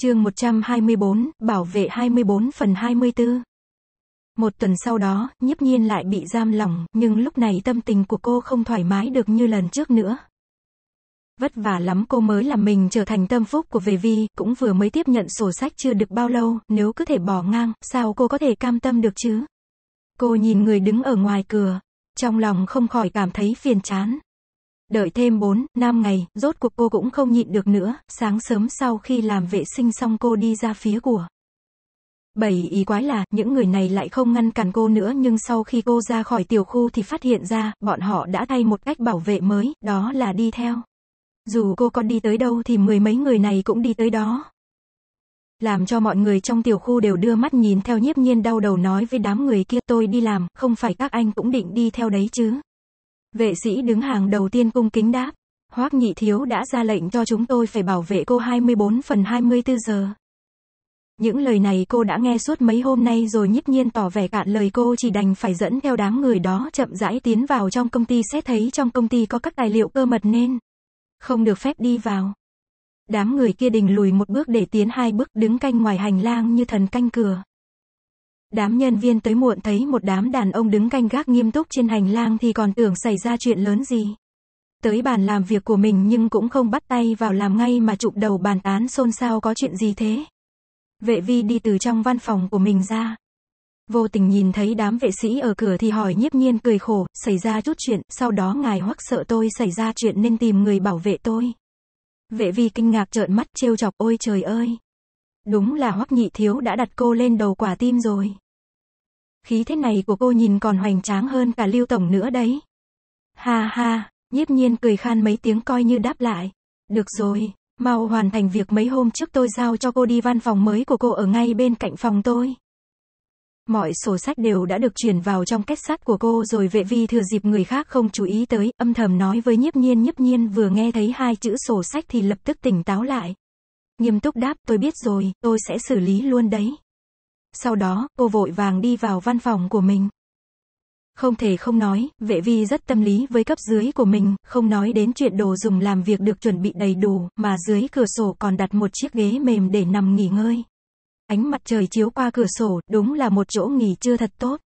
Chương 124, Bảo vệ 24 phần 24 Một tuần sau đó, nhiếp nhiên lại bị giam lỏng, nhưng lúc này tâm tình của cô không thoải mái được như lần trước nữa. Vất vả lắm cô mới làm mình trở thành tâm phúc của Về Vi, cũng vừa mới tiếp nhận sổ sách chưa được bao lâu, nếu cứ thể bỏ ngang, sao cô có thể cam tâm được chứ? Cô nhìn người đứng ở ngoài cửa, trong lòng không khỏi cảm thấy phiền chán. Đợi thêm 4, 5 ngày, rốt cuộc cô cũng không nhịn được nữa, sáng sớm sau khi làm vệ sinh xong cô đi ra phía của. Bảy ý quái là, những người này lại không ngăn cản cô nữa nhưng sau khi cô ra khỏi tiểu khu thì phát hiện ra, bọn họ đã thay một cách bảo vệ mới, đó là đi theo. Dù cô có đi tới đâu thì mười mấy người này cũng đi tới đó. Làm cho mọi người trong tiểu khu đều đưa mắt nhìn theo nhiếp nhiên đau đầu nói với đám người kia tôi đi làm, không phải các anh cũng định đi theo đấy chứ. Vệ sĩ đứng hàng đầu tiên cung kính đáp. Hoắc nhị thiếu đã ra lệnh cho chúng tôi phải bảo vệ cô 24 phần 24 giờ. Những lời này cô đã nghe suốt mấy hôm nay rồi nhiếp nhiên tỏ vẻ cạn lời cô chỉ đành phải dẫn theo đám người đó chậm rãi tiến vào trong công ty xét thấy trong công ty có các tài liệu cơ mật nên không được phép đi vào. Đám người kia đình lùi một bước để tiến hai bước đứng canh ngoài hành lang như thần canh cửa. Đám nhân viên tới muộn thấy một đám đàn ông đứng canh gác nghiêm túc trên hành lang thì còn tưởng xảy ra chuyện lớn gì. Tới bàn làm việc của mình nhưng cũng không bắt tay vào làm ngay mà chụp đầu bàn tán xôn xao có chuyện gì thế. Vệ vi đi từ trong văn phòng của mình ra. Vô tình nhìn thấy đám vệ sĩ ở cửa thì hỏi nhiếp nhiên cười khổ, xảy ra chút chuyện, sau đó ngài hoắc sợ tôi xảy ra chuyện nên tìm người bảo vệ tôi. Vệ vi kinh ngạc trợn mắt trêu chọc ôi trời ơi. Đúng là Hoắc Nhị Thiếu đã đặt cô lên đầu quả tim rồi. Khí thế này của cô nhìn còn hoành tráng hơn cả Lưu Tổng nữa đấy. Ha ha, nhiếp nhiên cười khan mấy tiếng coi như đáp lại. Được rồi, mau hoàn thành việc mấy hôm trước tôi giao cho cô đi văn phòng mới của cô ở ngay bên cạnh phòng tôi. Mọi sổ sách đều đã được chuyển vào trong kết sắt của cô rồi vệ vi thừa dịp người khác không chú ý tới, âm thầm nói với nhiếp nhiên nhiếp nhiên vừa nghe thấy hai chữ sổ sách thì lập tức tỉnh táo lại, Nghiêm túc đáp, tôi biết rồi, tôi sẽ xử lý luôn đấy. Sau đó, cô vội vàng đi vào văn phòng của mình. Không thể không nói, vệ vi rất tâm lý với cấp dưới của mình, không nói đến chuyện đồ dùng làm việc được chuẩn bị đầy đủ, mà dưới cửa sổ còn đặt một chiếc ghế mềm để nằm nghỉ ngơi. Ánh mặt trời chiếu qua cửa sổ, đúng là một chỗ nghỉ chưa thật tốt.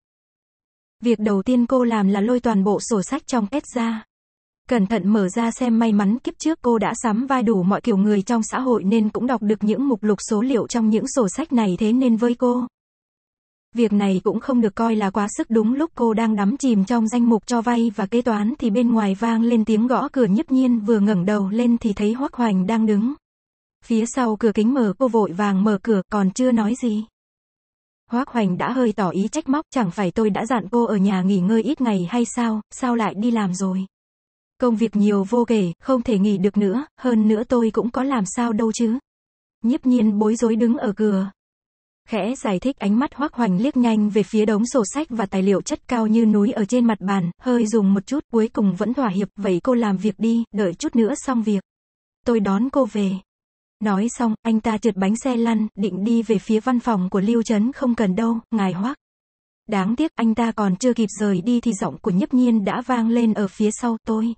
Việc đầu tiên cô làm là lôi toàn bộ sổ sách trong két ra, cẩn thận mở ra xem may mắn kiếp trước cô đã sắm vai đủ mọi kiểu người trong xã hội nên cũng đọc được những mục lục số liệu trong những sổ sách này thế nên với cô. Việc này cũng không được coi là quá sức đúng lúc cô đang đắm chìm trong danh mục cho vay và kế toán thì bên ngoài vang lên tiếng gõ cửa nhấp nhiên vừa ngẩng đầu lên thì thấy Hoắc Hoành đang đứng. Phía sau cửa kính mở cô vội vàng mở cửa còn chưa nói gì. Hoác Hoành đã hơi tỏ ý trách móc, chẳng phải tôi đã dặn cô ở nhà nghỉ ngơi ít ngày hay sao, sao lại đi làm rồi. Công việc nhiều vô kể, không thể nghỉ được nữa, hơn nữa tôi cũng có làm sao đâu chứ. Nhiếp nhiên bối rối đứng ở cửa. Khẽ giải thích ánh mắt hoác hoành liếc nhanh về phía đống sổ sách và tài liệu chất cao như núi ở trên mặt bàn, hơi dùng một chút, cuối cùng vẫn thỏa hiệp, vậy cô làm việc đi, đợi chút nữa xong việc. Tôi đón cô về. Nói xong, anh ta trượt bánh xe lăn, định đi về phía văn phòng của Lưu Trấn không cần đâu, ngài hoác. Đáng tiếc anh ta còn chưa kịp rời đi thì giọng của nhấp nhiên đã vang lên ở phía sau tôi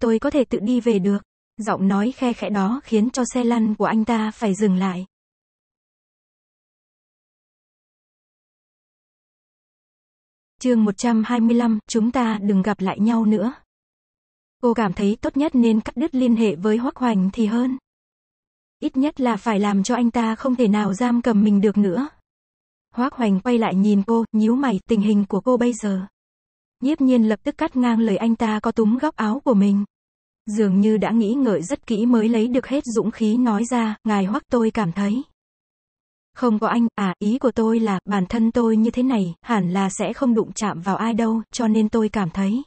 tôi có thể tự đi về được. Giọng nói khe khẽ đó khiến cho xe lăn của anh ta phải dừng lại. Chương 125, chúng ta đừng gặp lại nhau nữa. Cô cảm thấy tốt nhất nên cắt đứt liên hệ với Hoắc Hoành thì hơn. Ít nhất là phải làm cho anh ta không thể nào giam cầm mình được nữa. Hoắc Hoành quay lại nhìn cô, nhíu mày, tình hình của cô bây giờ. Nhiếp nhiên lập tức cắt ngang lời anh ta có túm góc áo của mình. Dường như đã nghĩ ngợi rất kỹ mới lấy được hết dũng khí nói ra, ngài hoắc tôi cảm thấy. Không có anh, à, ý của tôi là, bản thân tôi như thế này, hẳn là sẽ không đụng chạm vào ai đâu, cho nên tôi cảm thấy.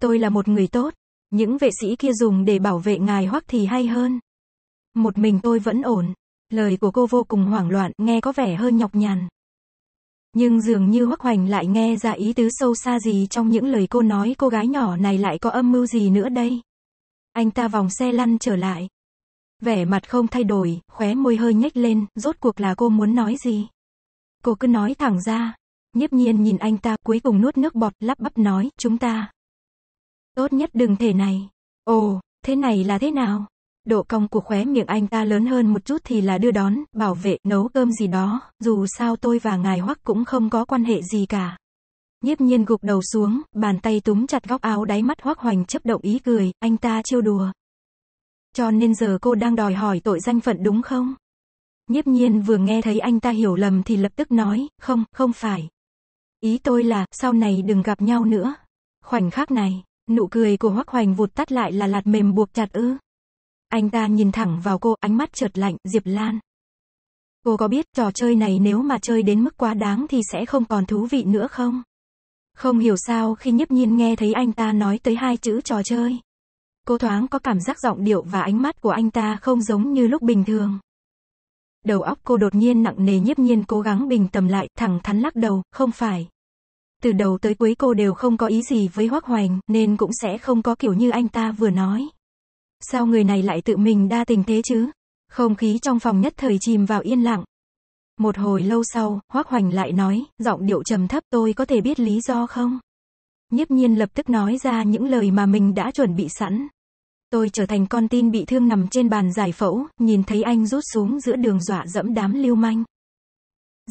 Tôi là một người tốt. Những vệ sĩ kia dùng để bảo vệ ngài hoắc thì hay hơn. Một mình tôi vẫn ổn. Lời của cô vô cùng hoảng loạn, nghe có vẻ hơi nhọc nhằn nhưng dường như Hoắc Hoành lại nghe ra ý tứ sâu xa gì trong những lời cô nói cô gái nhỏ này lại có âm mưu gì nữa đây. Anh ta vòng xe lăn trở lại. Vẻ mặt không thay đổi, khóe môi hơi nhếch lên, rốt cuộc là cô muốn nói gì. Cô cứ nói thẳng ra. Nhiếp nhiên nhìn anh ta cuối cùng nuốt nước bọt lắp bắp nói, chúng ta. Tốt nhất đừng thể này. Ồ, thế này là thế nào? độ cong của khóe miệng anh ta lớn hơn một chút thì là đưa đón, bảo vệ, nấu cơm gì đó, dù sao tôi và ngài hoắc cũng không có quan hệ gì cả. Nhiếp nhiên gục đầu xuống, bàn tay túm chặt góc áo đáy mắt hoắc hoành chấp động ý cười, anh ta trêu đùa. Cho nên giờ cô đang đòi hỏi tội danh phận đúng không? Nhiếp nhiên vừa nghe thấy anh ta hiểu lầm thì lập tức nói, không, không phải. Ý tôi là, sau này đừng gặp nhau nữa. Khoảnh khắc này, nụ cười của hoắc hoành vụt tắt lại là lạt mềm buộc chặt ư. Anh ta nhìn thẳng vào cô, ánh mắt trượt lạnh, Diệp Lan. Cô có biết trò chơi này nếu mà chơi đến mức quá đáng thì sẽ không còn thú vị nữa không? Không hiểu sao khi nhấp nhiên nghe thấy anh ta nói tới hai chữ trò chơi. Cô thoáng có cảm giác giọng điệu và ánh mắt của anh ta không giống như lúc bình thường. Đầu óc cô đột nhiên nặng nề nhấp nhiên cố gắng bình tầm lại, thẳng thắn lắc đầu, không phải. Từ đầu tới cuối cô đều không có ý gì với Hoác Hoành, nên cũng sẽ không có kiểu như anh ta vừa nói. Sao người này lại tự mình đa tình thế chứ? Không khí trong phòng nhất thời chìm vào yên lặng. Một hồi lâu sau, Hoác Hoành lại nói, giọng điệu trầm thấp tôi có thể biết lý do không? Nhiếp nhiên lập tức nói ra những lời mà mình đã chuẩn bị sẵn. Tôi trở thành con tin bị thương nằm trên bàn giải phẫu, nhìn thấy anh rút xuống giữa đường dọa dẫm đám lưu manh.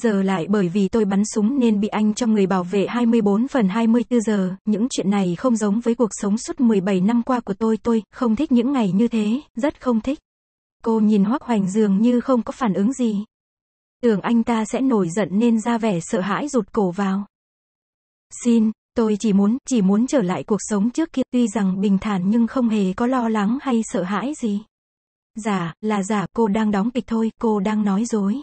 Giờ lại bởi vì tôi bắn súng nên bị anh trong người bảo vệ 24 phần 24 giờ, những chuyện này không giống với cuộc sống suốt 17 năm qua của tôi, tôi không thích những ngày như thế, rất không thích. Cô nhìn Hoắc Hoành dường như không có phản ứng gì. Tưởng anh ta sẽ nổi giận nên ra vẻ sợ hãi rụt cổ vào. Xin, tôi chỉ muốn, chỉ muốn trở lại cuộc sống trước kia, tuy rằng bình thản nhưng không hề có lo lắng hay sợ hãi gì. Giả, dạ, là giả, dạ. cô đang đóng kịch thôi, cô đang nói dối.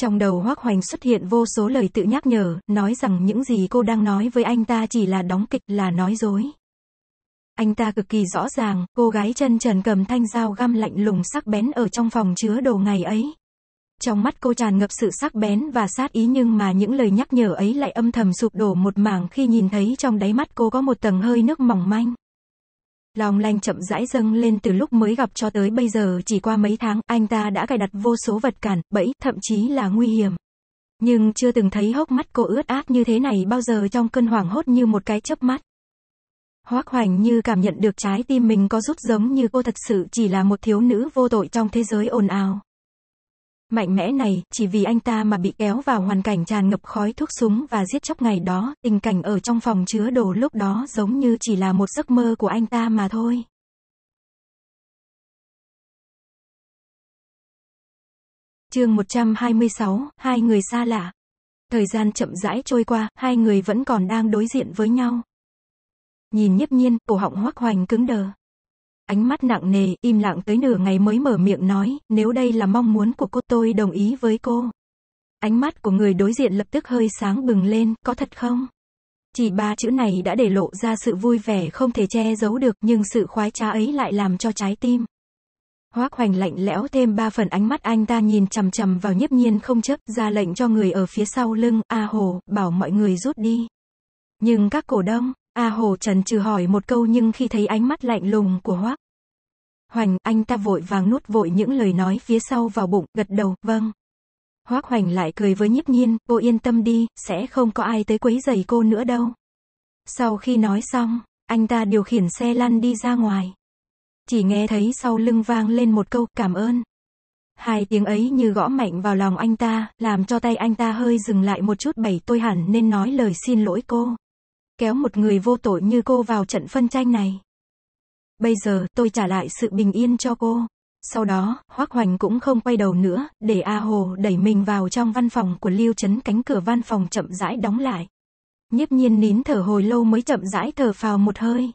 Trong đầu Hoác Hoành xuất hiện vô số lời tự nhắc nhở, nói rằng những gì cô đang nói với anh ta chỉ là đóng kịch, là nói dối. Anh ta cực kỳ rõ ràng, cô gái chân trần cầm thanh dao găm lạnh lùng sắc bén ở trong phòng chứa đồ ngày ấy. Trong mắt cô tràn ngập sự sắc bén và sát ý nhưng mà những lời nhắc nhở ấy lại âm thầm sụp đổ một mảng khi nhìn thấy trong đáy mắt cô có một tầng hơi nước mỏng manh. Lòng lanh chậm rãi dâng lên từ lúc mới gặp cho tới bây giờ chỉ qua mấy tháng, anh ta đã cài đặt vô số vật cản, bẫy, thậm chí là nguy hiểm. Nhưng chưa từng thấy hốc mắt cô ướt át như thế này bao giờ trong cơn hoảng hốt như một cái chớp mắt. Hoác hoành như cảm nhận được trái tim mình có rút giống như cô thật sự chỉ là một thiếu nữ vô tội trong thế giới ồn ào mạnh mẽ này, chỉ vì anh ta mà bị kéo vào hoàn cảnh tràn ngập khói thuốc súng và giết chóc ngày đó, tình cảnh ở trong phòng chứa đồ lúc đó giống như chỉ là một giấc mơ của anh ta mà thôi. Chương 126, hai người xa lạ. Thời gian chậm rãi trôi qua, hai người vẫn còn đang đối diện với nhau. Nhìn nhiếp nhiên, cổ họng hoắc hoành cứng đờ ánh mắt nặng nề, im lặng tới nửa ngày mới mở miệng nói, nếu đây là mong muốn của cô tôi đồng ý với cô. Ánh mắt của người đối diện lập tức hơi sáng bừng lên, có thật không? Chỉ ba chữ này đã để lộ ra sự vui vẻ không thể che giấu được nhưng sự khoái trá ấy lại làm cho trái tim. Hoác hoành lạnh lẽo thêm ba phần ánh mắt anh ta nhìn chằm chằm vào nhiếp nhiên không chấp ra lệnh cho người ở phía sau lưng, A Hồ, bảo mọi người rút đi. Nhưng các cổ đông, A Hồ Trần trừ hỏi một câu nhưng khi thấy ánh mắt lạnh lùng của Hoác Hoành, anh ta vội vàng nuốt vội những lời nói phía sau vào bụng, gật đầu, vâng. Hoác Hoành lại cười với nhiếp nhiên, cô yên tâm đi, sẽ không có ai tới quấy giày cô nữa đâu. Sau khi nói xong, anh ta điều khiển xe lăn đi ra ngoài. Chỉ nghe thấy sau lưng vang lên một câu cảm ơn. Hai tiếng ấy như gõ mạnh vào lòng anh ta, làm cho tay anh ta hơi dừng lại một chút bảy tôi hẳn nên nói lời xin lỗi cô kéo một người vô tội như cô vào trận phân tranh này. Bây giờ, tôi trả lại sự bình yên cho cô. Sau đó, Hoác Hoành cũng không quay đầu nữa, để A Hồ đẩy mình vào trong văn phòng của Lưu Trấn cánh cửa văn phòng chậm rãi đóng lại. Nhiếp nhiên nín thở hồi lâu mới chậm rãi thở phào một hơi.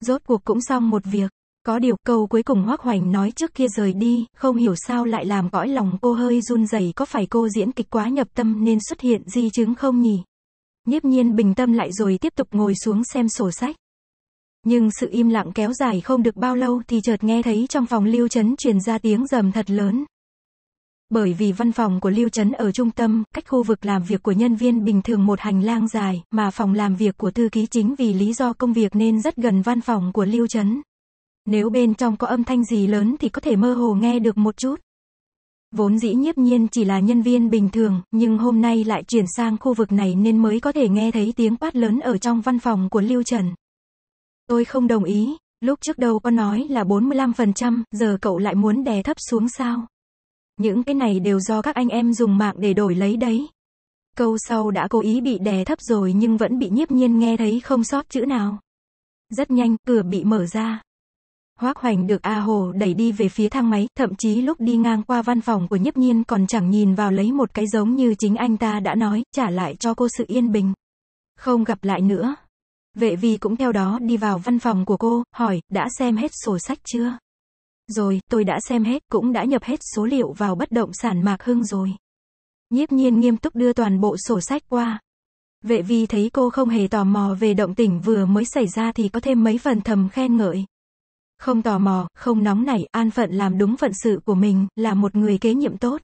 Rốt cuộc cũng xong một việc. Có điều câu cuối cùng Hoác Hoành nói trước kia rời đi, không hiểu sao lại làm cõi lòng cô hơi run rẩy có phải cô diễn kịch quá nhập tâm nên xuất hiện di chứng không nhỉ? Nhiếp nhiên bình tâm lại rồi tiếp tục ngồi xuống xem sổ sách. Nhưng sự im lặng kéo dài không được bao lâu thì chợt nghe thấy trong phòng Lưu Trấn truyền ra tiếng rầm thật lớn. Bởi vì văn phòng của Lưu Trấn ở trung tâm, cách khu vực làm việc của nhân viên bình thường một hành lang dài, mà phòng làm việc của thư ký chính vì lý do công việc nên rất gần văn phòng của Lưu Trấn. Nếu bên trong có âm thanh gì lớn thì có thể mơ hồ nghe được một chút. Vốn dĩ nhiếp nhiên chỉ là nhân viên bình thường, nhưng hôm nay lại chuyển sang khu vực này nên mới có thể nghe thấy tiếng quát lớn ở trong văn phòng của Lưu Trần. Tôi không đồng ý, lúc trước đầu có nói là 45%, giờ cậu lại muốn đè thấp xuống sao? Những cái này đều do các anh em dùng mạng để đổi lấy đấy. Câu sau đã cố ý bị đè thấp rồi nhưng vẫn bị nhiếp nhiên nghe thấy không sót chữ nào. Rất nhanh, cửa bị mở ra. Hoác Hoành được A Hồ đẩy đi về phía thang máy, thậm chí lúc đi ngang qua văn phòng của Nhiếp Nhiên còn chẳng nhìn vào lấy một cái giống như chính anh ta đã nói, trả lại cho cô sự yên bình. Không gặp lại nữa. Vệ vi cũng theo đó đi vào văn phòng của cô, hỏi, đã xem hết sổ sách chưa? Rồi, tôi đã xem hết, cũng đã nhập hết số liệu vào bất động sản Mạc Hưng rồi. Nhiếp nhiên nghiêm túc đưa toàn bộ sổ sách qua. Vệ vi thấy cô không hề tò mò về động tỉnh vừa mới xảy ra thì có thêm mấy phần thầm khen ngợi. Không tò mò, không nóng nảy, an phận làm đúng phận sự của mình, là một người kế nhiệm tốt.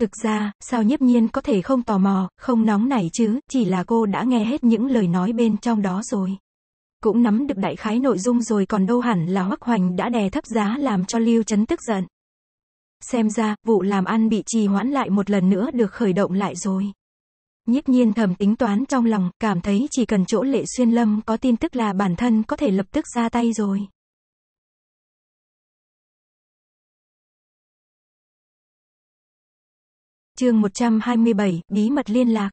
Thực ra, sao nhiếp nhiên có thể không tò mò, không nóng nảy chứ, chỉ là cô đã nghe hết những lời nói bên trong đó rồi. Cũng nắm được đại khái nội dung rồi còn đâu hẳn là Hoắc Hoành đã đè thấp giá làm cho Lưu Trấn tức giận. Xem ra, vụ làm ăn bị trì hoãn lại một lần nữa được khởi động lại rồi. Nhiếp nhiên thầm tính toán trong lòng, cảm thấy chỉ cần chỗ lệ xuyên lâm có tin tức là bản thân có thể lập tức ra tay rồi. chương 127, bí mật liên lạc.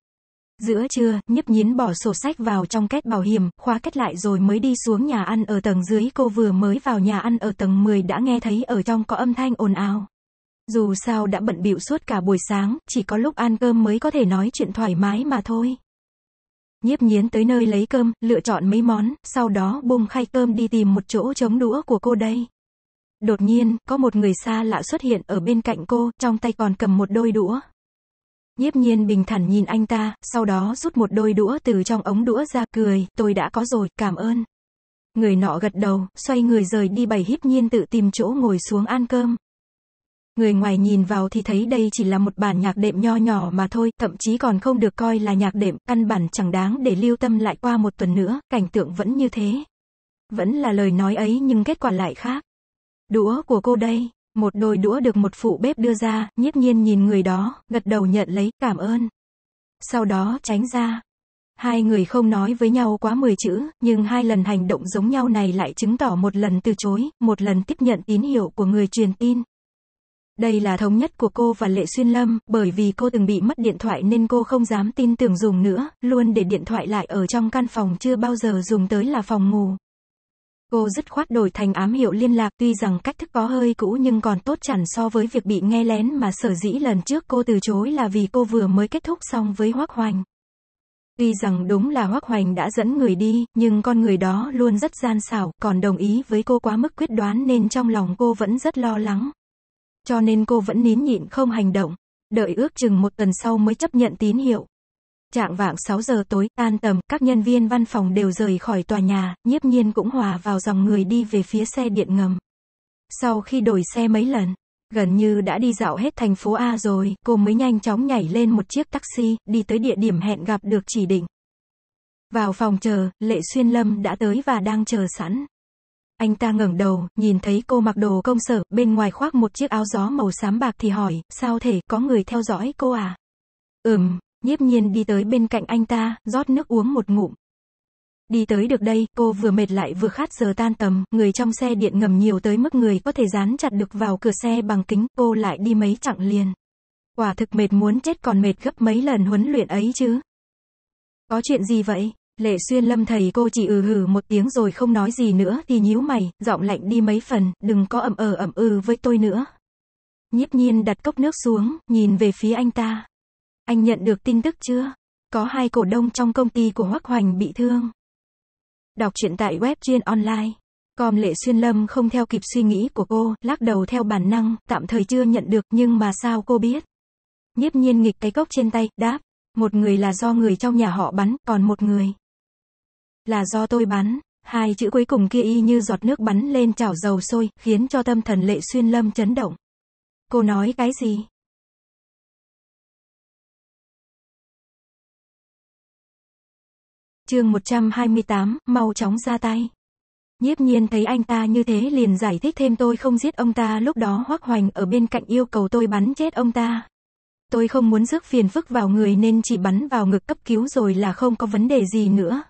Giữa trưa, nhấp nhín bỏ sổ sách vào trong két bảo hiểm, khóa kết lại rồi mới đi xuống nhà ăn ở tầng dưới cô vừa mới vào nhà ăn ở tầng 10 đã nghe thấy ở trong có âm thanh ồn ào. Dù sao đã bận bịu suốt cả buổi sáng, chỉ có lúc ăn cơm mới có thể nói chuyện thoải mái mà thôi. Nhiếp nhiến tới nơi lấy cơm, lựa chọn mấy món, sau đó bung khay cơm đi tìm một chỗ chống đũa của cô đây. Đột nhiên, có một người xa lạ xuất hiện ở bên cạnh cô, trong tay còn cầm một đôi đũa. Nhiếp nhiên bình thản nhìn anh ta, sau đó rút một đôi đũa từ trong ống đũa ra, cười, tôi đã có rồi, cảm ơn. Người nọ gật đầu, xoay người rời đi bày hiếp nhiên tự tìm chỗ ngồi xuống ăn cơm. Người ngoài nhìn vào thì thấy đây chỉ là một bản nhạc đệm nho nhỏ mà thôi, thậm chí còn không được coi là nhạc đệm, căn bản chẳng đáng để lưu tâm lại qua một tuần nữa, cảnh tượng vẫn như thế. Vẫn là lời nói ấy nhưng kết quả lại khác. Đũa của cô đây. Một đôi đũa được một phụ bếp đưa ra, nhiếp nhiên nhìn người đó, gật đầu nhận lấy, cảm ơn. Sau đó tránh ra. Hai người không nói với nhau quá 10 chữ, nhưng hai lần hành động giống nhau này lại chứng tỏ một lần từ chối, một lần tiếp nhận tín hiệu của người truyền tin. Đây là thống nhất của cô và Lệ Xuyên Lâm, bởi vì cô từng bị mất điện thoại nên cô không dám tin tưởng dùng nữa, luôn để điện thoại lại ở trong căn phòng chưa bao giờ dùng tới là phòng ngủ. Cô dứt khoát đổi thành ám hiệu liên lạc tuy rằng cách thức có hơi cũ nhưng còn tốt chẳng so với việc bị nghe lén mà sở dĩ lần trước cô từ chối là vì cô vừa mới kết thúc xong với Hoác Hoành. Tuy rằng đúng là Hoác Hoành đã dẫn người đi, nhưng con người đó luôn rất gian xảo, còn đồng ý với cô quá mức quyết đoán nên trong lòng cô vẫn rất lo lắng. Cho nên cô vẫn nín nhịn không hành động, đợi ước chừng một tuần sau mới chấp nhận tín hiệu. Trạng vạng 6 giờ tối, tan tầm, các nhân viên văn phòng đều rời khỏi tòa nhà, nhiếp nhiên cũng hòa vào dòng người đi về phía xe điện ngầm. Sau khi đổi xe mấy lần, gần như đã đi dạo hết thành phố A rồi, cô mới nhanh chóng nhảy lên một chiếc taxi, đi tới địa điểm hẹn gặp được chỉ định. Vào phòng chờ, Lệ Xuyên Lâm đã tới và đang chờ sẵn. Anh ta ngẩng đầu, nhìn thấy cô mặc đồ công sở, bên ngoài khoác một chiếc áo gió màu xám bạc thì hỏi, sao thể, có người theo dõi cô à? Ừm, Nhiếp nhiên đi tới bên cạnh anh ta, rót nước uống một ngụm. Đi tới được đây, cô vừa mệt lại vừa khát giờ tan tầm, người trong xe điện ngầm nhiều tới mức người có thể dán chặt được vào cửa xe bằng kính, cô lại đi mấy chặng liền. Quả thực mệt muốn chết còn mệt gấp mấy lần huấn luyện ấy chứ. Có chuyện gì vậy? Lệ xuyên lâm thầy cô chỉ ừ hừ một tiếng rồi không nói gì nữa thì nhíu mày, giọng lạnh đi mấy phần, đừng có ẩm ờ ẩm ư ừ với tôi nữa. Nhiếp nhiên đặt cốc nước xuống, nhìn về phía anh ta. Anh nhận được tin tức chưa? Có hai cổ đông trong công ty của Hoắc Hoành bị thương. Đọc truyện tại web chuyên online. Com Lệ Xuyên Lâm không theo kịp suy nghĩ của cô, lắc đầu theo bản năng, tạm thời chưa nhận được nhưng mà sao cô biết? Nhiếp nhiên nghịch cái cốc trên tay, đáp. Một người là do người trong nhà họ bắn, còn một người là do tôi bắn. Hai chữ cuối cùng kia y như giọt nước bắn lên chảo dầu sôi, khiến cho tâm thần Lệ Xuyên Lâm chấn động. Cô nói cái gì? chương 128, mau chóng ra tay. Nhiếp nhiên thấy anh ta như thế liền giải thích thêm tôi không giết ông ta lúc đó hoắc hoành ở bên cạnh yêu cầu tôi bắn chết ông ta. Tôi không muốn rước phiền phức vào người nên chỉ bắn vào ngực cấp cứu rồi là không có vấn đề gì nữa.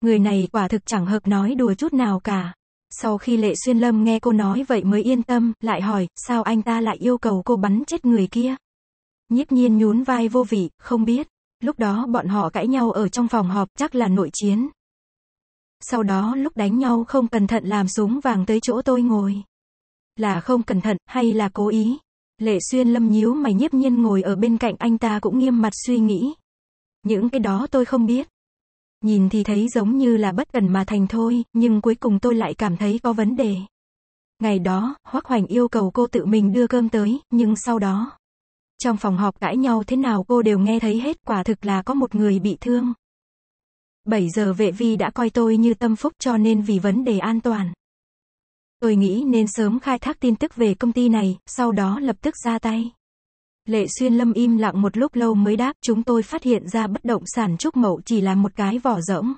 Người này quả thực chẳng hợp nói đùa chút nào cả. Sau khi Lệ Xuyên Lâm nghe cô nói vậy mới yên tâm, lại hỏi, sao anh ta lại yêu cầu cô bắn chết người kia? Nhiếp nhiên nhún vai vô vị, không biết. Lúc đó bọn họ cãi nhau ở trong phòng họp, chắc là nội chiến. Sau đó lúc đánh nhau không cẩn thận làm súng vàng tới chỗ tôi ngồi. Là không cẩn thận, hay là cố ý? Lệ xuyên lâm nhíu mày nhiếp nhiên ngồi ở bên cạnh anh ta cũng nghiêm mặt suy nghĩ. Những cái đó tôi không biết. Nhìn thì thấy giống như là bất cần mà thành thôi, nhưng cuối cùng tôi lại cảm thấy có vấn đề. Ngày đó, Hoác Hoành yêu cầu cô tự mình đưa cơm tới, nhưng sau đó... Trong phòng họp cãi nhau thế nào cô đều nghe thấy hết quả thực là có một người bị thương. 7 giờ vệ vi đã coi tôi như tâm phúc cho nên vì vấn đề an toàn. Tôi nghĩ nên sớm khai thác tin tức về công ty này, sau đó lập tức ra tay. Lệ Xuyên Lâm im lặng một lúc lâu mới đáp chúng tôi phát hiện ra bất động sản Trúc Mậu chỉ là một cái vỏ rỗng.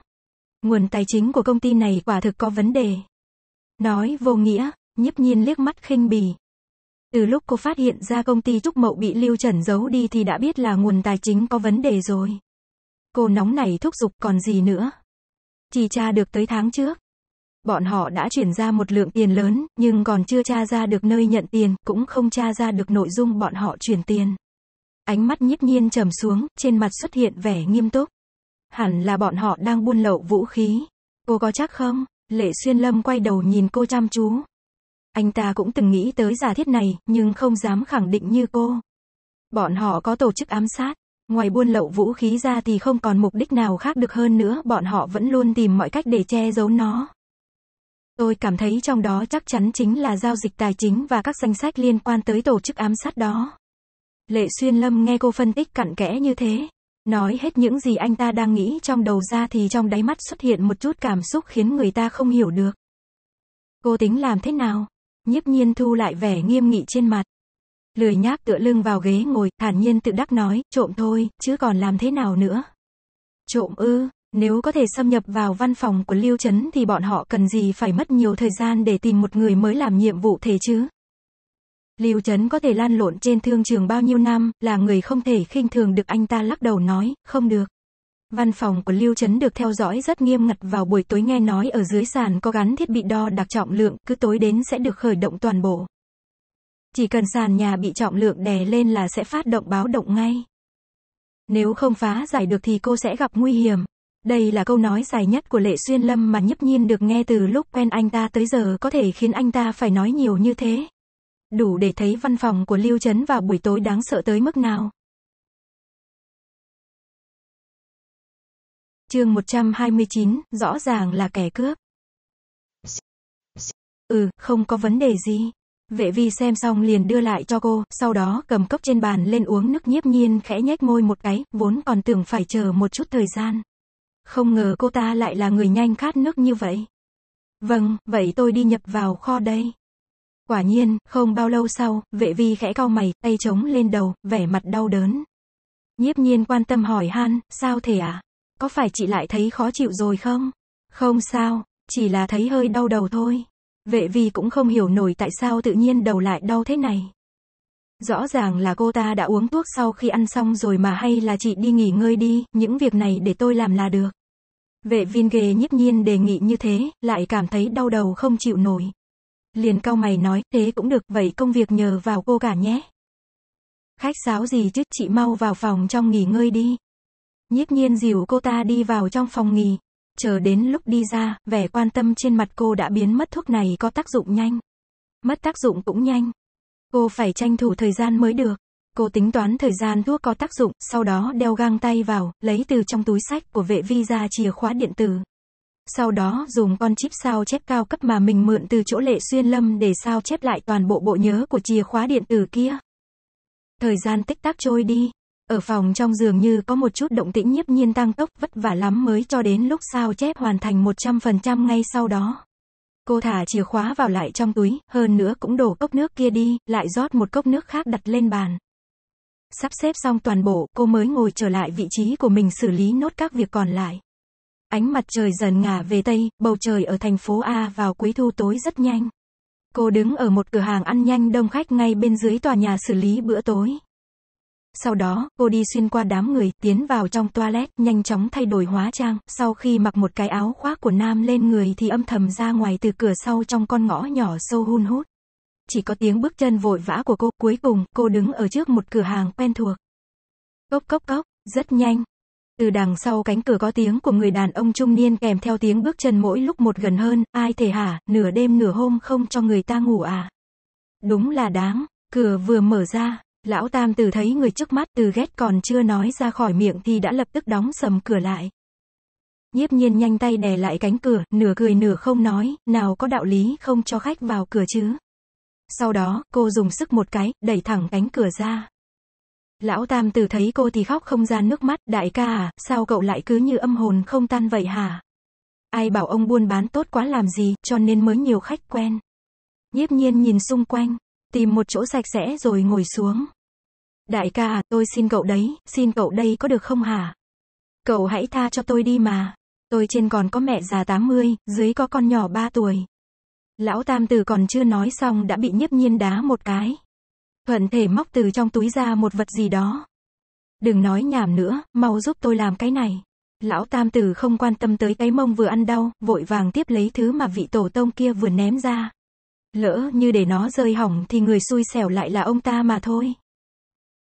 Nguồn tài chính của công ty này quả thực có vấn đề. Nói vô nghĩa, nhiếp nhiên liếc mắt khinh bỉ, từ lúc cô phát hiện ra công ty Trúc Mậu bị Lưu Trần giấu đi thì đã biết là nguồn tài chính có vấn đề rồi. Cô nóng này thúc giục còn gì nữa. Chỉ tra được tới tháng trước. Bọn họ đã chuyển ra một lượng tiền lớn, nhưng còn chưa tra ra được nơi nhận tiền, cũng không tra ra được nội dung bọn họ chuyển tiền. Ánh mắt nhiếp nhiên trầm xuống, trên mặt xuất hiện vẻ nghiêm túc. Hẳn là bọn họ đang buôn lậu vũ khí. Cô có chắc không? Lệ Xuyên Lâm quay đầu nhìn cô chăm chú, anh ta cũng từng nghĩ tới giả thiết này, nhưng không dám khẳng định như cô. Bọn họ có tổ chức ám sát. Ngoài buôn lậu vũ khí ra thì không còn mục đích nào khác được hơn nữa, bọn họ vẫn luôn tìm mọi cách để che giấu nó. Tôi cảm thấy trong đó chắc chắn chính là giao dịch tài chính và các danh sách liên quan tới tổ chức ám sát đó. Lệ Xuyên Lâm nghe cô phân tích cặn kẽ như thế. Nói hết những gì anh ta đang nghĩ trong đầu ra thì trong đáy mắt xuất hiện một chút cảm xúc khiến người ta không hiểu được. Cô tính làm thế nào? Nhiếp nhiên thu lại vẻ nghiêm nghị trên mặt. Lười nhác tựa lưng vào ghế ngồi, thản nhiên tự đắc nói, trộm thôi, chứ còn làm thế nào nữa. Trộm ư, nếu có thể xâm nhập vào văn phòng của Lưu Trấn thì bọn họ cần gì phải mất nhiều thời gian để tìm một người mới làm nhiệm vụ thế chứ. Lưu Trấn có thể lan lộn trên thương trường bao nhiêu năm, là người không thể khinh thường được anh ta lắc đầu nói, không được. Văn phòng của Lưu Trấn được theo dõi rất nghiêm ngặt vào buổi tối nghe nói ở dưới sàn có gắn thiết bị đo đặc trọng lượng, cứ tối đến sẽ được khởi động toàn bộ. Chỉ cần sàn nhà bị trọng lượng đè lên là sẽ phát động báo động ngay. Nếu không phá giải được thì cô sẽ gặp nguy hiểm. Đây là câu nói dài nhất của Lệ Xuyên Lâm mà nhấp nhiên được nghe từ lúc quen anh ta tới giờ có thể khiến anh ta phải nói nhiều như thế. Đủ để thấy văn phòng của Lưu Trấn vào buổi tối đáng sợ tới mức nào. chương 129, rõ ràng là kẻ cướp. Ừ, không có vấn đề gì. Vệ vi xem xong liền đưa lại cho cô, sau đó cầm cốc trên bàn lên uống nước nhiếp nhiên khẽ nhếch môi một cái, vốn còn tưởng phải chờ một chút thời gian. Không ngờ cô ta lại là người nhanh khát nước như vậy. Vâng, vậy tôi đi nhập vào kho đây. Quả nhiên, không bao lâu sau, vệ vi khẽ cau mày, tay trống lên đầu, vẻ mặt đau đớn. Nhiếp nhiên quan tâm hỏi han, sao thế ạ? À? có phải chị lại thấy khó chịu rồi không? Không sao, chỉ là thấy hơi đau đầu thôi. Vệ vi cũng không hiểu nổi tại sao tự nhiên đầu lại đau thế này. Rõ ràng là cô ta đã uống thuốc sau khi ăn xong rồi mà hay là chị đi nghỉ ngơi đi, những việc này để tôi làm là được. Vệ viên ghê nhiếp nhiên đề nghị như thế, lại cảm thấy đau đầu không chịu nổi. Liền cau mày nói, thế cũng được, vậy công việc nhờ vào cô cả nhé. Khách sáo gì chứ, chị mau vào phòng trong nghỉ ngơi đi, nhiếp nhiên dìu cô ta đi vào trong phòng nghỉ. Chờ đến lúc đi ra, vẻ quan tâm trên mặt cô đã biến mất thuốc này có tác dụng nhanh. Mất tác dụng cũng nhanh. Cô phải tranh thủ thời gian mới được. Cô tính toán thời gian thuốc có tác dụng, sau đó đeo găng tay vào, lấy từ trong túi sách của vệ vi ra chìa khóa điện tử. Sau đó dùng con chip sao chép cao cấp mà mình mượn từ chỗ lệ xuyên lâm để sao chép lại toàn bộ bộ nhớ của chìa khóa điện tử kia. Thời gian tích tắc trôi đi, ở phòng trong giường như có một chút động tĩnh nhiếp nhiên tăng tốc vất vả lắm mới cho đến lúc sao chép hoàn thành 100% ngay sau đó. Cô thả chìa khóa vào lại trong túi, hơn nữa cũng đổ cốc nước kia đi, lại rót một cốc nước khác đặt lên bàn. Sắp xếp xong toàn bộ, cô mới ngồi trở lại vị trí của mình xử lý nốt các việc còn lại. Ánh mặt trời dần ngả về Tây, bầu trời ở thành phố A vào cuối thu tối rất nhanh. Cô đứng ở một cửa hàng ăn nhanh đông khách ngay bên dưới tòa nhà xử lý bữa tối. Sau đó, cô đi xuyên qua đám người, tiến vào trong toilet, nhanh chóng thay đổi hóa trang, sau khi mặc một cái áo khoác của nam lên người thì âm thầm ra ngoài từ cửa sau trong con ngõ nhỏ sâu hun hút. Chỉ có tiếng bước chân vội vã của cô, cuối cùng, cô đứng ở trước một cửa hàng quen thuộc. Cốc cốc cốc, rất nhanh. Từ đằng sau cánh cửa có tiếng của người đàn ông trung niên kèm theo tiếng bước chân mỗi lúc một gần hơn, ai thể hả, nửa đêm nửa hôm không cho người ta ngủ à. Đúng là đáng, cửa vừa mở ra, Lão Tam từ thấy người trước mắt từ ghét còn chưa nói ra khỏi miệng thì đã lập tức đóng sầm cửa lại. Nhiếp nhiên nhanh tay đè lại cánh cửa, nửa cười nửa không nói, nào có đạo lý không cho khách vào cửa chứ. Sau đó, cô dùng sức một cái, đẩy thẳng cánh cửa ra. Lão Tam Tử thấy cô thì khóc không ra nước mắt, đại ca à, sao cậu lại cứ như âm hồn không tan vậy hả? Ai bảo ông buôn bán tốt quá làm gì, cho nên mới nhiều khách quen. Nhiếp nhiên nhìn xung quanh, Tìm một chỗ sạch sẽ rồi ngồi xuống. Đại ca à, tôi xin cậu đấy, xin cậu đây có được không hả? Cậu hãy tha cho tôi đi mà. Tôi trên còn có mẹ già 80, dưới có con nhỏ 3 tuổi. Lão Tam Tử còn chưa nói xong đã bị nhiếp nhiên đá một cái. Thuận thể móc từ trong túi ra một vật gì đó. Đừng nói nhảm nữa, mau giúp tôi làm cái này. Lão Tam Tử không quan tâm tới cái mông vừa ăn đau, vội vàng tiếp lấy thứ mà vị tổ tông kia vừa ném ra. Lỡ như để nó rơi hỏng thì người xui xẻo lại là ông ta mà thôi.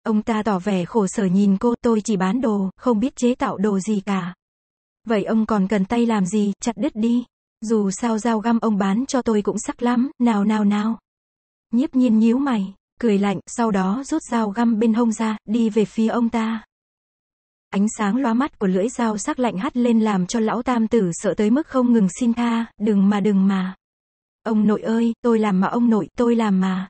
Ông ta tỏ vẻ khổ sở nhìn cô, tôi chỉ bán đồ, không biết chế tạo đồ gì cả. Vậy ông còn cần tay làm gì, chặt đứt đi. Dù sao dao găm ông bán cho tôi cũng sắc lắm, nào nào nào. Nhiếp nhiên nhíu mày, cười lạnh, sau đó rút dao găm bên hông ra, đi về phía ông ta. Ánh sáng loa mắt của lưỡi dao sắc lạnh hắt lên làm cho lão tam tử sợ tới mức không ngừng xin tha, đừng mà đừng mà. Ông nội ơi, tôi làm mà ông nội, tôi làm mà.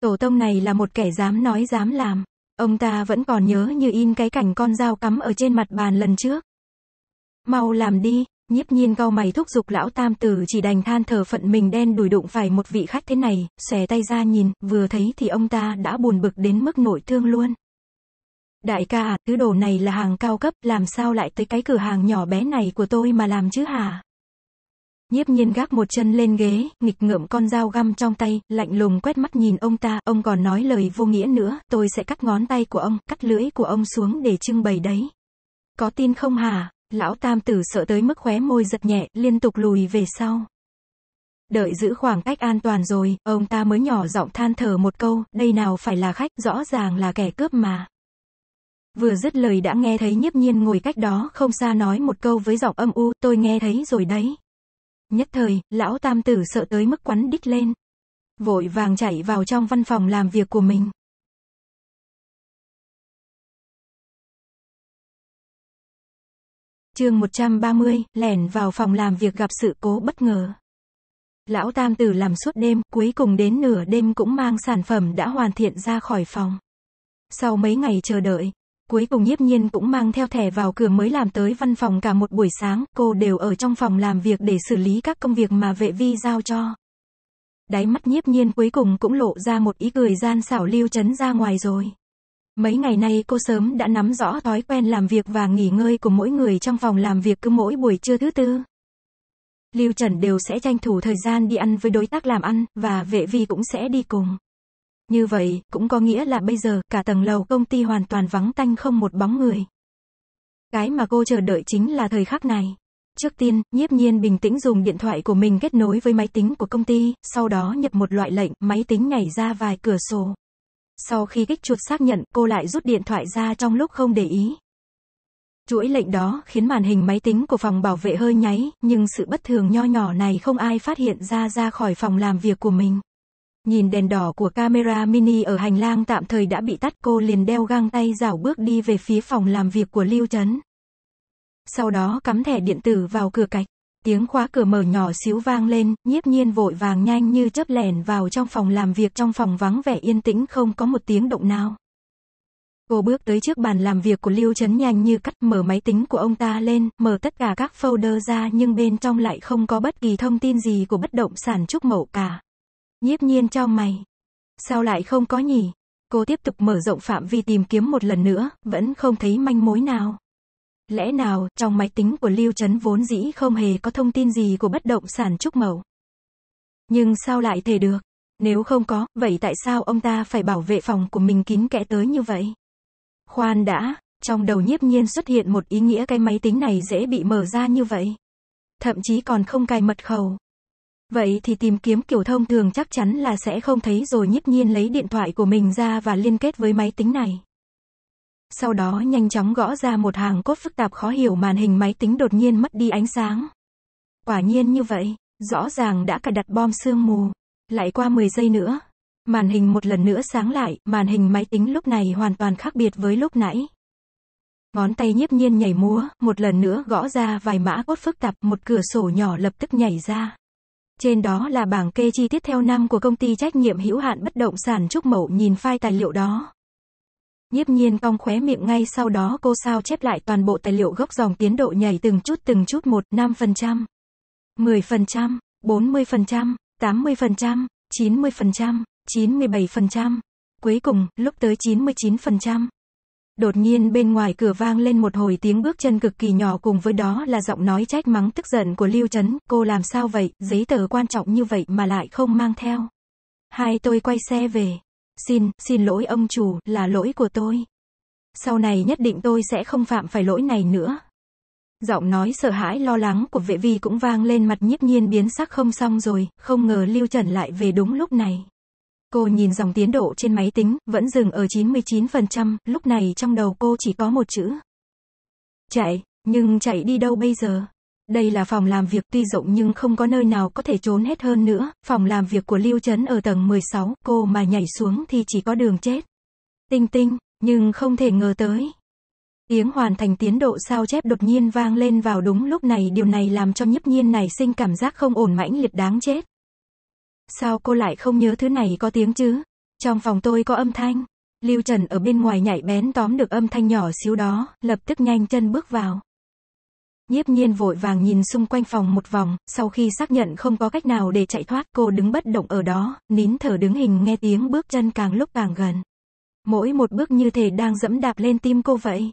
Tổ tông này là một kẻ dám nói dám làm. Ông ta vẫn còn nhớ như in cái cảnh con dao cắm ở trên mặt bàn lần trước. Mau làm đi, nhiếp nhiên cau mày thúc giục lão tam tử chỉ đành than thở phận mình đen đùi đụng phải một vị khách thế này, xòe tay ra nhìn, vừa thấy thì ông ta đã buồn bực đến mức nổi thương luôn. Đại ca, à, thứ đồ này là hàng cao cấp, làm sao lại tới cái cửa hàng nhỏ bé này của tôi mà làm chứ hả? Nhiếp nhiên gác một chân lên ghế, nghịch ngợm con dao găm trong tay, lạnh lùng quét mắt nhìn ông ta, ông còn nói lời vô nghĩa nữa, tôi sẽ cắt ngón tay của ông, cắt lưỡi của ông xuống để trưng bày đấy. Có tin không hả? Lão tam tử sợ tới mức khóe môi giật nhẹ, liên tục lùi về sau. Đợi giữ khoảng cách an toàn rồi, ông ta mới nhỏ giọng than thở một câu, đây nào phải là khách, rõ ràng là kẻ cướp mà. Vừa dứt lời đã nghe thấy nhiếp nhiên ngồi cách đó không xa nói một câu với giọng âm u, tôi nghe thấy rồi đấy. Nhất thời, lão tam tử sợ tới mức quắn đít lên. Vội vàng chạy vào trong văn phòng làm việc của mình. chương 130, lẻn vào phòng làm việc gặp sự cố bất ngờ. Lão Tam Tử làm suốt đêm, cuối cùng đến nửa đêm cũng mang sản phẩm đã hoàn thiện ra khỏi phòng. Sau mấy ngày chờ đợi, Cuối cùng nhiếp nhiên cũng mang theo thẻ vào cửa mới làm tới văn phòng cả một buổi sáng, cô đều ở trong phòng làm việc để xử lý các công việc mà vệ vi giao cho. Đáy mắt nhiếp nhiên cuối cùng cũng lộ ra một ý cười gian xảo lưu chấn ra ngoài rồi. Mấy ngày nay cô sớm đã nắm rõ thói quen làm việc và nghỉ ngơi của mỗi người trong phòng làm việc cứ mỗi buổi trưa thứ tư. Lưu Trần đều sẽ tranh thủ thời gian đi ăn với đối tác làm ăn, và vệ vi cũng sẽ đi cùng. Như vậy, cũng có nghĩa là bây giờ, cả tầng lầu công ty hoàn toàn vắng tanh không một bóng người. Cái mà cô chờ đợi chính là thời khắc này. Trước tiên, nhiếp nhiên bình tĩnh dùng điện thoại của mình kết nối với máy tính của công ty, sau đó nhập một loại lệnh, máy tính nhảy ra vài cửa sổ. Sau khi kích chuột xác nhận, cô lại rút điện thoại ra trong lúc không để ý. Chuỗi lệnh đó khiến màn hình máy tính của phòng bảo vệ hơi nháy, nhưng sự bất thường nho nhỏ này không ai phát hiện ra ra khỏi phòng làm việc của mình. Nhìn đèn đỏ của camera mini ở hành lang tạm thời đã bị tắt cô liền đeo găng tay rảo bước đi về phía phòng làm việc của Lưu Trấn. Sau đó cắm thẻ điện tử vào cửa cạch. Tiếng khóa cửa mở nhỏ xíu vang lên, nhiếp nhiên vội vàng nhanh như chớp lẻn vào trong phòng làm việc trong phòng vắng vẻ yên tĩnh không có một tiếng động nào. Cô bước tới trước bàn làm việc của Lưu Trấn nhanh như cắt mở máy tính của ông ta lên, mở tất cả các folder ra nhưng bên trong lại không có bất kỳ thông tin gì của bất động sản trúc mậu cả. Nhiếp nhiên cho mày. Sao lại không có nhỉ? Cô tiếp tục mở rộng phạm vi tìm kiếm một lần nữa, vẫn không thấy manh mối nào. Lẽ nào, trong máy tính của Lưu Trấn vốn dĩ không hề có thông tin gì của bất động sản Trúc Mậu. Nhưng sao lại thể được? Nếu không có, vậy tại sao ông ta phải bảo vệ phòng của mình kín kẽ tới như vậy? Khoan đã, trong đầu nhiếp nhiên xuất hiện một ý nghĩa cái máy tính này dễ bị mở ra như vậy. Thậm chí còn không cài mật khẩu. Vậy thì tìm kiếm kiểu thông thường chắc chắn là sẽ không thấy rồi nhíp nhiên lấy điện thoại của mình ra và liên kết với máy tính này. Sau đó nhanh chóng gõ ra một hàng cốt phức tạp khó hiểu màn hình máy tính đột nhiên mất đi ánh sáng. Quả nhiên như vậy, rõ ràng đã cài đặt bom sương mù. Lại qua 10 giây nữa, màn hình một lần nữa sáng lại, màn hình máy tính lúc này hoàn toàn khác biệt với lúc nãy. Ngón tay nhíp nhiên nhảy múa, một lần nữa gõ ra vài mã cốt phức tạp, một cửa sổ nhỏ lập tức nhảy ra. Trên đó là bảng kê chi tiết theo năm của công ty trách nhiệm hữu hạn bất động sản Trúc Mậu nhìn file tài liệu đó. Nhiếp nhiên cong khóe miệng ngay sau đó cô sao chép lại toàn bộ tài liệu gốc dòng tiến độ nhảy từng chút từng chút một năm phần phần phần phần trăm trăm trăm trăm mười bốn mươi mươi mươi tám chín phần trăm chín mươi bảy phần trăm Cuối cùng, lúc tới chín chín mươi phần trăm Đột nhiên bên ngoài cửa vang lên một hồi tiếng bước chân cực kỳ nhỏ cùng với đó là giọng nói trách mắng tức giận của Lưu Trấn, cô làm sao vậy, giấy tờ quan trọng như vậy mà lại không mang theo. Hai tôi quay xe về. Xin, xin lỗi ông chủ, là lỗi của tôi. Sau này nhất định tôi sẽ không phạm phải lỗi này nữa. Giọng nói sợ hãi lo lắng của vệ vi cũng vang lên mặt nhiếp nhiên biến sắc không xong rồi, không ngờ Lưu Trần lại về đúng lúc này. Cô nhìn dòng tiến độ trên máy tính, vẫn dừng ở 99%, lúc này trong đầu cô chỉ có một chữ. Chạy, nhưng chạy đi đâu bây giờ? Đây là phòng làm việc tuy rộng nhưng không có nơi nào có thể trốn hết hơn nữa, phòng làm việc của Lưu Trấn ở tầng 16, cô mà nhảy xuống thì chỉ có đường chết. Tinh tinh, nhưng không thể ngờ tới. Tiếng hoàn thành tiến độ sao chép đột nhiên vang lên vào đúng lúc này điều này làm cho nhấp nhiên này sinh cảm giác không ổn mãnh liệt đáng chết. Sao cô lại không nhớ thứ này có tiếng chứ? Trong phòng tôi có âm thanh. Lưu Trần ở bên ngoài nhảy bén tóm được âm thanh nhỏ xíu đó, lập tức nhanh chân bước vào. Nhiếp nhiên vội vàng nhìn xung quanh phòng một vòng, sau khi xác nhận không có cách nào để chạy thoát cô đứng bất động ở đó, nín thở đứng hình nghe tiếng bước chân càng lúc càng gần. Mỗi một bước như thể đang dẫm đạp lên tim cô vậy.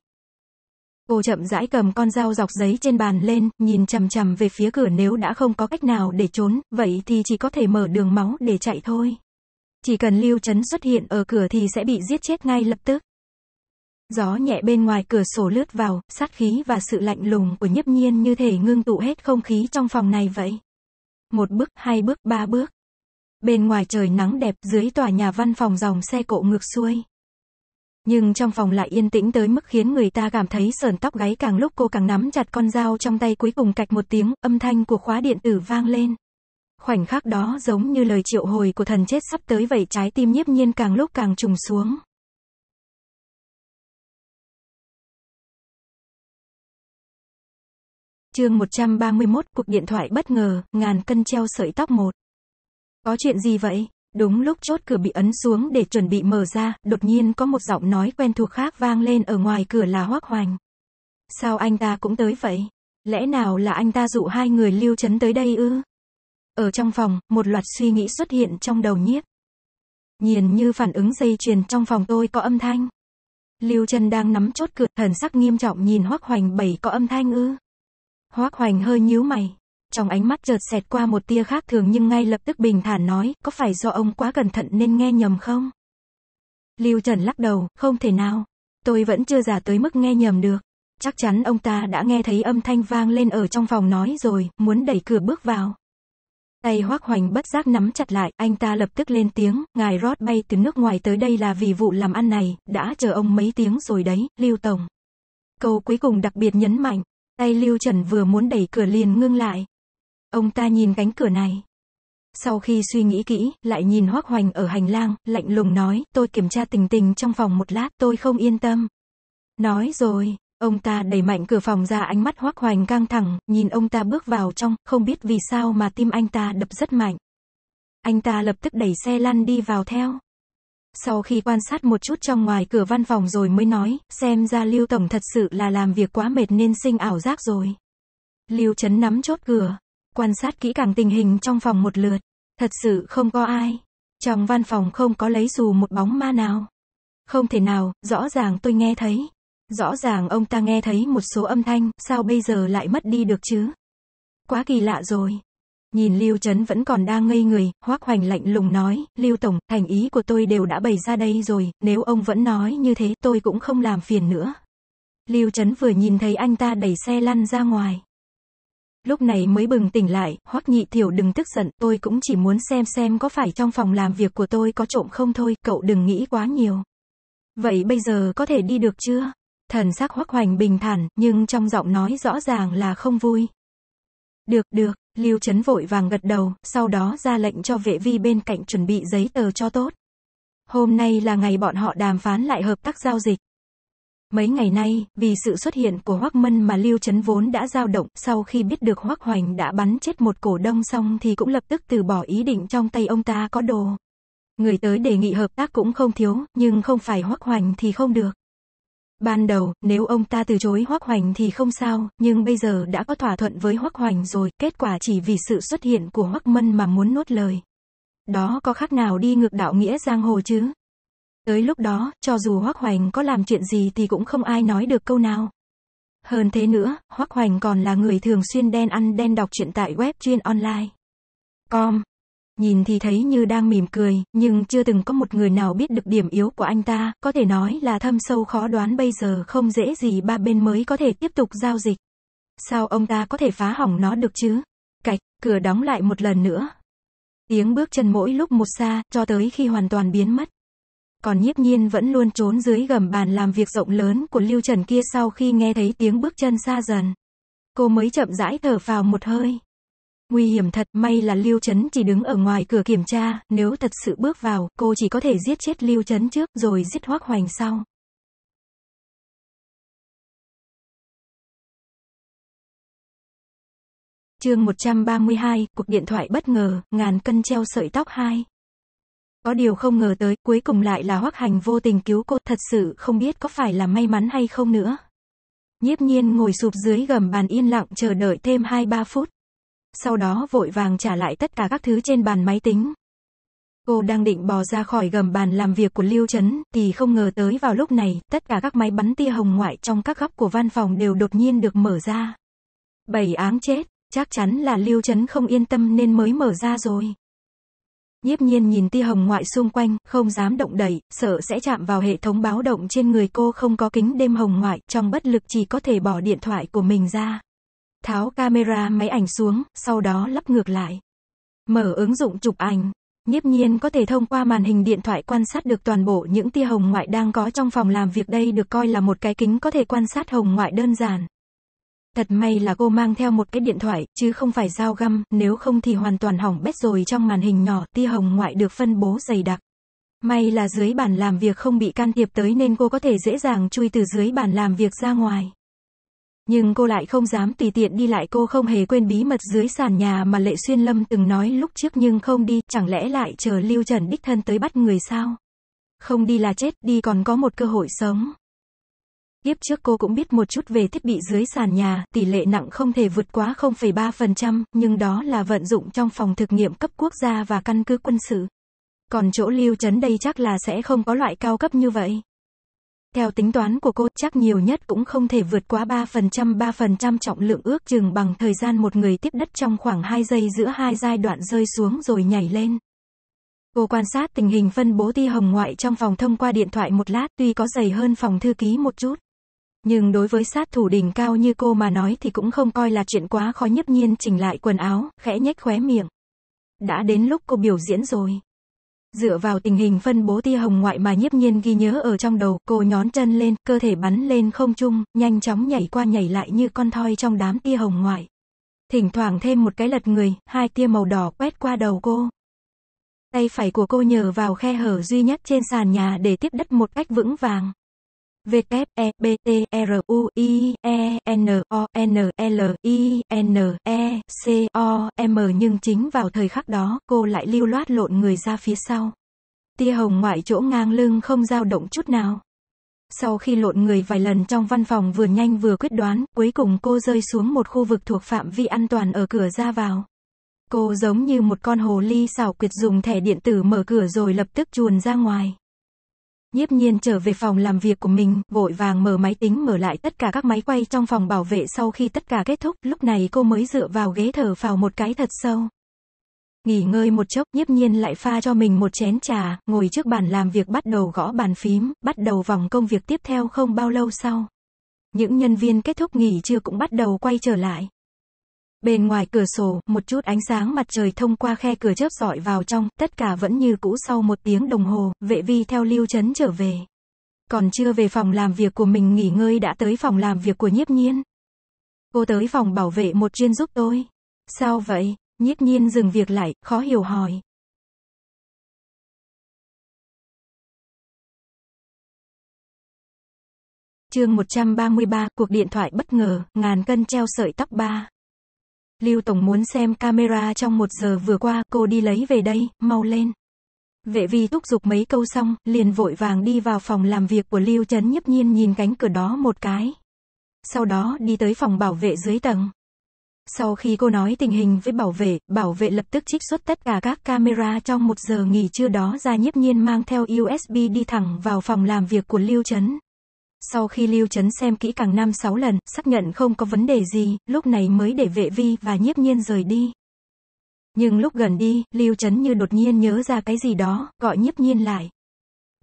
Cô chậm rãi cầm con dao dọc giấy trên bàn lên, nhìn chằm chằm về phía cửa nếu đã không có cách nào để trốn, vậy thì chỉ có thể mở đường máu để chạy thôi. Chỉ cần Lưu Trấn xuất hiện ở cửa thì sẽ bị giết chết ngay lập tức. Gió nhẹ bên ngoài cửa sổ lướt vào, sát khí và sự lạnh lùng của nhấp nhiên như thể ngưng tụ hết không khí trong phòng này vậy. Một bước, hai bước, ba bước. Bên ngoài trời nắng đẹp dưới tòa nhà văn phòng dòng xe cộ ngược xuôi. Nhưng trong phòng lại yên tĩnh tới mức khiến người ta cảm thấy sờn tóc gáy càng lúc cô càng nắm chặt con dao trong tay cuối cùng cạch một tiếng, âm thanh của khóa điện tử vang lên. Khoảnh khắc đó giống như lời triệu hồi của thần chết sắp tới vậy trái tim nhiếp nhiên càng lúc càng trùng xuống. chương 131 cuộc điện thoại bất ngờ, ngàn cân treo sợi tóc một. Có chuyện gì vậy? Đúng lúc chốt cửa bị ấn xuống để chuẩn bị mở ra, đột nhiên có một giọng nói quen thuộc khác vang lên ở ngoài cửa là Hoác Hoành. Sao anh ta cũng tới vậy? Lẽ nào là anh ta dụ hai người lưu chấn tới đây ư? Ở trong phòng, một loạt suy nghĩ xuất hiện trong đầu nhiếp. Nhìn như phản ứng dây chuyền trong phòng tôi có âm thanh. Lưu Trân đang nắm chốt cửa, thần sắc nghiêm trọng nhìn Hoắc Hoành bảy có âm thanh ư? Hoắc Hoành hơi nhíu mày, trong ánh mắt chợt xẹt qua một tia khác thường nhưng ngay lập tức bình thản nói, có phải do ông quá cẩn thận nên nghe nhầm không? Lưu Trần lắc đầu, không thể nào. Tôi vẫn chưa giả tới mức nghe nhầm được. Chắc chắn ông ta đã nghe thấy âm thanh vang lên ở trong phòng nói rồi, muốn đẩy cửa bước vào. Tay hoác hoành bất giác nắm chặt lại, anh ta lập tức lên tiếng, ngài rót bay từ nước ngoài tới đây là vì vụ làm ăn này, đã chờ ông mấy tiếng rồi đấy, Lưu Tổng. Câu cuối cùng đặc biệt nhấn mạnh, tay Lưu Trần vừa muốn đẩy cửa liền ngưng lại, Ông ta nhìn cánh cửa này. Sau khi suy nghĩ kỹ, lại nhìn Hoác Hoành ở hành lang, lạnh lùng nói, tôi kiểm tra tình tình trong phòng một lát, tôi không yên tâm. Nói rồi, ông ta đẩy mạnh cửa phòng ra ánh mắt Hoác Hoành căng thẳng, nhìn ông ta bước vào trong, không biết vì sao mà tim anh ta đập rất mạnh. Anh ta lập tức đẩy xe lăn đi vào theo. Sau khi quan sát một chút trong ngoài cửa văn phòng rồi mới nói, xem ra Lưu Tổng thật sự là làm việc quá mệt nên sinh ảo giác rồi. Lưu Trấn nắm chốt cửa, quan sát kỹ càng tình hình trong phòng một lượt. Thật sự không có ai. Trong văn phòng không có lấy dù một bóng ma nào. Không thể nào, rõ ràng tôi nghe thấy. Rõ ràng ông ta nghe thấy một số âm thanh, sao bây giờ lại mất đi được chứ? Quá kỳ lạ rồi. Nhìn Lưu Trấn vẫn còn đang ngây người, Hoác Hoành lạnh lùng nói, Lưu Tổng, thành ý của tôi đều đã bày ra đây rồi, nếu ông vẫn nói như thế tôi cũng không làm phiền nữa. Lưu Trấn vừa nhìn thấy anh ta đẩy xe lăn ra ngoài. Lúc này mới bừng tỉnh lại, hoắc nhị tiểu đừng tức giận, tôi cũng chỉ muốn xem xem có phải trong phòng làm việc của tôi có trộm không thôi, cậu đừng nghĩ quá nhiều. Vậy bây giờ có thể đi được chưa? Thần sắc hoắc hoành bình thản, nhưng trong giọng nói rõ ràng là không vui. Được, được, Lưu Chấn vội vàng gật đầu, sau đó ra lệnh cho vệ vi bên cạnh chuẩn bị giấy tờ cho tốt. Hôm nay là ngày bọn họ đàm phán lại hợp tác giao dịch. Mấy ngày nay, vì sự xuất hiện của Hoắc Mân mà Lưu Trấn vốn đã dao động, sau khi biết được Hoắc Hoành đã bắn chết một cổ đông xong thì cũng lập tức từ bỏ ý định trong tay ông ta có đồ. Người tới đề nghị hợp tác cũng không thiếu, nhưng không phải Hoắc Hoành thì không được. Ban đầu, nếu ông ta từ chối Hoắc Hoành thì không sao, nhưng bây giờ đã có thỏa thuận với Hoắc Hoành rồi, kết quả chỉ vì sự xuất hiện của Hoắc Mân mà muốn nuốt lời. Đó có khác nào đi ngược đạo nghĩa giang hồ chứ? Tới lúc đó, cho dù Hoắc Hoành có làm chuyện gì thì cũng không ai nói được câu nào. Hơn thế nữa, Hoắc Hoành còn là người thường xuyên đen ăn đen đọc chuyện tại web chuyên online. Com. Nhìn thì thấy như đang mỉm cười, nhưng chưa từng có một người nào biết được điểm yếu của anh ta, có thể nói là thâm sâu khó đoán bây giờ không dễ gì ba bên mới có thể tiếp tục giao dịch. Sao ông ta có thể phá hỏng nó được chứ? Cạch, cửa đóng lại một lần nữa. Tiếng bước chân mỗi lúc một xa, cho tới khi hoàn toàn biến mất còn nhiếp nhiên vẫn luôn trốn dưới gầm bàn làm việc rộng lớn của Lưu Trần kia sau khi nghe thấy tiếng bước chân xa dần. Cô mới chậm rãi thở vào một hơi. Nguy hiểm thật, may là Lưu Trấn chỉ đứng ở ngoài cửa kiểm tra, nếu thật sự bước vào, cô chỉ có thể giết chết Lưu Trấn trước, rồi giết Hoác Hoành sau. chương 132, cuộc điện thoại bất ngờ, ngàn cân treo sợi tóc hai có điều không ngờ tới, cuối cùng lại là hoắc hành vô tình cứu cô, thật sự không biết có phải là may mắn hay không nữa. Nhiếp nhiên ngồi sụp dưới gầm bàn yên lặng chờ đợi thêm 2-3 phút. Sau đó vội vàng trả lại tất cả các thứ trên bàn máy tính. Cô đang định bò ra khỏi gầm bàn làm việc của Lưu Trấn, thì không ngờ tới vào lúc này, tất cả các máy bắn tia hồng ngoại trong các góc của văn phòng đều đột nhiên được mở ra. Bảy áng chết, chắc chắn là Lưu Trấn không yên tâm nên mới mở ra rồi. Nhiếp nhiên nhìn tia hồng ngoại xung quanh, không dám động đẩy, sợ sẽ chạm vào hệ thống báo động trên người cô không có kính đêm hồng ngoại, trong bất lực chỉ có thể bỏ điện thoại của mình ra. Tháo camera máy ảnh xuống, sau đó lắp ngược lại. Mở ứng dụng chụp ảnh. Nhiếp nhiên có thể thông qua màn hình điện thoại quan sát được toàn bộ những tia hồng ngoại đang có trong phòng làm việc đây được coi là một cái kính có thể quan sát hồng ngoại đơn giản. Thật may là cô mang theo một cái điện thoại, chứ không phải dao găm, nếu không thì hoàn toàn hỏng bét rồi trong màn hình nhỏ, tia hồng ngoại được phân bố dày đặc. May là dưới bàn làm việc không bị can thiệp tới nên cô có thể dễ dàng chui từ dưới bàn làm việc ra ngoài. Nhưng cô lại không dám tùy tiện đi lại cô không hề quên bí mật dưới sàn nhà mà Lệ Xuyên Lâm từng nói lúc trước nhưng không đi, chẳng lẽ lại chờ Lưu Trần đích thân tới bắt người sao? Không đi là chết, đi còn có một cơ hội sống. Tiếp trước cô cũng biết một chút về thiết bị dưới sàn nhà, tỷ lệ nặng không thể vượt quá 0,3%, nhưng đó là vận dụng trong phòng thực nghiệm cấp quốc gia và căn cứ quân sự. Còn chỗ lưu trấn đây chắc là sẽ không có loại cao cấp như vậy. Theo tính toán của cô, chắc nhiều nhất cũng không thể vượt quá 3% 3% trọng lượng ước chừng bằng thời gian một người tiếp đất trong khoảng 2 giây giữa hai giai đoạn rơi xuống rồi nhảy lên. Cô quan sát tình hình phân bố ti hồng ngoại trong phòng thông qua điện thoại một lát tuy có dày hơn phòng thư ký một chút. Nhưng đối với sát thủ đỉnh cao như cô mà nói thì cũng không coi là chuyện quá khó nhấp nhiên chỉnh lại quần áo, khẽ nhếch khóe miệng. Đã đến lúc cô biểu diễn rồi. Dựa vào tình hình phân bố tia hồng ngoại mà nhiếp nhiên ghi nhớ ở trong đầu, cô nhón chân lên, cơ thể bắn lên không trung, nhanh chóng nhảy qua nhảy lại như con thoi trong đám tia hồng ngoại. Thỉnh thoảng thêm một cái lật người, hai tia màu đỏ quét qua đầu cô. Tay phải của cô nhờ vào khe hở duy nhất trên sàn nhà để tiếp đất một cách vững vàng. V E B T e R U I E N O N L I N E C O M nhưng chính vào thời khắc đó cô lại lưu loát lộn người ra phía sau. Tia hồng ngoại chỗ ngang lưng không dao động chút nào. Sau khi lộn người vài lần trong văn phòng vừa nhanh vừa quyết đoán, cuối cùng cô rơi xuống một khu vực thuộc phạm vi an toàn ở cửa ra vào. Cô giống như một con hồ ly xảo quyệt dùng thẻ điện tử mở cửa rồi lập tức chuồn ra ngoài. Nhiếp nhiên trở về phòng làm việc của mình, vội vàng mở máy tính mở lại tất cả các máy quay trong phòng bảo vệ sau khi tất cả kết thúc, lúc này cô mới dựa vào ghế thở vào một cái thật sâu. Nghỉ ngơi một chốc, nhiếp nhiên lại pha cho mình một chén trà, ngồi trước bàn làm việc bắt đầu gõ bàn phím, bắt đầu vòng công việc tiếp theo không bao lâu sau. Những nhân viên kết thúc nghỉ trưa cũng bắt đầu quay trở lại. Bên ngoài cửa sổ, một chút ánh sáng mặt trời thông qua khe cửa chớp rọi vào trong, tất cả vẫn như cũ sau một tiếng đồng hồ, vệ vi theo lưu chấn trở về. Còn chưa về phòng làm việc của mình nghỉ ngơi đã tới phòng làm việc của nhiếp nhiên. Cô tới phòng bảo vệ một chuyên giúp tôi. Sao vậy? Nhiếp nhiên dừng việc lại, khó hiểu hỏi. chương 133, cuộc điện thoại bất ngờ, ngàn cân treo sợi tóc ba. Lưu Tổng muốn xem camera trong một giờ vừa qua, cô đi lấy về đây, mau lên. Vệ vi thúc giục mấy câu xong, liền vội vàng đi vào phòng làm việc của Lưu Trấn nhấp nhiên nhìn cánh cửa đó một cái. Sau đó đi tới phòng bảo vệ dưới tầng. Sau khi cô nói tình hình với bảo vệ, bảo vệ lập tức trích xuất tất cả các camera trong một giờ nghỉ trưa đó ra nhấp nhiên mang theo USB đi thẳng vào phòng làm việc của Lưu Trấn sau khi Lưu Trấn xem kỹ càng năm sáu lần, xác nhận không có vấn đề gì, lúc này mới để vệ vi và nhiếp nhiên rời đi. Nhưng lúc gần đi, Lưu Trấn như đột nhiên nhớ ra cái gì đó, gọi nhiếp nhiên lại.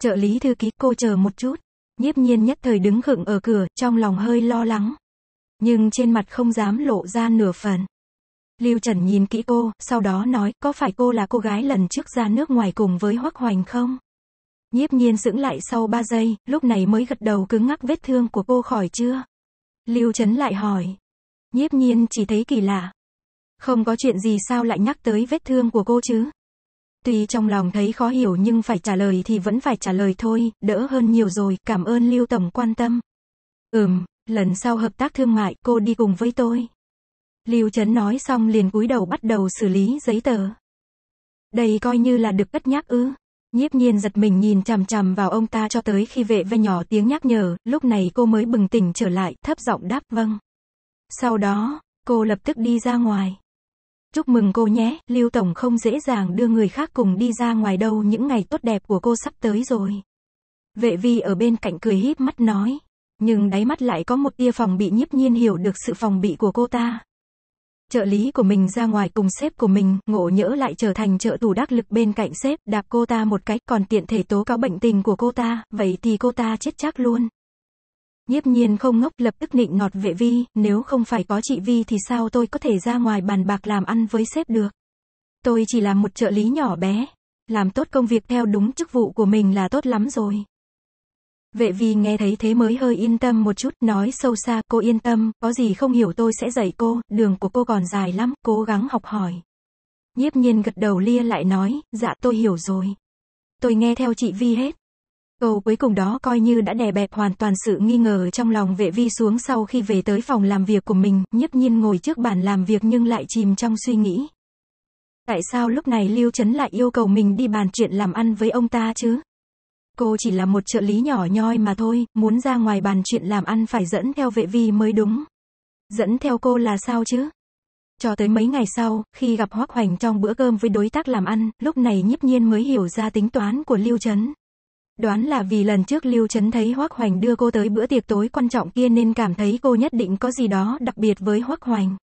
Trợ lý thư ký cô chờ một chút. Nhiếp nhiên nhất thời đứng khựng ở cửa, trong lòng hơi lo lắng. Nhưng trên mặt không dám lộ ra nửa phần. Lưu Trần nhìn kỹ cô, sau đó nói, có phải cô là cô gái lần trước ra nước ngoài cùng với Hoắc Hoành không? Nhiếp nhiên sững lại sau 3 giây, lúc này mới gật đầu cứng ngắc vết thương của cô khỏi chưa? Lưu Trấn lại hỏi. Nhiếp nhiên chỉ thấy kỳ lạ. Không có chuyện gì sao lại nhắc tới vết thương của cô chứ? Tuy trong lòng thấy khó hiểu nhưng phải trả lời thì vẫn phải trả lời thôi, đỡ hơn nhiều rồi, cảm ơn Lưu Tổng quan tâm. Ừm, lần sau hợp tác thương mại, cô đi cùng với tôi. Lưu Trấn nói xong liền cúi đầu bắt đầu xử lý giấy tờ. Đây coi như là được cất nhắc ư. Nhiếp nhiên giật mình nhìn chằm chằm vào ông ta cho tới khi vệ ve nhỏ tiếng nhắc nhở, lúc này cô mới bừng tỉnh trở lại, thấp giọng đáp vâng. Sau đó, cô lập tức đi ra ngoài. Chúc mừng cô nhé, Lưu Tổng không dễ dàng đưa người khác cùng đi ra ngoài đâu những ngày tốt đẹp của cô sắp tới rồi. Vệ vi ở bên cạnh cười híp mắt nói, nhưng đáy mắt lại có một tia phòng bị nhiếp nhiên hiểu được sự phòng bị của cô ta trợ lý của mình ra ngoài cùng sếp của mình, ngộ nhỡ lại trở thành trợ thủ đắc lực bên cạnh sếp, đạp cô ta một cách còn tiện thể tố cáo bệnh tình của cô ta, vậy thì cô ta chết chắc luôn. Nhiếp nhiên không ngốc lập tức nịnh ngọt vệ vi, nếu không phải có chị Vi thì sao tôi có thể ra ngoài bàn bạc làm ăn với sếp được. Tôi chỉ là một trợ lý nhỏ bé, làm tốt công việc theo đúng chức vụ của mình là tốt lắm rồi. Vệ Vi nghe thấy thế mới hơi yên tâm một chút, nói sâu xa, cô yên tâm, có gì không hiểu tôi sẽ dạy cô, đường của cô còn dài lắm, cố gắng học hỏi. Nhiếp nhiên gật đầu lia lại nói, dạ tôi hiểu rồi. Tôi nghe theo chị Vi hết. Câu cuối cùng đó coi như đã đè bẹp hoàn toàn sự nghi ngờ trong lòng vệ vi xuống sau khi về tới phòng làm việc của mình, nhiếp nhiên ngồi trước bàn làm việc nhưng lại chìm trong suy nghĩ. Tại sao lúc này Lưu Trấn lại yêu cầu mình đi bàn chuyện làm ăn với ông ta chứ? cô chỉ là một trợ lý nhỏ nhoi mà thôi, muốn ra ngoài bàn chuyện làm ăn phải dẫn theo vệ vi mới đúng. Dẫn theo cô là sao chứ? Cho tới mấy ngày sau, khi gặp Hoác Hoành trong bữa cơm với đối tác làm ăn, lúc này nhiếp nhiên mới hiểu ra tính toán của Lưu Trấn. Đoán là vì lần trước Lưu Trấn thấy Hoác Hoành đưa cô tới bữa tiệc tối quan trọng kia nên cảm thấy cô nhất định có gì đó đặc biệt với Hoác Hoành.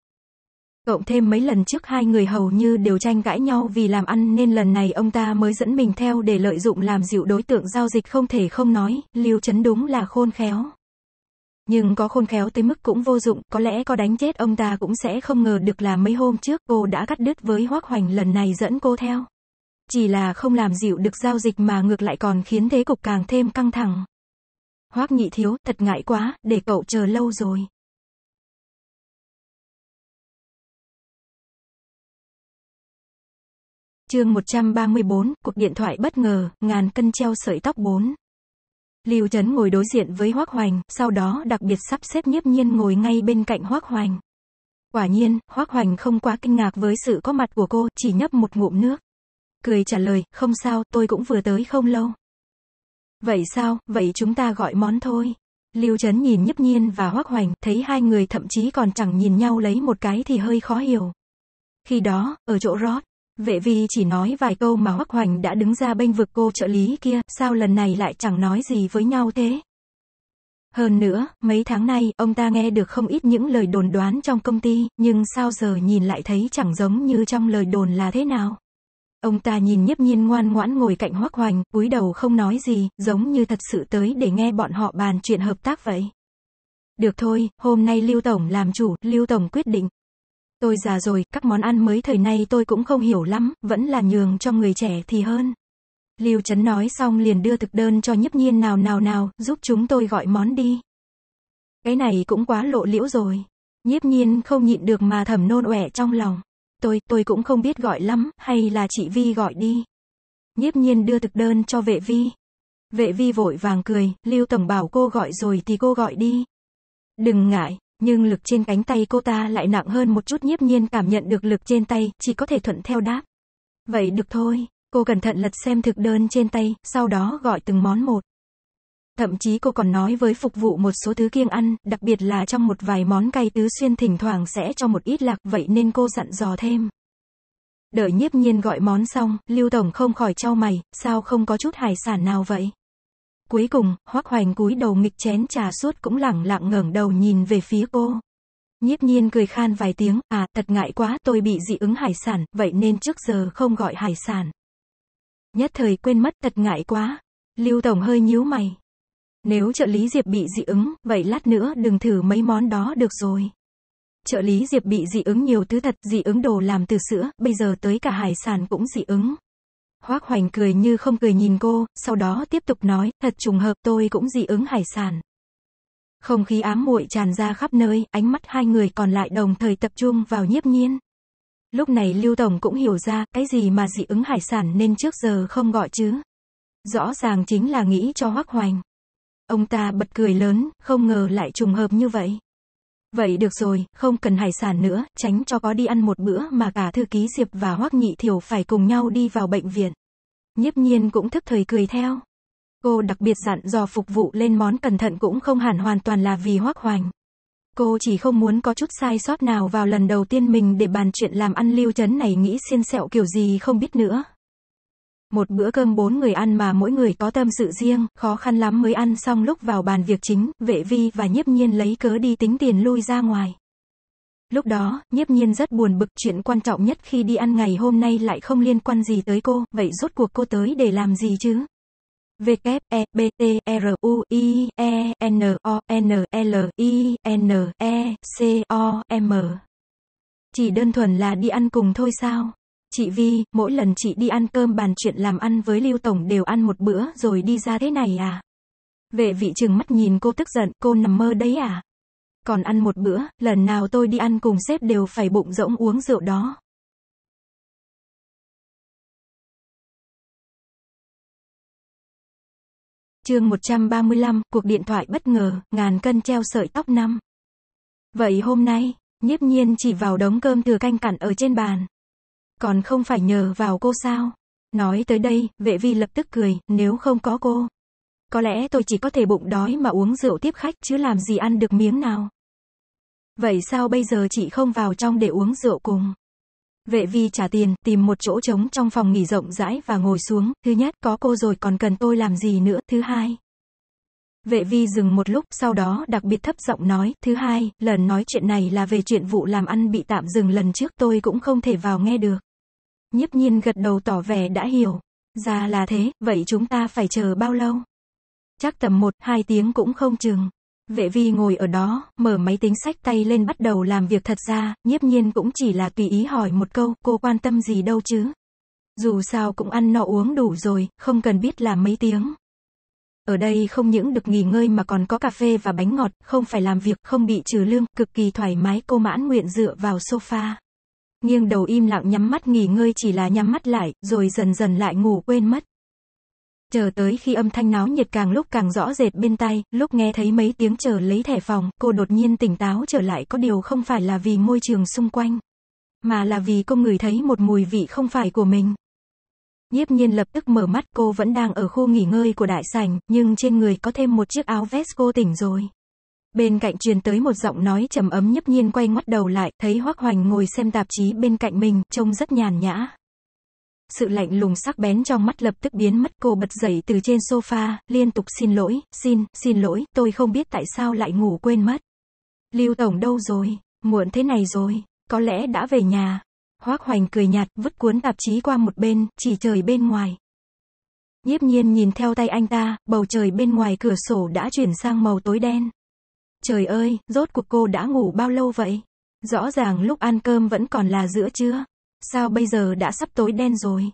Cộng thêm mấy lần trước hai người hầu như đều tranh cãi nhau vì làm ăn nên lần này ông ta mới dẫn mình theo để lợi dụng làm dịu đối tượng giao dịch không thể không nói, Lưu Trấn đúng là khôn khéo. Nhưng có khôn khéo tới mức cũng vô dụng, có lẽ có đánh chết ông ta cũng sẽ không ngờ được là mấy hôm trước cô đã cắt đứt với Hoác Hoành lần này dẫn cô theo. Chỉ là không làm dịu được giao dịch mà ngược lại còn khiến thế cục càng thêm căng thẳng. Hoác nhị thiếu, thật ngại quá, để cậu chờ lâu rồi. Chương 134, cuộc điện thoại bất ngờ, ngàn cân treo sợi tóc 4. Lưu Trấn ngồi đối diện với Hoắc Hoành, sau đó đặc biệt sắp xếp Nhiếp Nhiên ngồi ngay bên cạnh Hoắc Hoành. Quả nhiên, Hoắc Hoành không quá kinh ngạc với sự có mặt của cô, chỉ nhấp một ngụm nước. Cười trả lời, không sao, tôi cũng vừa tới không lâu. Vậy sao, vậy chúng ta gọi món thôi. Lưu Trấn nhìn Nhiếp Nhiên và Hoắc Hoành, thấy hai người thậm chí còn chẳng nhìn nhau lấy một cái thì hơi khó hiểu. Khi đó, ở chỗ rót, Vệ vi chỉ nói vài câu mà Hoắc Hoành đã đứng ra bênh vực cô trợ lý kia, sao lần này lại chẳng nói gì với nhau thế? Hơn nữa, mấy tháng nay, ông ta nghe được không ít những lời đồn đoán trong công ty, nhưng sao giờ nhìn lại thấy chẳng giống như trong lời đồn là thế nào? Ông ta nhìn nhiếp nhiên ngoan ngoãn ngồi cạnh Hoắc Hoành, cúi đầu không nói gì, giống như thật sự tới để nghe bọn họ bàn chuyện hợp tác vậy. Được thôi, hôm nay Lưu Tổng làm chủ, Lưu Tổng quyết định. Tôi già rồi, các món ăn mới thời nay tôi cũng không hiểu lắm, vẫn là nhường cho người trẻ thì hơn. Lưu Trấn nói xong liền đưa thực đơn cho nhiếp nhiên nào nào nào, giúp chúng tôi gọi món đi. Cái này cũng quá lộ liễu rồi. Nhiếp nhiên không nhịn được mà thầm nôn ọe trong lòng. Tôi, tôi cũng không biết gọi lắm, hay là chị Vi gọi đi. Nhiếp nhiên đưa thực đơn cho vệ vi. Vệ vi vội vàng cười, Lưu Tổng bảo cô gọi rồi thì cô gọi đi. Đừng ngại, nhưng lực trên cánh tay cô ta lại nặng hơn một chút nhiếp nhiên cảm nhận được lực trên tay, chỉ có thể thuận theo đáp. Vậy được thôi, cô cẩn thận lật xem thực đơn trên tay, sau đó gọi từng món một. Thậm chí cô còn nói với phục vụ một số thứ kiêng ăn, đặc biệt là trong một vài món cay tứ xuyên thỉnh thoảng sẽ cho một ít lạc, vậy nên cô dặn dò thêm. Đợi nhiếp nhiên gọi món xong, Lưu Tổng không khỏi trao mày, sao không có chút hải sản nào vậy? Cuối cùng, Hoắc Hoành cúi đầu nghịch chén trà suốt cũng lẳng lặng ngẩng đầu nhìn về phía cô. Nhiếp nhiên cười khan vài tiếng, à, thật ngại quá, tôi bị dị ứng hải sản, vậy nên trước giờ không gọi hải sản. Nhất thời quên mất, thật ngại quá. Lưu Tổng hơi nhíu mày. Nếu trợ lý Diệp bị dị ứng, vậy lát nữa đừng thử mấy món đó được rồi. Trợ lý Diệp bị dị ứng nhiều thứ thật, dị ứng đồ làm từ sữa, bây giờ tới cả hải sản cũng dị ứng. Hoác Hoành cười như không cười nhìn cô, sau đó tiếp tục nói, thật trùng hợp tôi cũng dị ứng hải sản. Không khí ám muội tràn ra khắp nơi, ánh mắt hai người còn lại đồng thời tập trung vào nhiếp nhiên. Lúc này Lưu Tổng cũng hiểu ra, cái gì mà dị ứng hải sản nên trước giờ không gọi chứ. Rõ ràng chính là nghĩ cho Hoác Hoành. Ông ta bật cười lớn, không ngờ lại trùng hợp như vậy. Vậy được rồi, không cần hải sản nữa, tránh cho có đi ăn một bữa mà cả thư ký Diệp và Hoắc Nhị Thiểu phải cùng nhau đi vào bệnh viện. Nhiếp nhiên cũng thức thời cười theo. Cô đặc biệt dặn dò phục vụ lên món cẩn thận cũng không hẳn hoàn toàn là vì Hoắc Hoành. Cô chỉ không muốn có chút sai sót nào vào lần đầu tiên mình để bàn chuyện làm ăn lưu chấn này nghĩ xiên sẹo kiểu gì không biết nữa một bữa cơm bốn người ăn mà mỗi người có tâm sự riêng, khó khăn lắm mới ăn xong lúc vào bàn việc chính, vệ vi và nhiếp nhiên lấy cớ đi tính tiền lui ra ngoài. Lúc đó, nhiếp nhiên rất buồn bực chuyện quan trọng nhất khi đi ăn ngày hôm nay lại không liên quan gì tới cô, vậy rốt cuộc cô tới để làm gì chứ? W E B T R U I E N O N L I N E C O M Chỉ đơn thuần là đi ăn cùng thôi sao? Chị Vi, mỗi lần chị đi ăn cơm bàn chuyện làm ăn với Lưu Tổng đều ăn một bữa rồi đi ra thế này à? Vệ vị trừng mắt nhìn cô tức giận, cô nằm mơ đấy à? Còn ăn một bữa, lần nào tôi đi ăn cùng sếp đều phải bụng rỗng uống rượu đó. chương 135, cuộc điện thoại bất ngờ, ngàn cân treo sợi tóc năm. Vậy hôm nay, nhiếp nhiên chỉ vào đống cơm thừa canh cặn ở trên bàn còn không phải nhờ vào cô sao? Nói tới đây, vệ vi lập tức cười, nếu không có cô. Có lẽ tôi chỉ có thể bụng đói mà uống rượu tiếp khách chứ làm gì ăn được miếng nào. Vậy sao bây giờ chị không vào trong để uống rượu cùng? Vệ vi trả tiền, tìm một chỗ trống trong phòng nghỉ rộng rãi và ngồi xuống. Thứ nhất, có cô rồi còn cần tôi làm gì nữa. Thứ hai. Vệ vi dừng một lúc, sau đó đặc biệt thấp giọng nói. Thứ hai, lần nói chuyện này là về chuyện vụ làm ăn bị tạm dừng lần trước tôi cũng không thể vào nghe được. Nhiếp nhiên gật đầu tỏ vẻ đã hiểu. Ra là thế, vậy chúng ta phải chờ bao lâu? Chắc tầm một hai tiếng cũng không chừng. Vệ vi ngồi ở đó, mở máy tính sách tay lên bắt đầu làm việc thật ra, nhiếp nhiên cũng chỉ là tùy ý hỏi một câu, cô quan tâm gì đâu chứ. Dù sao cũng ăn no uống đủ rồi, không cần biết làm mấy tiếng. Ở đây không những được nghỉ ngơi mà còn có cà phê và bánh ngọt, không phải làm việc, không bị trừ lương, cực kỳ thoải mái cô mãn nguyện dựa vào sofa nghiêng đầu im lặng nhắm mắt nghỉ ngơi chỉ là nhắm mắt lại, rồi dần dần lại ngủ quên mất. Chờ tới khi âm thanh náo nhiệt càng lúc càng rõ rệt bên tai, lúc nghe thấy mấy tiếng chờ lấy thẻ phòng, cô đột nhiên tỉnh táo trở lại có điều không phải là vì môi trường xung quanh, mà là vì cô ngửi thấy một mùi vị không phải của mình. Nhiếp nhiên lập tức mở mắt cô vẫn đang ở khu nghỉ ngơi của đại sảnh, nhưng trên người có thêm một chiếc áo vest cô tỉnh rồi. Bên cạnh truyền tới một giọng nói trầm ấm nhấp nhiên quay ngoắt đầu lại, thấy Hoắc Hoành ngồi xem tạp chí bên cạnh mình, trông rất nhàn nhã. Sự lạnh lùng sắc bén trong mắt lập tức biến mất cô bật dậy từ trên sofa, liên tục xin lỗi, xin, xin lỗi, tôi không biết tại sao lại ngủ quên mất. Lưu Tổng đâu rồi, muộn thế này rồi, có lẽ đã về nhà. Hoác Hoành cười nhạt, vứt cuốn tạp chí qua một bên, chỉ trời bên ngoài. Nhiếp nhiên nhìn theo tay anh ta, bầu trời bên ngoài cửa sổ đã chuyển sang màu tối đen. Trời ơi, rốt cuộc cô đã ngủ bao lâu vậy? Rõ ràng lúc ăn cơm vẫn còn là giữa trưa. Sao bây giờ đã sắp tối đen rồi?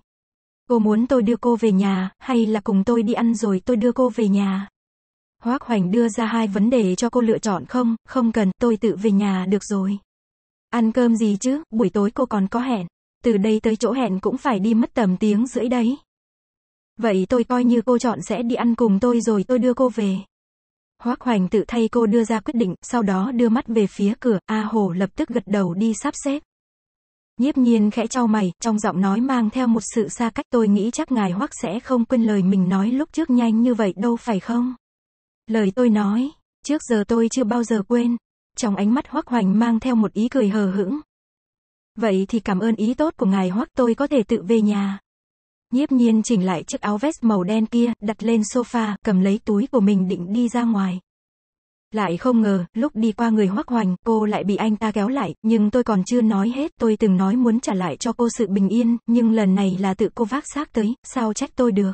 Cô muốn tôi đưa cô về nhà, hay là cùng tôi đi ăn rồi tôi đưa cô về nhà? Hoác Hoành đưa ra hai vấn đề cho cô lựa chọn không, không cần, tôi tự về nhà được rồi. Ăn cơm gì chứ, buổi tối cô còn có hẹn. Từ đây tới chỗ hẹn cũng phải đi mất tầm tiếng rưỡi đấy. Vậy tôi coi như cô chọn sẽ đi ăn cùng tôi rồi tôi đưa cô về. Hoác Hoành tự thay cô đưa ra quyết định, sau đó đưa mắt về phía cửa, A Hồ lập tức gật đầu đi sắp xếp. Nhiếp nhiên khẽ trao mày, trong giọng nói mang theo một sự xa cách tôi nghĩ chắc ngài hoắc sẽ không quên lời mình nói lúc trước nhanh như vậy đâu phải không? Lời tôi nói, trước giờ tôi chưa bao giờ quên. Trong ánh mắt hoắc hoành mang theo một ý cười hờ hững. Vậy thì cảm ơn ý tốt của ngài hoắc tôi có thể tự về nhà. Nhiếp nhiên chỉnh lại chiếc áo vest màu đen kia, đặt lên sofa, cầm lấy túi của mình định đi ra ngoài. Lại không ngờ, lúc đi qua người hoắc hoành, cô lại bị anh ta kéo lại, nhưng tôi còn chưa nói hết, tôi từng nói muốn trả lại cho cô sự bình yên, nhưng lần này là tự cô vác xác tới, sao trách tôi được.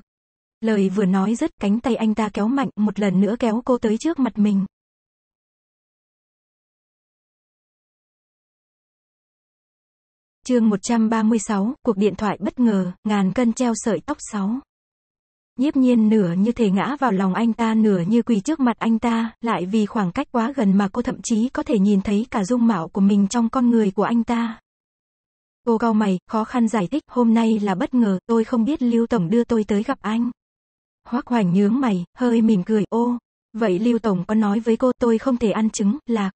Lời vừa nói dứt, cánh tay anh ta kéo mạnh, một lần nữa kéo cô tới trước mặt mình. chương 136, cuộc điện thoại bất ngờ, ngàn cân treo sợi tóc 6. Nhiếp nhiên nửa như thể ngã vào lòng anh ta nửa như quỳ trước mặt anh ta, lại vì khoảng cách quá gần mà cô thậm chí có thể nhìn thấy cả dung mạo của mình trong con người của anh ta. Cô cau mày, khó khăn giải thích, hôm nay là bất ngờ, tôi không biết Lưu Tổng đưa tôi tới gặp anh. Hoác hoành nhướng mày, hơi mỉm cười, ô, vậy Lưu Tổng có nói với cô tôi không thể ăn trứng, lạc,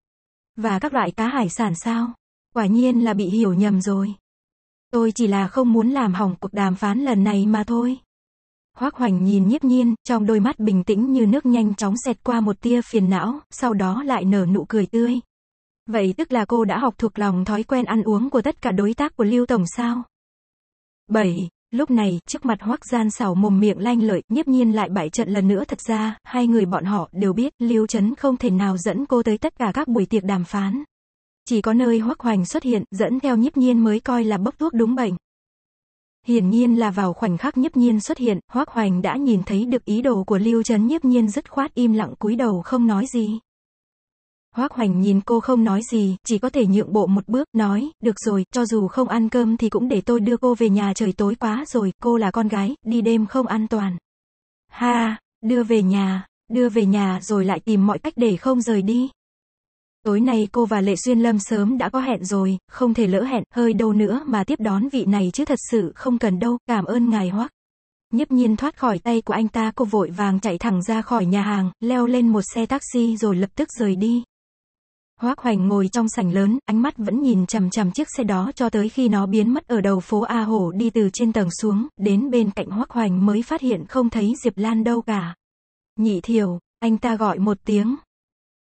và các loại cá hải sản sao? Quả nhiên là bị hiểu nhầm rồi. Tôi chỉ là không muốn làm hỏng cuộc đàm phán lần này mà thôi. Hoác Hoành nhìn nhiếp nhiên, trong đôi mắt bình tĩnh như nước nhanh chóng xẹt qua một tia phiền não, sau đó lại nở nụ cười tươi. Vậy tức là cô đã học thuộc lòng thói quen ăn uống của tất cả đối tác của Lưu Tổng sao? 7. Lúc này, trước mặt hoắc gian xảo mồm miệng lanh lợi, nhiếp nhiên lại bại trận lần nữa thật ra, hai người bọn họ đều biết, Lưu Trấn không thể nào dẫn cô tới tất cả các buổi tiệc đàm phán. Chỉ có nơi hoắc hoành xuất hiện, dẫn theo nhiếp nhiên mới coi là bốc thuốc đúng bệnh. Hiển nhiên là vào khoảnh khắc nhiếp nhiên xuất hiện, hoắc hoành đã nhìn thấy được ý đồ của lưu chấn nhiếp nhiên dứt khoát im lặng cúi đầu không nói gì. hoắc Hoành nhìn cô không nói gì, chỉ có thể nhượng bộ một bước, nói, được rồi, cho dù không ăn cơm thì cũng để tôi đưa cô về nhà trời tối quá rồi, cô là con gái, đi đêm không an toàn. Ha, đưa về nhà, đưa về nhà rồi lại tìm mọi cách để không rời đi. Tối nay cô và Lệ Xuyên Lâm sớm đã có hẹn rồi, không thể lỡ hẹn, hơi đâu nữa mà tiếp đón vị này chứ thật sự không cần đâu, cảm ơn ngài hoắc. Nhấp nhiên thoát khỏi tay của anh ta cô vội vàng chạy thẳng ra khỏi nhà hàng, leo lên một xe taxi rồi lập tức rời đi. Hoác Hoành ngồi trong sảnh lớn, ánh mắt vẫn nhìn chằm chằm chiếc xe đó cho tới khi nó biến mất ở đầu phố A Hổ đi từ trên tầng xuống, đến bên cạnh Hoác Hoành mới phát hiện không thấy Diệp Lan đâu cả. Nhị thiểu, anh ta gọi một tiếng.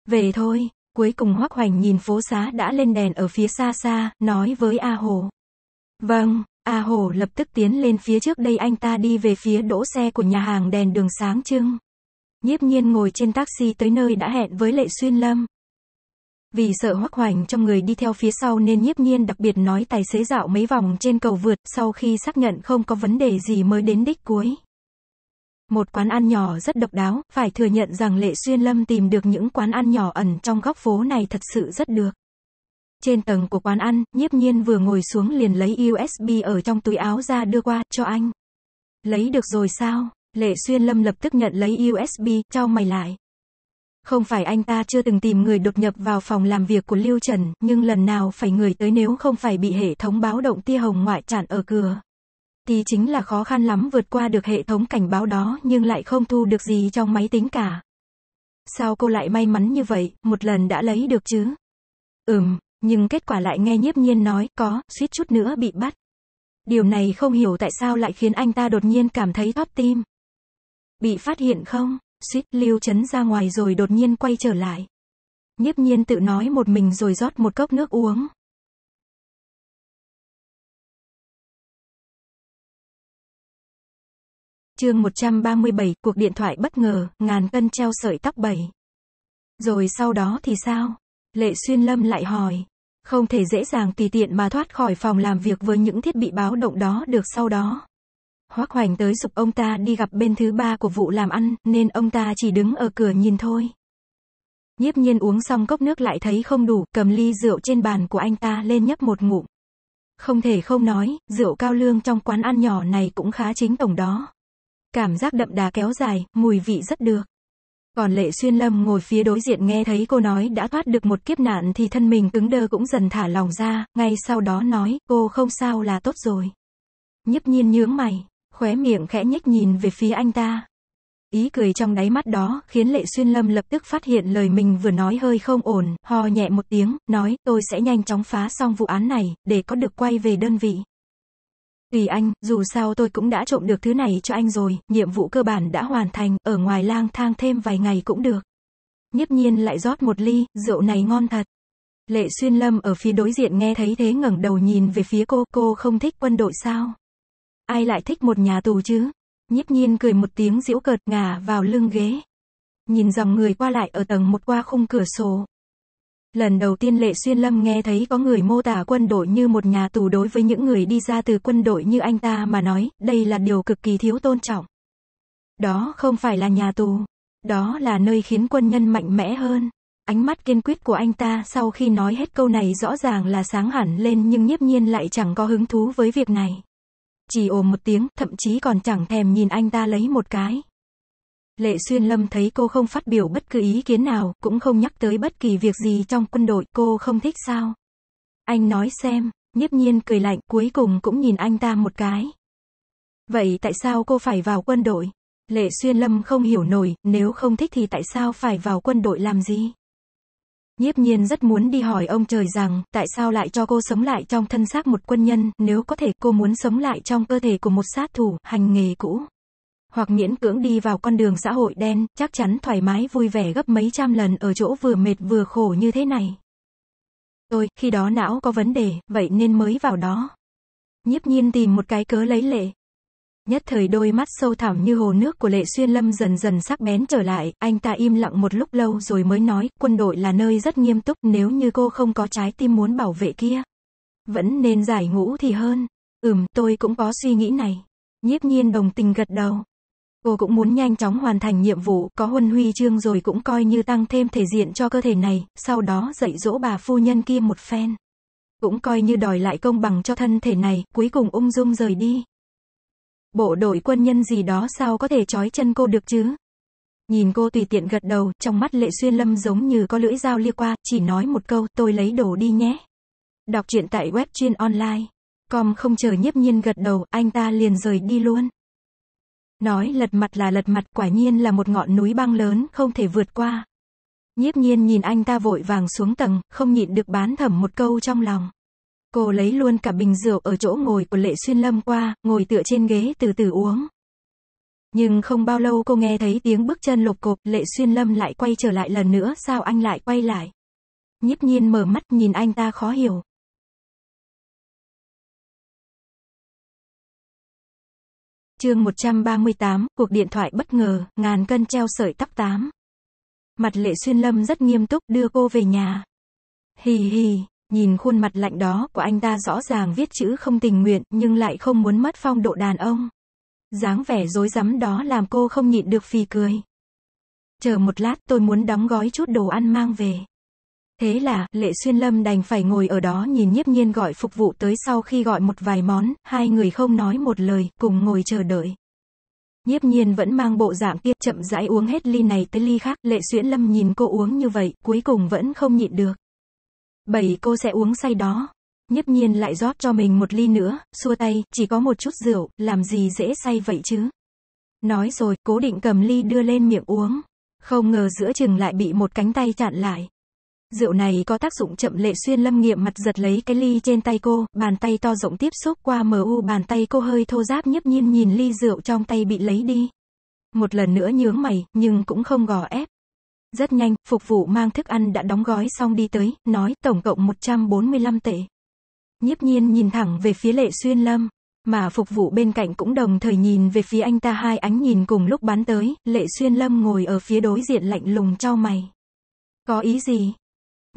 Về thôi, Cuối cùng Hoắc Hoành nhìn phố xá đã lên đèn ở phía xa xa, nói với A Hồ. Vâng, A Hồ lập tức tiến lên phía trước đây anh ta đi về phía đỗ xe của nhà hàng đèn đường sáng trưng. Nhiếp nhiên ngồi trên taxi tới nơi đã hẹn với Lệ Xuyên Lâm. Vì sợ hoắc hoành trong người đi theo phía sau nên nhiếp nhiên đặc biệt nói tài xế dạo mấy vòng trên cầu vượt sau khi xác nhận không có vấn đề gì mới đến đích cuối. Một quán ăn nhỏ rất độc đáo, phải thừa nhận rằng Lệ Xuyên Lâm tìm được những quán ăn nhỏ ẩn trong góc phố này thật sự rất được. Trên tầng của quán ăn, nhiếp nhiên vừa ngồi xuống liền lấy USB ở trong túi áo ra đưa qua, cho anh. Lấy được rồi sao? Lệ Xuyên Lâm lập tức nhận lấy USB, cho mày lại. Không phải anh ta chưa từng tìm người đột nhập vào phòng làm việc của Lưu Trần, nhưng lần nào phải người tới nếu không phải bị hệ thống báo động tia hồng ngoại tràn ở cửa thì chính là khó khăn lắm vượt qua được hệ thống cảnh báo đó nhưng lại không thu được gì trong máy tính cả. Sao cô lại may mắn như vậy, một lần đã lấy được chứ? Ừm, nhưng kết quả lại nghe nhiếp nhiên nói, có, suýt chút nữa bị bắt. Điều này không hiểu tại sao lại khiến anh ta đột nhiên cảm thấy thóp tim. Bị phát hiện không? Suýt lưu chấn ra ngoài rồi đột nhiên quay trở lại. Nhiếp nhiên tự nói một mình rồi rót một cốc nước uống. chương 137, cuộc điện thoại bất ngờ, ngàn cân treo sợi tóc bảy. Rồi sau đó thì sao? Lệ Xuyên Lâm lại hỏi. Không thể dễ dàng tùy tiện mà thoát khỏi phòng làm việc với những thiết bị báo động đó được sau đó. Hoác Hoành tới dục ông ta đi gặp bên thứ ba của vụ làm ăn, nên ông ta chỉ đứng ở cửa nhìn thôi. Nhiếp nhiên uống xong cốc nước lại thấy không đủ, cầm ly rượu trên bàn của anh ta lên nhấp một ngụm. Không thể không nói, rượu cao lương trong quán ăn nhỏ này cũng khá chính tổng đó cảm giác đậm đà kéo dài, mùi vị rất được. Còn Lệ Xuyên Lâm ngồi phía đối diện nghe thấy cô nói đã thoát được một kiếp nạn thì thân mình cứng đơ cũng dần thả lòng ra, ngay sau đó nói, cô không sao là tốt rồi. Nhấp nhiên nhướng mày, khóe miệng khẽ nhếch nhìn về phía anh ta. Ý cười trong đáy mắt đó khiến Lệ Xuyên Lâm lập tức phát hiện lời mình vừa nói hơi không ổn, ho nhẹ một tiếng, nói, tôi sẽ nhanh chóng phá xong vụ án này, để có được quay về đơn vị. Tùy anh, dù sao tôi cũng đã trộm được thứ này cho anh rồi, nhiệm vụ cơ bản đã hoàn thành, ở ngoài lang thang thêm vài ngày cũng được. Nhiếp nhiên lại rót một ly, rượu này ngon thật. Lệ xuyên lâm ở phía đối diện nghe thấy thế ngẩng đầu nhìn về phía cô, cô không thích quân đội sao? Ai lại thích một nhà tù chứ? Nhiếp nhiên cười một tiếng giễu cợt ngả vào lưng ghế. Nhìn dòng người qua lại ở tầng một qua khung cửa sổ, Lần đầu tiên Lệ Xuyên Lâm nghe thấy có người mô tả quân đội như một nhà tù đối với những người đi ra từ quân đội như anh ta mà nói, đây là điều cực kỳ thiếu tôn trọng. Đó không phải là nhà tù. Đó là nơi khiến quân nhân mạnh mẽ hơn. Ánh mắt kiên quyết của anh ta sau khi nói hết câu này rõ ràng là sáng hẳn lên nhưng nhiếp nhiên lại chẳng có hứng thú với việc này. Chỉ ồ một tiếng, thậm chí còn chẳng thèm nhìn anh ta lấy một cái. Lệ Xuyên Lâm thấy cô không phát biểu bất cứ ý kiến nào, cũng không nhắc tới bất kỳ việc gì trong quân đội, cô không thích sao? Anh nói xem, nhiếp nhiên cười lạnh, cuối cùng cũng nhìn anh ta một cái. Vậy tại sao cô phải vào quân đội? Lệ Xuyên Lâm không hiểu nổi, nếu không thích thì tại sao phải vào quân đội làm gì? Nhiếp nhiên rất muốn đi hỏi ông trời rằng, tại sao lại cho cô sống lại trong thân xác một quân nhân, nếu có thể cô muốn sống lại trong cơ thể của một sát thủ, hành nghề cũ hoặc miễn cưỡng đi vào con đường xã hội đen, chắc chắn thoải mái vui vẻ gấp mấy trăm lần ở chỗ vừa mệt vừa khổ như thế này. Tôi, khi đó não có vấn đề, vậy nên mới vào đó. Nhiếp nhiên tìm một cái cớ lấy lệ. Nhất thời đôi mắt sâu thẳm như hồ nước của lệ xuyên lâm dần dần sắc bén trở lại, anh ta im lặng một lúc lâu rồi mới nói, quân đội là nơi rất nghiêm túc nếu như cô không có trái tim muốn bảo vệ kia. Vẫn nên giải ngũ thì hơn. Ừm, tôi cũng có suy nghĩ này. Nhiếp nhiên đồng tình gật đầu. Cô cũng muốn nhanh chóng hoàn thành nhiệm vụ, có huân huy chương rồi cũng coi như tăng thêm thể diện cho cơ thể này, sau đó dạy dỗ bà phu nhân kia một phen. Cũng coi như đòi lại công bằng cho thân thể này, cuối cùng ung dung rời đi. Bộ đội quân nhân gì đó sao có thể trói chân cô được chứ? Nhìn cô tùy tiện gật đầu, trong mắt lệ xuyên lâm giống như có lưỡi dao lia qua, chỉ nói một câu, tôi lấy đồ đi nhé. Đọc truyện tại web chuyên online. Com không chờ nhiếp nhiên gật đầu, anh ta liền rời đi luôn. Nói lật mặt là lật mặt quả nhiên là một ngọn núi băng lớn không thể vượt qua. Nhiếp nhiên nhìn anh ta vội vàng xuống tầng, không nhịn được bán thầm một câu trong lòng. Cô lấy luôn cả bình rượu ở chỗ ngồi của Lệ Xuyên Lâm qua, ngồi tựa trên ghế từ từ uống. Nhưng không bao lâu cô nghe thấy tiếng bước chân lục cộp, Lệ Xuyên Lâm lại quay trở lại lần nữa, sao anh lại quay lại? Nhiếp nhiên mở mắt nhìn anh ta khó hiểu. chương 138, cuộc điện thoại bất ngờ, ngàn cân treo sợi tóc tám. Mặt lệ xuyên lâm rất nghiêm túc đưa cô về nhà. Hì hì, nhìn khuôn mặt lạnh đó của anh ta rõ ràng viết chữ không tình nguyện nhưng lại không muốn mất phong độ đàn ông. dáng vẻ dối rắm đó làm cô không nhịn được phì cười. Chờ một lát tôi muốn đóng gói chút đồ ăn mang về. Thế là, Lệ Xuyên Lâm đành phải ngồi ở đó nhìn nhiếp nhiên gọi phục vụ tới sau khi gọi một vài món, hai người không nói một lời, cùng ngồi chờ đợi. Nhiếp nhiên vẫn mang bộ dạng kia, chậm rãi uống hết ly này tới ly khác, Lệ Xuyên Lâm nhìn cô uống như vậy, cuối cùng vẫn không nhịn được. Bảy cô sẽ uống say đó. Nhiếp nhiên lại rót cho mình một ly nữa, xua tay, chỉ có một chút rượu, làm gì dễ say vậy chứ. Nói rồi, cố định cầm ly đưa lên miệng uống. Không ngờ giữa chừng lại bị một cánh tay chặn lại. Rượu này có tác dụng chậm lệ xuyên lâm nghiệm mặt giật lấy cái ly trên tay cô, bàn tay to rộng tiếp xúc qua mu bàn tay cô hơi thô ráp nhấp nhiên nhìn ly rượu trong tay bị lấy đi. Một lần nữa nhướng mày, nhưng cũng không gò ép. Rất nhanh, phục vụ mang thức ăn đã đóng gói xong đi tới, nói tổng cộng 145 tệ. Nhiếp nhiên nhìn thẳng về phía lệ xuyên lâm, mà phục vụ bên cạnh cũng đồng thời nhìn về phía anh ta hai ánh nhìn cùng lúc bắn tới, lệ xuyên lâm ngồi ở phía đối diện lạnh lùng trao mày. Có ý gì?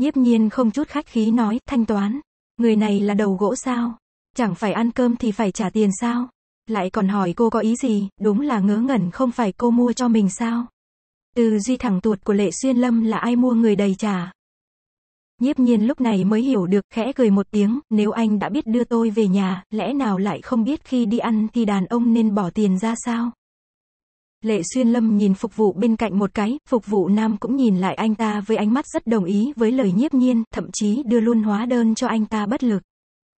Nhiếp nhiên không chút khách khí nói, thanh toán. Người này là đầu gỗ sao? Chẳng phải ăn cơm thì phải trả tiền sao? Lại còn hỏi cô có ý gì, đúng là ngớ ngẩn không phải cô mua cho mình sao? Từ duy thẳng tuột của Lệ Xuyên Lâm là ai mua người đầy trả? Nhiếp nhiên lúc này mới hiểu được, khẽ cười một tiếng, nếu anh đã biết đưa tôi về nhà, lẽ nào lại không biết khi đi ăn thì đàn ông nên bỏ tiền ra sao? Lệ Xuyên Lâm nhìn phục vụ bên cạnh một cái, phục vụ nam cũng nhìn lại anh ta với ánh mắt rất đồng ý với lời nhiếp nhiên, thậm chí đưa luôn hóa đơn cho anh ta bất lực.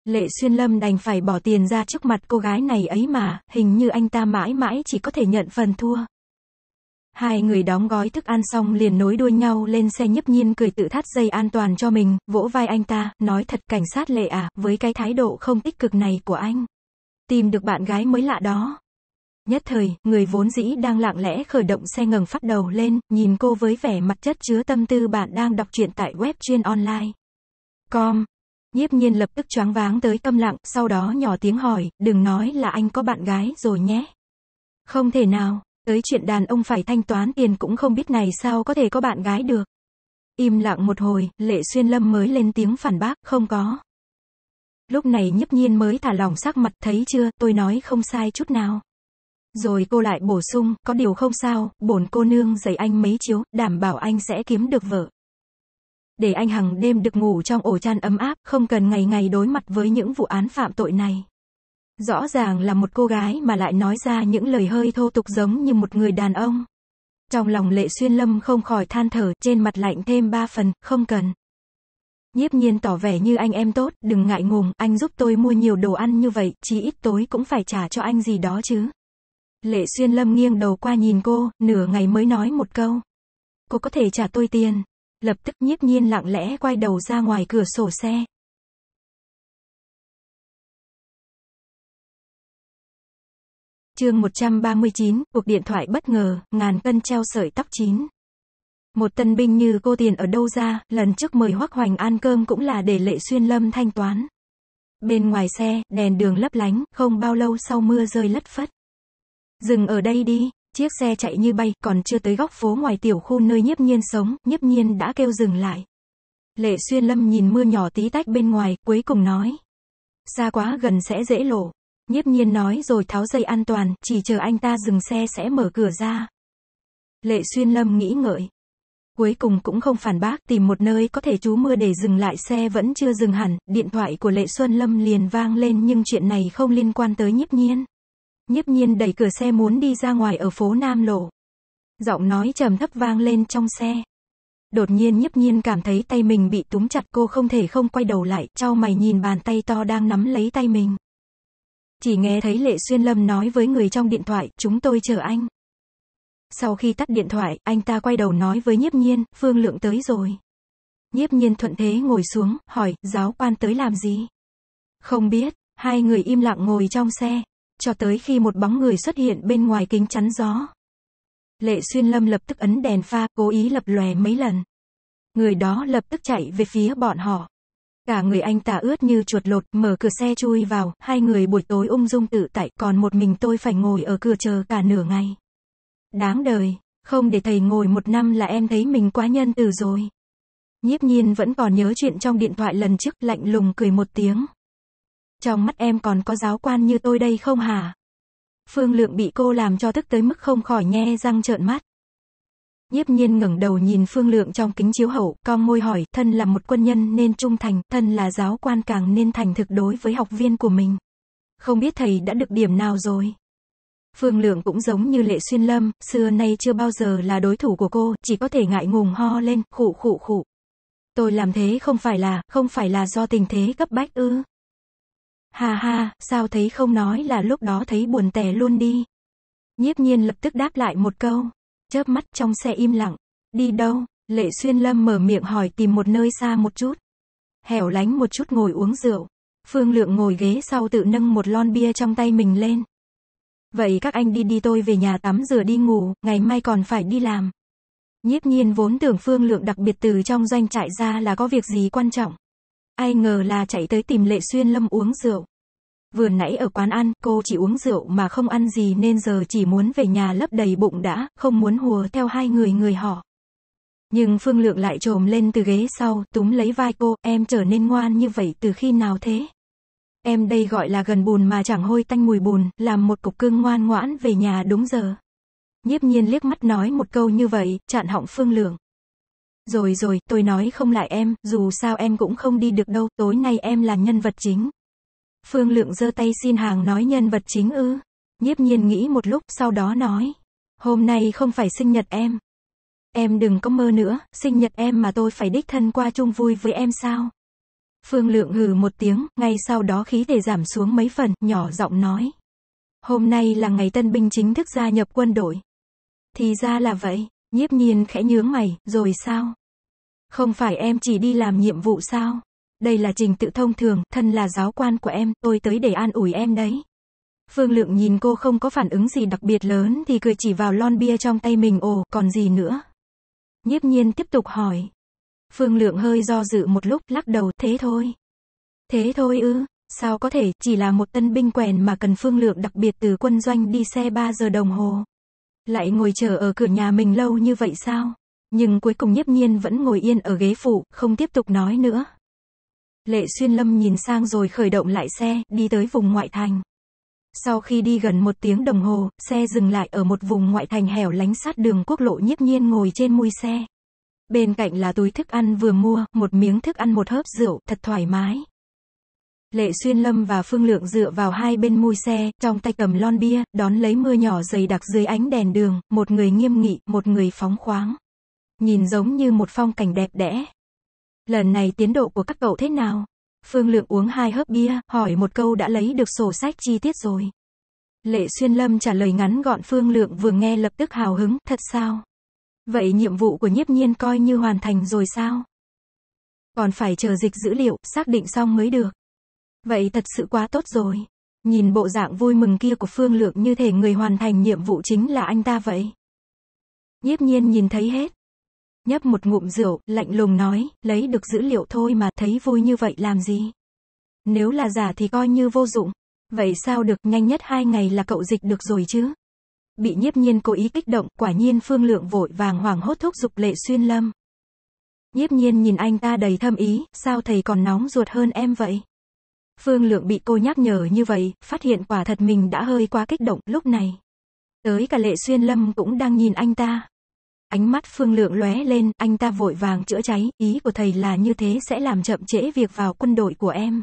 Lệ Xuyên Lâm đành phải bỏ tiền ra trước mặt cô gái này ấy mà, hình như anh ta mãi mãi chỉ có thể nhận phần thua. Hai người đóng gói thức ăn xong liền nối đuôi nhau lên xe nhấp nhiên cười tự thắt dây an toàn cho mình, vỗ vai anh ta, nói thật cảnh sát lệ à, với cái thái độ không tích cực này của anh. Tìm được bạn gái mới lạ đó. Nhất thời, người vốn dĩ đang lặng lẽ khởi động xe ngẩng phát đầu lên, nhìn cô với vẻ mặt chất chứa tâm tư bạn đang đọc truyện tại web chuyên online. Com. Nhiếp nhiên lập tức choáng váng tới câm lặng, sau đó nhỏ tiếng hỏi, đừng nói là anh có bạn gái rồi nhé. Không thể nào, tới chuyện đàn ông phải thanh toán tiền cũng không biết này sao có thể có bạn gái được. Im lặng một hồi, lệ xuyên lâm mới lên tiếng phản bác, không có. Lúc này nhấp nhiên mới thả lỏng sắc mặt thấy chưa, tôi nói không sai chút nào. Rồi cô lại bổ sung, có điều không sao, bổn cô nương dạy anh mấy chiếu, đảm bảo anh sẽ kiếm được vợ. Để anh hằng đêm được ngủ trong ổ chăn ấm áp, không cần ngày ngày đối mặt với những vụ án phạm tội này. Rõ ràng là một cô gái mà lại nói ra những lời hơi thô tục giống như một người đàn ông. Trong lòng lệ xuyên lâm không khỏi than thở, trên mặt lạnh thêm ba phần, không cần. Nhiếp nhiên tỏ vẻ như anh em tốt, đừng ngại ngùng, anh giúp tôi mua nhiều đồ ăn như vậy, chí ít tối cũng phải trả cho anh gì đó chứ. Lệ xuyên lâm nghiêng đầu qua nhìn cô, nửa ngày mới nói một câu. Cô có thể trả tôi tiền. Lập tức nhiếp nhiên lặng lẽ quay đầu ra ngoài cửa sổ xe. chương 139, cuộc điện thoại bất ngờ, ngàn cân treo sợi tóc chín. Một tân binh như cô tiền ở đâu ra, lần trước mời Hoắc Hoành ăn cơm cũng là để lệ xuyên lâm thanh toán. Bên ngoài xe, đèn đường lấp lánh, không bao lâu sau mưa rơi lất phất. Dừng ở đây đi, chiếc xe chạy như bay, còn chưa tới góc phố ngoài tiểu khu nơi nhiếp nhiên sống, nhiếp nhiên đã kêu dừng lại. Lệ xuyên lâm nhìn mưa nhỏ tí tách bên ngoài, cuối cùng nói. Xa quá gần sẽ dễ lộ. Nhiếp nhiên nói rồi tháo dây an toàn, chỉ chờ anh ta dừng xe sẽ mở cửa ra. Lệ xuyên lâm nghĩ ngợi. Cuối cùng cũng không phản bác, tìm một nơi có thể trú mưa để dừng lại xe vẫn chưa dừng hẳn, điện thoại của Lệ Xuân Lâm liền vang lên nhưng chuyện này không liên quan tới nhiếp nhiên. Nhiếp nhiên đẩy cửa xe muốn đi ra ngoài ở phố Nam Lộ. Giọng nói trầm thấp vang lên trong xe. Đột nhiên nhiếp nhiên cảm thấy tay mình bị túm chặt cô không thể không quay đầu lại, cho mày nhìn bàn tay to đang nắm lấy tay mình. Chỉ nghe thấy Lệ Xuyên Lâm nói với người trong điện thoại, chúng tôi chờ anh. Sau khi tắt điện thoại, anh ta quay đầu nói với nhiếp nhiên, Phương Lượng tới rồi. Nhiếp nhiên thuận thế ngồi xuống, hỏi, giáo quan tới làm gì? Không biết, hai người im lặng ngồi trong xe, cho tới khi một bóng người xuất hiện bên ngoài kính chắn gió. Lệ xuyên lâm lập tức ấn đèn pha, cố ý lập lòe mấy lần. Người đó lập tức chạy về phía bọn họ. Cả người anh tả ướt như chuột lột, mở cửa xe chui vào, hai người buổi tối ung dung tự tại, còn một mình tôi phải ngồi ở cửa chờ cả nửa ngày. Đáng đời, không để thầy ngồi một năm là em thấy mình quá nhân từ rồi. Nhiếp nhiên vẫn còn nhớ chuyện trong điện thoại lần trước, lạnh lùng cười một tiếng. Trong mắt em còn có giáo quan như tôi đây không hả? Phương Lượng bị cô làm cho tức tới mức không khỏi nhe răng trợn mắt. Nhiếp nhiên ngẩng đầu nhìn Phương Lượng trong kính chiếu hậu, con môi hỏi, thân là một quân nhân nên trung thành, thân là giáo quan càng nên thành thực đối với học viên của mình. Không biết thầy đã được điểm nào rồi? Phương Lượng cũng giống như Lệ Xuyên Lâm, xưa nay chưa bao giờ là đối thủ của cô, chỉ có thể ngại ngùng ho lên, khụ khụ khụ. Tôi làm thế không phải là, không phải là do tình thế cấp bách ư. Ha ha, sao thấy không nói là lúc đó thấy buồn tẻ luôn đi. Nhiếp nhiên lập tức đáp lại một câu. Chớp mắt trong xe im lặng. Đi đâu? Lệ xuyên lâm mở miệng hỏi tìm một nơi xa một chút. Hẻo lánh một chút ngồi uống rượu. Phương lượng ngồi ghế sau tự nâng một lon bia trong tay mình lên. Vậy các anh đi đi tôi về nhà tắm rửa đi ngủ, ngày mai còn phải đi làm. Nhiếp nhiên vốn tưởng phương lượng đặc biệt từ trong doanh trại ra là có việc gì quan trọng. Ai ngờ là chạy tới tìm Lệ Xuyên Lâm uống rượu. Vừa nãy ở quán ăn, cô chỉ uống rượu mà không ăn gì nên giờ chỉ muốn về nhà lấp đầy bụng đã, không muốn hùa theo hai người người họ. Nhưng Phương Lượng lại trồm lên từ ghế sau, túm lấy vai cô, em trở nên ngoan như vậy từ khi nào thế? Em đây gọi là gần bùn mà chẳng hôi tanh mùi bùn, làm một cục cưng ngoan ngoãn về nhà đúng giờ. Nhiếp nhiên liếc mắt nói một câu như vậy, chặn họng Phương Lượng. Rồi rồi, tôi nói không lại em, dù sao em cũng không đi được đâu, tối nay em là nhân vật chính. Phương Lượng giơ tay xin hàng nói nhân vật chính ư. Nhiếp nhiên nghĩ một lúc sau đó nói. Hôm nay không phải sinh nhật em. Em đừng có mơ nữa, sinh nhật em mà tôi phải đích thân qua chung vui với em sao. Phương Lượng hừ một tiếng, ngay sau đó khí để giảm xuống mấy phần, nhỏ giọng nói. Hôm nay là ngày tân binh chính thức gia nhập quân đội. Thì ra là vậy, nhiếp nhiên khẽ nhướng mày, rồi sao? Không phải em chỉ đi làm nhiệm vụ sao? Đây là trình tự thông thường, thân là giáo quan của em, tôi tới để an ủi em đấy. Phương Lượng nhìn cô không có phản ứng gì đặc biệt lớn thì cười chỉ vào lon bia trong tay mình ồ, còn gì nữa? Nhiếp nhiên tiếp tục hỏi. Phương Lượng hơi do dự một lúc, lắc đầu, thế thôi. Thế thôi ư, sao có thể, chỉ là một tân binh quèn mà cần Phương Lượng đặc biệt từ quân doanh đi xe 3 giờ đồng hồ. Lại ngồi chờ ở cửa nhà mình lâu như vậy sao? Nhưng cuối cùng nhiếp nhiên vẫn ngồi yên ở ghế phụ, không tiếp tục nói nữa. Lệ xuyên lâm nhìn sang rồi khởi động lại xe, đi tới vùng ngoại thành. Sau khi đi gần một tiếng đồng hồ, xe dừng lại ở một vùng ngoại thành hẻo lánh sát đường quốc lộ nhiếp nhiên ngồi trên mui xe. Bên cạnh là túi thức ăn vừa mua, một miếng thức ăn một hớp rượu, thật thoải mái. Lệ Xuyên Lâm và Phương Lượng dựa vào hai bên mui xe, trong tay cầm lon bia, đón lấy mưa nhỏ dày đặc dưới ánh đèn đường, một người nghiêm nghị, một người phóng khoáng. Nhìn giống như một phong cảnh đẹp đẽ. Lần này tiến độ của các cậu thế nào? Phương Lượng uống hai hớp bia, hỏi một câu đã lấy được sổ sách chi tiết rồi. Lệ Xuyên Lâm trả lời ngắn gọn Phương Lượng vừa nghe lập tức hào hứng, thật sao? Vậy nhiệm vụ của nhiếp nhiên coi như hoàn thành rồi sao? Còn phải chờ dịch dữ liệu, xác định xong mới được. Vậy thật sự quá tốt rồi. Nhìn bộ dạng vui mừng kia của Phương Lượng như thể người hoàn thành nhiệm vụ chính là anh ta vậy. Nhiếp nhiên nhìn thấy hết, nhấp một ngụm rượu, lạnh lùng nói, lấy được dữ liệu thôi mà, thấy vui như vậy làm gì? Nếu là giả thì coi như vô dụng. Vậy sao được, nhanh nhất hai ngày là cậu dịch được rồi chứ? Bị nhiếp nhiên cố ý kích động, quả nhiên phương lượng vội vàng hoảng hốt thúc dục lệ xuyên lâm. Nhiếp nhiên nhìn anh ta đầy thâm ý, sao thầy còn nóng ruột hơn em vậy? Phương lượng bị cô nhắc nhở như vậy, phát hiện quả thật mình đã hơi quá kích động lúc này. Tới cả lệ xuyên lâm cũng đang nhìn anh ta. Ánh mắt Phương Lượng lóe lên, anh ta vội vàng chữa cháy, ý của thầy là như thế sẽ làm chậm trễ việc vào quân đội của em.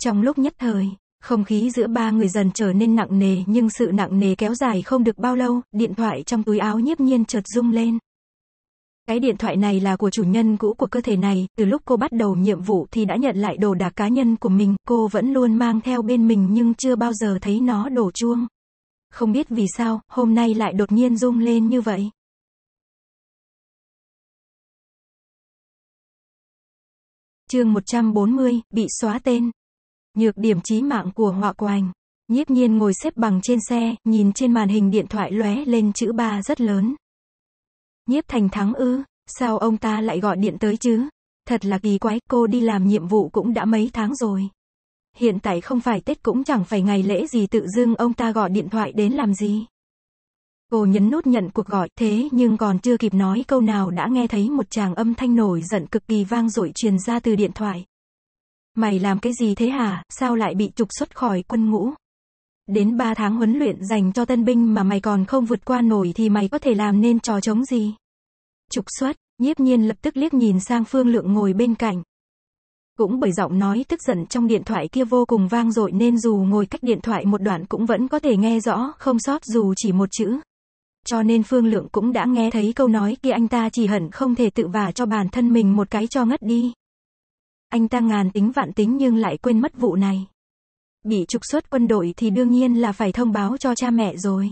Trong lúc nhất thời, không khí giữa ba người dần trở nên nặng nề nhưng sự nặng nề kéo dài không được bao lâu, điện thoại trong túi áo nhiếp nhiên chợt rung lên. Cái điện thoại này là của chủ nhân cũ của cơ thể này, từ lúc cô bắt đầu nhiệm vụ thì đã nhận lại đồ đạc cá nhân của mình, cô vẫn luôn mang theo bên mình nhưng chưa bao giờ thấy nó đổ chuông. Không biết vì sao, hôm nay lại đột nhiên rung lên như vậy. chương 140, bị xóa tên. Nhược điểm chí mạng của họa quành. Nhiếp nhiên ngồi xếp bằng trên xe, nhìn trên màn hình điện thoại lóe lên chữ ba rất lớn. Nhiếp thành thắng ư, sao ông ta lại gọi điện tới chứ? Thật là kỳ quái, cô đi làm nhiệm vụ cũng đã mấy tháng rồi. Hiện tại không phải Tết cũng chẳng phải ngày lễ gì tự dưng ông ta gọi điện thoại đến làm gì. Cô nhấn nút nhận cuộc gọi, thế nhưng còn chưa kịp nói câu nào đã nghe thấy một chàng âm thanh nổi giận cực kỳ vang dội truyền ra từ điện thoại. Mày làm cái gì thế hả, sao lại bị trục xuất khỏi quân ngũ? Đến 3 tháng huấn luyện dành cho tân binh mà mày còn không vượt qua nổi thì mày có thể làm nên trò chống gì? Trục xuất, nhiếp nhiên lập tức liếc nhìn sang phương lượng ngồi bên cạnh. Cũng bởi giọng nói tức giận trong điện thoại kia vô cùng vang dội nên dù ngồi cách điện thoại một đoạn cũng vẫn có thể nghe rõ, không sót dù chỉ một chữ. Cho nên Phương Lượng cũng đã nghe thấy câu nói kia anh ta chỉ hận không thể tự vả cho bản thân mình một cái cho ngất đi. Anh ta ngàn tính vạn tính nhưng lại quên mất vụ này. Bị trục xuất quân đội thì đương nhiên là phải thông báo cho cha mẹ rồi.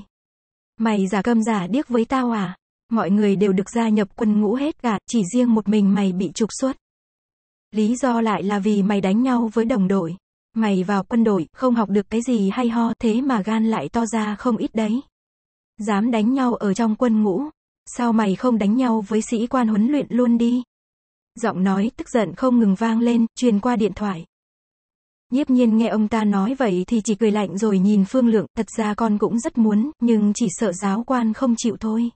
Mày giả cơm giả điếc với tao à? Mọi người đều được gia nhập quân ngũ hết cả, chỉ riêng một mình mày bị trục xuất. Lý do lại là vì mày đánh nhau với đồng đội. Mày vào quân đội, không học được cái gì hay ho, thế mà gan lại to ra không ít đấy. Dám đánh nhau ở trong quân ngũ. Sao mày không đánh nhau với sĩ quan huấn luyện luôn đi? Giọng nói tức giận không ngừng vang lên, truyền qua điện thoại. Nhiếp nhiên nghe ông ta nói vậy thì chỉ cười lạnh rồi nhìn Phương Lượng, thật ra con cũng rất muốn, nhưng chỉ sợ giáo quan không chịu thôi.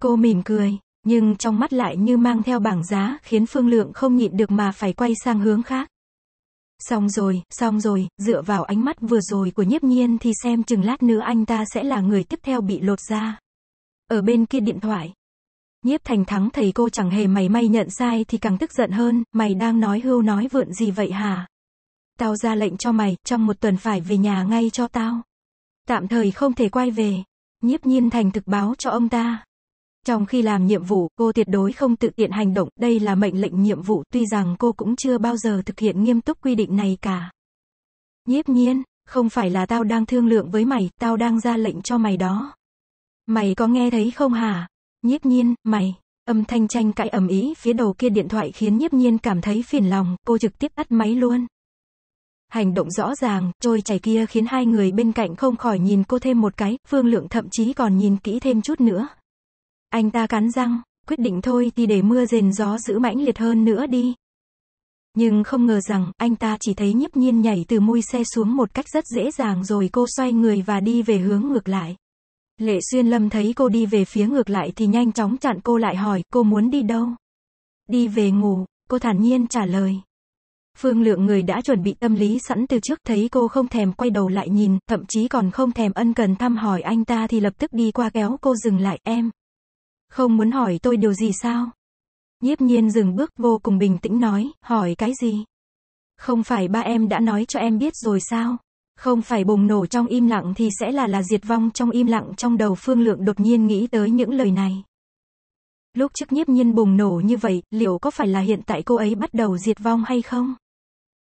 Cô mỉm cười, nhưng trong mắt lại như mang theo bảng giá khiến Phương Lượng không nhịn được mà phải quay sang hướng khác. Xong rồi, xong rồi, dựa vào ánh mắt vừa rồi của nhiếp nhiên thì xem chừng lát nữa anh ta sẽ là người tiếp theo bị lột ra. Ở bên kia điện thoại. Nhiếp thành thắng thầy cô chẳng hề mày may nhận sai thì càng tức giận hơn, mày đang nói hưu nói vượn gì vậy hả? Tao ra lệnh cho mày, trong một tuần phải về nhà ngay cho tao. Tạm thời không thể quay về. Nhiếp nhiên thành thực báo cho ông ta. Trong khi làm nhiệm vụ, cô tuyệt đối không tự tiện hành động, đây là mệnh lệnh nhiệm vụ, tuy rằng cô cũng chưa bao giờ thực hiện nghiêm túc quy định này cả. Nhiếp nhiên, không phải là tao đang thương lượng với mày, tao đang ra lệnh cho mày đó. Mày có nghe thấy không hả? Nhiếp nhiên, mày. Âm thanh tranh cãi ầm ý phía đầu kia điện thoại khiến nhiếp nhiên cảm thấy phiền lòng, cô trực tiếp tắt máy luôn. Hành động rõ ràng, trôi chảy kia khiến hai người bên cạnh không khỏi nhìn cô thêm một cái, phương lượng thậm chí còn nhìn kỹ thêm chút nữa. Anh ta cắn răng, quyết định thôi thì để mưa rền gió giữ mãnh liệt hơn nữa đi. Nhưng không ngờ rằng, anh ta chỉ thấy nhiếp nhiên nhảy từ môi xe xuống một cách rất dễ dàng rồi cô xoay người và đi về hướng ngược lại. Lệ xuyên lâm thấy cô đi về phía ngược lại thì nhanh chóng chặn cô lại hỏi, cô muốn đi đâu? Đi về ngủ, cô thản nhiên trả lời. Phương lượng người đã chuẩn bị tâm lý sẵn từ trước thấy cô không thèm quay đầu lại nhìn, thậm chí còn không thèm ân cần thăm hỏi anh ta thì lập tức đi qua kéo cô dừng lại, em, không muốn hỏi tôi điều gì sao? Nhiếp nhiên dừng bước vô cùng bình tĩnh nói, hỏi cái gì? Không phải ba em đã nói cho em biết rồi sao? Không phải bùng nổ trong im lặng thì sẽ là là diệt vong trong im lặng trong đầu phương lượng đột nhiên nghĩ tới những lời này. Lúc trước nhiếp nhiên bùng nổ như vậy, liệu có phải là hiện tại cô ấy bắt đầu diệt vong hay không?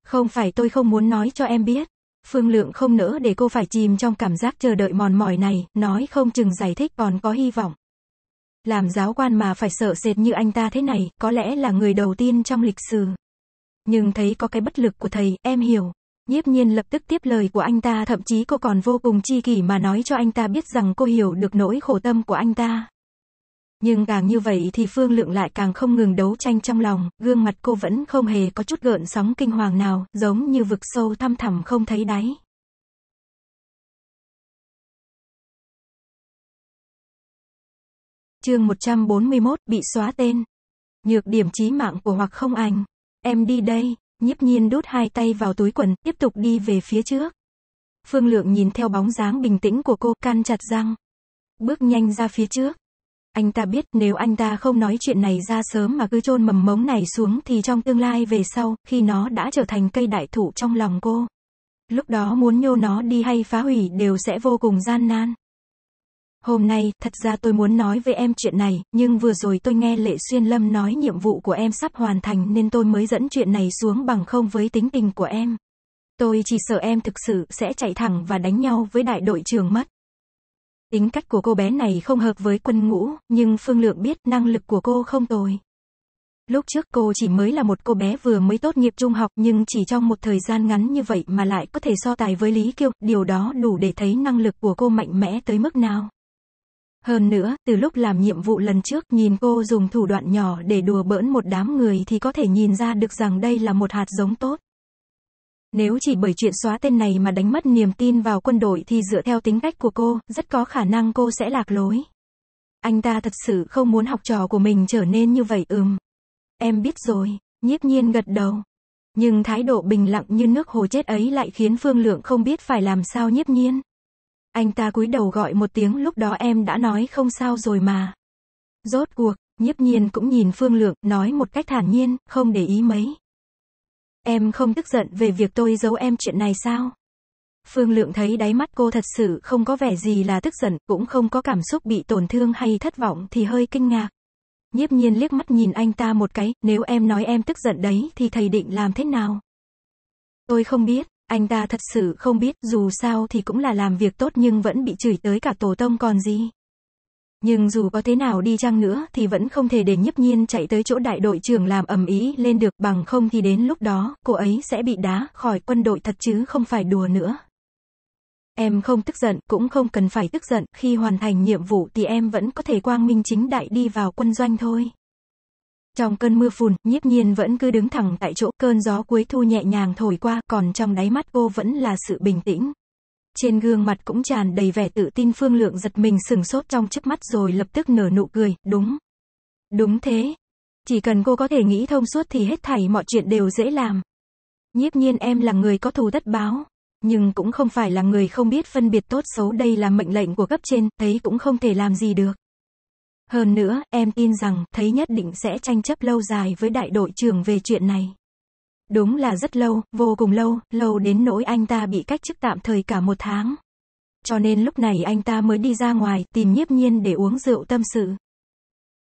Không phải tôi không muốn nói cho em biết. Phương lượng không nỡ để cô phải chìm trong cảm giác chờ đợi mòn mỏi này, nói không chừng giải thích còn có hy vọng. Làm giáo quan mà phải sợ sệt như anh ta thế này, có lẽ là người đầu tiên trong lịch sử. Nhưng thấy có cái bất lực của thầy, em hiểu. Nhiếp nhiên lập tức tiếp lời của anh ta thậm chí cô còn vô cùng chi kỷ mà nói cho anh ta biết rằng cô hiểu được nỗi khổ tâm của anh ta. Nhưng càng như vậy thì Phương Lượng lại càng không ngừng đấu tranh trong lòng, gương mặt cô vẫn không hề có chút gợn sóng kinh hoàng nào, giống như vực sâu thăm thẳm không thấy đáy. chương 141, bị xóa tên. Nhược điểm chí mạng của hoặc không ảnh. Em đi đây, nhiếp nhiên đút hai tay vào túi quần, tiếp tục đi về phía trước. Phương Lượng nhìn theo bóng dáng bình tĩnh của cô, can chặt răng. Bước nhanh ra phía trước. Anh ta biết nếu anh ta không nói chuyện này ra sớm mà cứ chôn mầm mống này xuống thì trong tương lai về sau, khi nó đã trở thành cây đại thụ trong lòng cô. Lúc đó muốn nhô nó đi hay phá hủy đều sẽ vô cùng gian nan. Hôm nay, thật ra tôi muốn nói với em chuyện này, nhưng vừa rồi tôi nghe Lệ Xuyên Lâm nói nhiệm vụ của em sắp hoàn thành nên tôi mới dẫn chuyện này xuống bằng không với tính tình của em. Tôi chỉ sợ em thực sự sẽ chạy thẳng và đánh nhau với đại đội trưởng mất. Tính cách của cô bé này không hợp với quân ngũ, nhưng Phương Lượng biết năng lực của cô không tồi. Lúc trước cô chỉ mới là một cô bé vừa mới tốt nghiệp trung học nhưng chỉ trong một thời gian ngắn như vậy mà lại có thể so tài với Lý Kiêu, điều đó đủ để thấy năng lực của cô mạnh mẽ tới mức nào. Hơn nữa, từ lúc làm nhiệm vụ lần trước nhìn cô dùng thủ đoạn nhỏ để đùa bỡn một đám người thì có thể nhìn ra được rằng đây là một hạt giống tốt. Nếu chỉ bởi chuyện xóa tên này mà đánh mất niềm tin vào quân đội thì dựa theo tính cách của cô, rất có khả năng cô sẽ lạc lối. Anh ta thật sự không muốn học trò của mình trở nên như vậy ừm. Em biết rồi, nhiếp nhiên gật đầu. Nhưng thái độ bình lặng như nước hồ chết ấy lại khiến Phương Lượng không biết phải làm sao nhiếp nhiên. Anh ta cúi đầu gọi một tiếng lúc đó em đã nói không sao rồi mà. Rốt cuộc, nhiếp nhiên cũng nhìn Phương Lượng, nói một cách thản nhiên, không để ý mấy. Em không tức giận về việc tôi giấu em chuyện này sao? Phương Lượng thấy đáy mắt cô thật sự không có vẻ gì là tức giận, cũng không có cảm xúc bị tổn thương hay thất vọng thì hơi kinh ngạc. Nhiếp nhiên liếc mắt nhìn anh ta một cái, nếu em nói em tức giận đấy thì thầy định làm thế nào? Tôi không biết, anh ta thật sự không biết, dù sao thì cũng là làm việc tốt nhưng vẫn bị chửi tới cả tổ tông còn gì. Nhưng dù có thế nào đi chăng nữa thì vẫn không thể để nhấp nhiên chạy tới chỗ đại đội trưởng làm ầm ý lên được bằng không thì đến lúc đó cô ấy sẽ bị đá khỏi quân đội thật chứ không phải đùa nữa. Em không tức giận, cũng không cần phải tức giận, khi hoàn thành nhiệm vụ thì em vẫn có thể quang minh chính đại đi vào quân doanh thôi. Trong cơn mưa phùn, nhiếp nhiên vẫn cứ đứng thẳng tại chỗ, cơn gió cuối thu nhẹ nhàng thổi qua, còn trong đáy mắt cô vẫn là sự bình tĩnh. Trên gương mặt cũng tràn đầy vẻ tự tin Phương Lượng giật mình sừng sốt trong chớp mắt rồi lập tức nở nụ cười, đúng. Đúng thế. Chỉ cần cô có thể nghĩ thông suốt thì hết thảy mọi chuyện đều dễ làm. Nhiếp nhiên em là người có thù tất báo. Nhưng cũng không phải là người không biết phân biệt tốt xấu đây là mệnh lệnh của cấp trên, thấy cũng không thể làm gì được. Hơn nữa, em tin rằng, thấy nhất định sẽ tranh chấp lâu dài với đại đội trưởng về chuyện này. Đúng là rất lâu, vô cùng lâu, lâu đến nỗi anh ta bị cách chức tạm thời cả một tháng. Cho nên lúc này anh ta mới đi ra ngoài, tìm nhiếp nhiên để uống rượu tâm sự.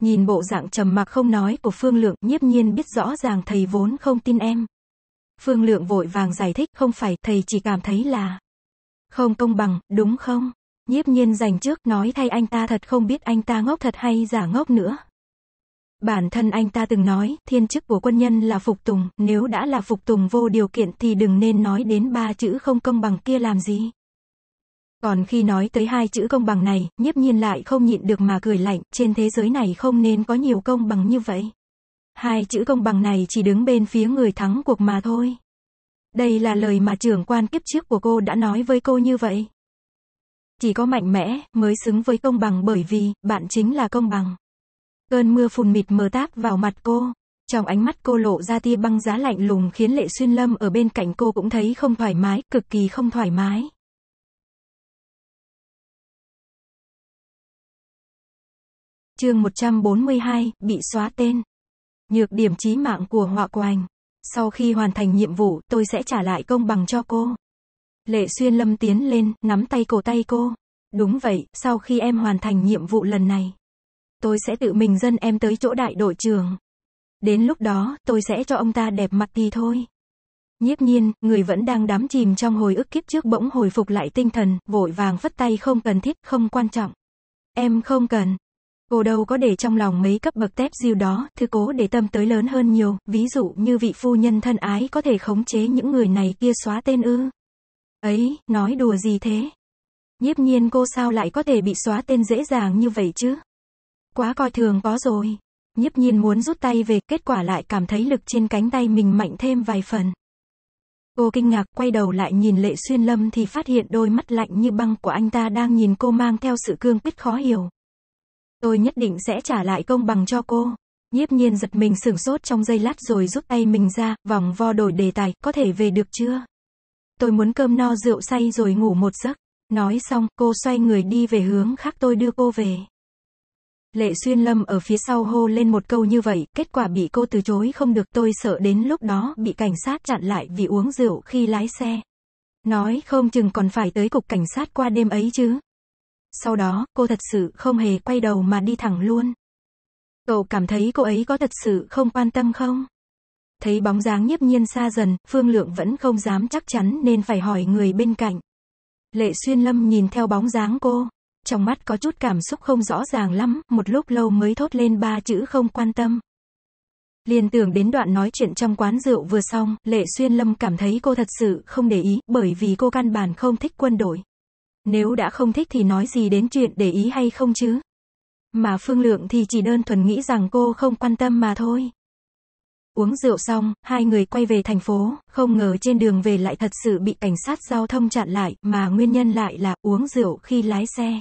Nhìn bộ dạng trầm mặc không nói của Phương Lượng, nhiếp nhiên biết rõ ràng thầy vốn không tin em. Phương Lượng vội vàng giải thích, không phải, thầy chỉ cảm thấy là không công bằng, đúng không? Nhiếp nhiên dành trước nói thay anh ta thật không biết anh ta ngốc thật hay giả ngốc nữa. Bản thân anh ta từng nói, thiên chức của quân nhân là phục tùng, nếu đã là phục tùng vô điều kiện thì đừng nên nói đến ba chữ không công bằng kia làm gì. Còn khi nói tới hai chữ công bằng này, nhiếp nhiên lại không nhịn được mà cười lạnh, trên thế giới này không nên có nhiều công bằng như vậy. Hai chữ công bằng này chỉ đứng bên phía người thắng cuộc mà thôi. Đây là lời mà trưởng quan kiếp trước của cô đã nói với cô như vậy. Chỉ có mạnh mẽ mới xứng với công bằng bởi vì bạn chính là công bằng. Cơn mưa phùn mịt mờ táp vào mặt cô. Trong ánh mắt cô lộ ra tia băng giá lạnh lùng khiến Lệ Xuyên Lâm ở bên cạnh cô cũng thấy không thoải mái, cực kỳ không thoải mái. Chương 142, bị xóa tên. Nhược điểm chí mạng của Họa Quành. Sau khi hoàn thành nhiệm vụ, tôi sẽ trả lại công bằng cho cô. Lệ xuyên lâm tiến lên, nắm tay cổ tay cô. Đúng vậy, sau khi em hoàn thành nhiệm vụ lần này, tôi sẽ tự mình dân em tới chỗ đại đội trưởng. Đến lúc đó, tôi sẽ cho ông ta đẹp mặt thì thôi. Nhiếp nhiên, người vẫn đang đắm chìm trong hồi ức kiếp trước bỗng hồi phục lại tinh thần, vội vàng phất tay không cần thiết, không quan trọng. Em không cần. Cô đâu có để trong lòng mấy cấp bậc tép diêu đó, thứ cố để tâm tới lớn hơn nhiều, ví dụ như vị phu nhân thân ái có thể khống chế những người này kia xóa tên ư. Ấy, nói đùa gì thế? Nhiếp nhiên cô sao lại có thể bị xóa tên dễ dàng như vậy chứ? Quá coi thường có rồi. Nhiếp nhiên muốn rút tay về, kết quả lại cảm thấy lực trên cánh tay mình mạnh thêm vài phần. Cô kinh ngạc quay đầu lại nhìn lệ xuyên lâm thì phát hiện đôi mắt lạnh như băng của anh ta đang nhìn cô mang theo sự cương quyết khó hiểu. Tôi nhất định sẽ trả lại công bằng cho cô. Nhiếp nhiên giật mình sửng sốt trong giây lát rồi rút tay mình ra, vòng vo đổi đề tài, có thể về được chưa? tôi muốn cơm no rượu say rồi ngủ một giấc. Nói xong, cô xoay người đi về hướng khác tôi đưa cô về. Lệ xuyên lâm ở phía sau hô lên một câu như vậy, kết quả bị cô từ chối không được tôi sợ đến lúc đó bị cảnh sát chặn lại vì uống rượu khi lái xe. Nói không chừng còn phải tới cục cảnh sát qua đêm ấy chứ. Sau đó, cô thật sự không hề quay đầu mà đi thẳng luôn. Cậu cảm thấy cô ấy có thật sự không quan tâm không? Thấy bóng dáng nhiếp nhiên xa dần, Phương Lượng vẫn không dám chắc chắn nên phải hỏi người bên cạnh. Lệ xuyên lâm nhìn theo bóng dáng cô. Trong mắt có chút cảm xúc không rõ ràng lắm, một lúc lâu mới thốt lên ba chữ không quan tâm. Liên tưởng đến đoạn nói chuyện trong quán rượu vừa xong, Lệ Xuyên Lâm cảm thấy cô thật sự không để ý, bởi vì cô căn bản không thích quân đội. Nếu đã không thích thì nói gì đến chuyện để ý hay không chứ? Mà Phương Lượng thì chỉ đơn thuần nghĩ rằng cô không quan tâm mà thôi uống rượu xong, hai người quay về thành phố, không ngờ trên đường về lại thật sự bị cảnh sát giao thông chặn lại, mà nguyên nhân lại là uống rượu khi lái xe.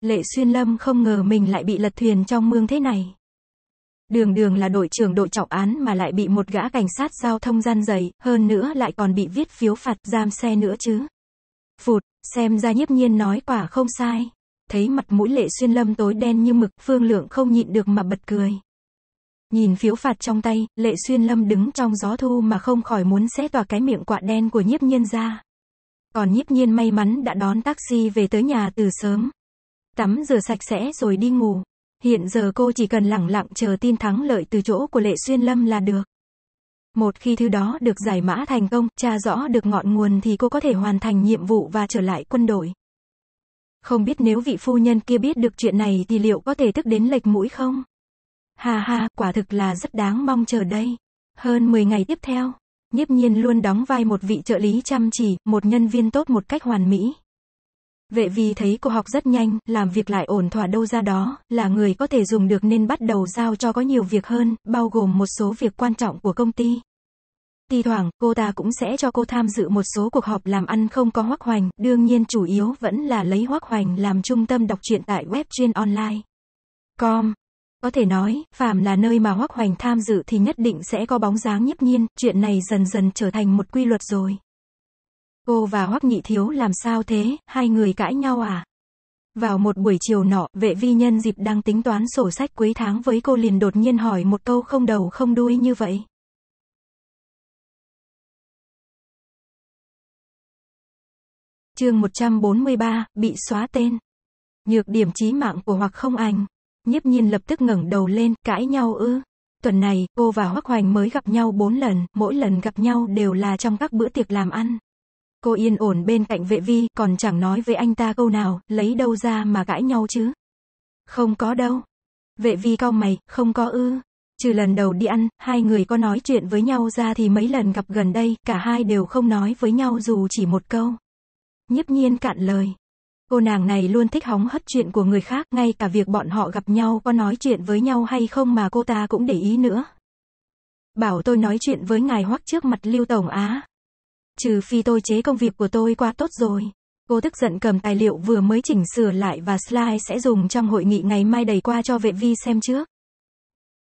Lệ Xuyên Lâm không ngờ mình lại bị lật thuyền trong mương thế này. Đường đường là đội trưởng đội trọng án mà lại bị một gã cảnh sát giao thông gian dày, hơn nữa lại còn bị viết phiếu phạt giam xe nữa chứ. Phụt, xem ra nhiếp nhiên nói quả không sai. Thấy mặt mũi lệ xuyên lâm tối đen như mực, phương lượng không nhịn được mà bật cười. Nhìn phiếu phạt trong tay, Lệ Xuyên Lâm đứng trong gió thu mà không khỏi muốn xé tỏa cái miệng quạ đen của nhiếp nhiên ra. Còn nhiếp nhiên may mắn đã đón taxi về tới nhà từ sớm. Tắm rửa sạch sẽ rồi đi ngủ. Hiện giờ cô chỉ cần lặng lặng chờ tin thắng lợi từ chỗ của Lệ Xuyên Lâm là được. Một khi thứ đó được giải mã thành công, tra rõ được ngọn nguồn thì cô có thể hoàn thành nhiệm vụ và trở lại quân đội. Không biết nếu vị phu nhân kia biết được chuyện này thì liệu có thể tức đến lệch mũi không? Ha ha, quả thực là rất đáng mong chờ đây. Hơn 10 ngày tiếp theo, nhiếp nhiên luôn đóng vai một vị trợ lý chăm chỉ, một nhân viên tốt một cách hoàn mỹ. Vệ vì thấy cô học rất nhanh, làm việc lại ổn thỏa đâu ra đó, là người có thể dùng được nên bắt đầu giao cho có nhiều việc hơn, bao gồm một số việc quan trọng của công ty. Tì thoảng, cô ta cũng sẽ cho cô tham dự một số cuộc họp làm ăn không có Hoác Hoành, đương nhiên chủ yếu vẫn là lấy Hoác Hoành làm trung tâm đọc truyện tại web chuyên online. Com có thể nói, phạm là nơi mà Hoắc Hoành tham dự thì nhất định sẽ có bóng dáng nhiếp nhiên, chuyện này dần dần trở thành một quy luật rồi. Cô và Hoắc Nhị Thiếu làm sao thế, hai người cãi nhau à? Vào một buổi chiều nọ, vệ vi nhân dịp đang tính toán sổ sách cuối tháng với cô liền đột nhiên hỏi một câu không đầu không đuôi như vậy. chương 143, bị xóa tên. Nhược điểm chí mạng của hoặc không ảnh. Nhiếp nhiên lập tức ngẩng đầu lên, cãi nhau ư. Tuần này, cô và Hoắc Hoành mới gặp nhau bốn lần, mỗi lần gặp nhau đều là trong các bữa tiệc làm ăn. Cô yên ổn bên cạnh vệ vi, còn chẳng nói với anh ta câu nào, lấy đâu ra mà cãi nhau chứ. Không có đâu. Vệ vi cau mày, không có ư. Trừ lần đầu đi ăn, hai người có nói chuyện với nhau ra thì mấy lần gặp gần đây, cả hai đều không nói với nhau dù chỉ một câu. Nhiếp nhiên cạn lời. Cô nàng này luôn thích hóng hớt chuyện của người khác, ngay cả việc bọn họ gặp nhau có nói chuyện với nhau hay không mà cô ta cũng để ý nữa. Bảo tôi nói chuyện với ngài hoắc trước mặt Lưu Tổng Á. Trừ phi tôi chế công việc của tôi qua tốt rồi. Cô tức giận cầm tài liệu vừa mới chỉnh sửa lại và slide sẽ dùng trong hội nghị ngày mai đầy qua cho vệ vi xem trước.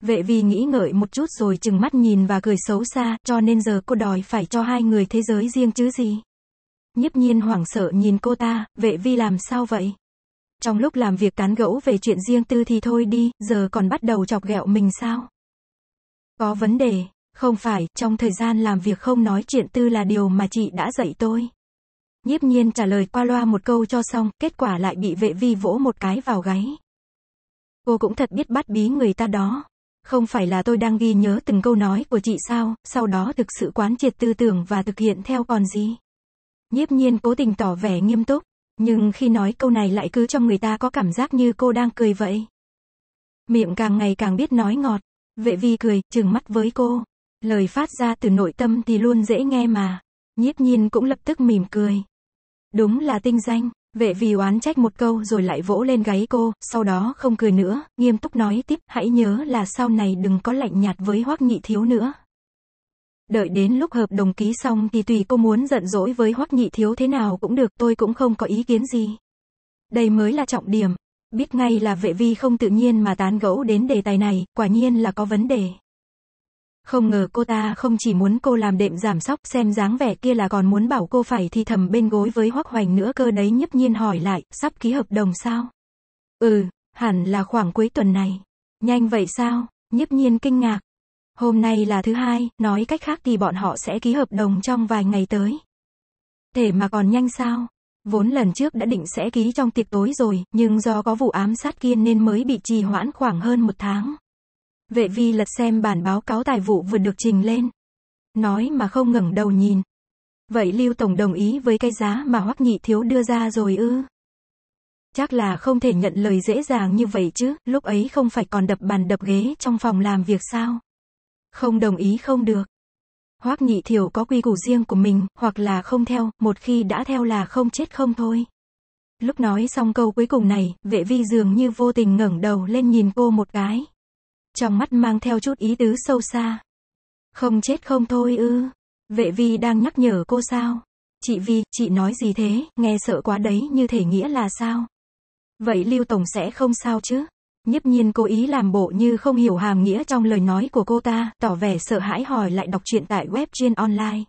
Vệ vi nghĩ ngợi một chút rồi chừng mắt nhìn và cười xấu xa, cho nên giờ cô đòi phải cho hai người thế giới riêng chứ gì. Nhiếp nhiên hoảng sợ nhìn cô ta, vệ vi làm sao vậy? Trong lúc làm việc tán gẫu về chuyện riêng tư thì thôi đi, giờ còn bắt đầu chọc ghẹo mình sao? Có vấn đề, không phải, trong thời gian làm việc không nói chuyện tư là điều mà chị đã dạy tôi. Nhiếp nhiên trả lời qua loa một câu cho xong, kết quả lại bị vệ vi vỗ một cái vào gáy. Cô cũng thật biết bắt bí người ta đó. Không phải là tôi đang ghi nhớ từng câu nói của chị sao, sau đó thực sự quán triệt tư tưởng và thực hiện theo còn gì. Nhiếp nhiên cố tình tỏ vẻ nghiêm túc, nhưng khi nói câu này lại cứ cho người ta có cảm giác như cô đang cười vậy. Miệng càng ngày càng biết nói ngọt, vệ vi cười, trừng mắt với cô. Lời phát ra từ nội tâm thì luôn dễ nghe mà. Nhiếp nhiên cũng lập tức mỉm cười. Đúng là tinh danh, vệ vi oán trách một câu rồi lại vỗ lên gáy cô, sau đó không cười nữa, nghiêm túc nói tiếp, hãy nhớ là sau này đừng có lạnh nhạt với hoắc nhị thiếu nữa. Đợi đến lúc hợp đồng ký xong thì tùy cô muốn giận dỗi với Hoắc Nhị Thiếu thế nào cũng được, tôi cũng không có ý kiến gì. Đây mới là trọng điểm. Biết ngay là vệ vi không tự nhiên mà tán gẫu đến đề tài này, quả nhiên là có vấn đề. Không ngờ cô ta không chỉ muốn cô làm đệm giảm sóc xem dáng vẻ kia là còn muốn bảo cô phải thì thầm bên gối với Hoắc Hoành nữa cơ đấy nhấp nhiên hỏi lại, sắp ký hợp đồng sao? Ừ, hẳn là khoảng cuối tuần này. Nhanh vậy sao? Nhấp nhiên kinh ngạc, Hôm nay là thứ hai, nói cách khác thì bọn họ sẽ ký hợp đồng trong vài ngày tới. Thể mà còn nhanh sao? Vốn lần trước đã định sẽ ký trong tiệc tối rồi, nhưng do có vụ ám sát kia nên mới bị trì hoãn khoảng hơn một tháng. Vệ vi lật xem bản báo cáo tài vụ vừa được trình lên. Nói mà không ngẩng đầu nhìn. Vậy Lưu Tổng đồng ý với cái giá mà Hoắc Nhị Thiếu đưa ra rồi ư? Chắc là không thể nhận lời dễ dàng như vậy chứ, lúc ấy không phải còn đập bàn đập ghế trong phòng làm việc sao? Không đồng ý không được. Hoắc Nhị Thiểu có quy củ riêng của mình, hoặc là không theo, một khi đã theo là không chết không thôi. Lúc nói xong câu cuối cùng này, vệ vi dường như vô tình ngẩng đầu lên nhìn cô một cái. Trong mắt mang theo chút ý tứ sâu xa. Không chết không thôi ư. Vệ vi đang nhắc nhở cô sao? Chị Vi, chị nói gì thế, nghe sợ quá đấy như thể nghĩa là sao? Vậy Lưu Tổng sẽ không sao chứ? Nhiếp nhiên cố ý làm bộ như không hiểu hàm nghĩa trong lời nói của cô ta, tỏ vẻ sợ hãi hỏi lại đọc truyện tại web trên online.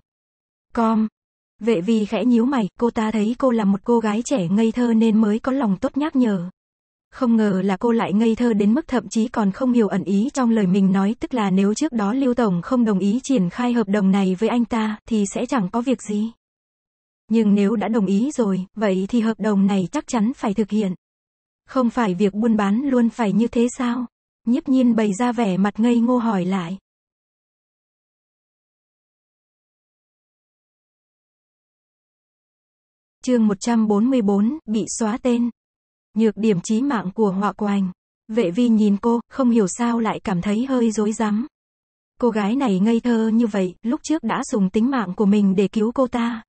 Com. Vệ vì khẽ nhíu mày, cô ta thấy cô là một cô gái trẻ ngây thơ nên mới có lòng tốt nhắc nhở. Không ngờ là cô lại ngây thơ đến mức thậm chí còn không hiểu ẩn ý trong lời mình nói tức là nếu trước đó Lưu Tổng không đồng ý triển khai hợp đồng này với anh ta thì sẽ chẳng có việc gì. Nhưng nếu đã đồng ý rồi, vậy thì hợp đồng này chắc chắn phải thực hiện. Không phải việc buôn bán luôn phải như thế sao? Nhiếp nhiên bày ra vẻ mặt ngây ngô hỏi lại. chương 144, bị xóa tên. Nhược điểm chí mạng của họa quành. Vệ vi nhìn cô, không hiểu sao lại cảm thấy hơi dối rắm Cô gái này ngây thơ như vậy, lúc trước đã dùng tính mạng của mình để cứu cô ta.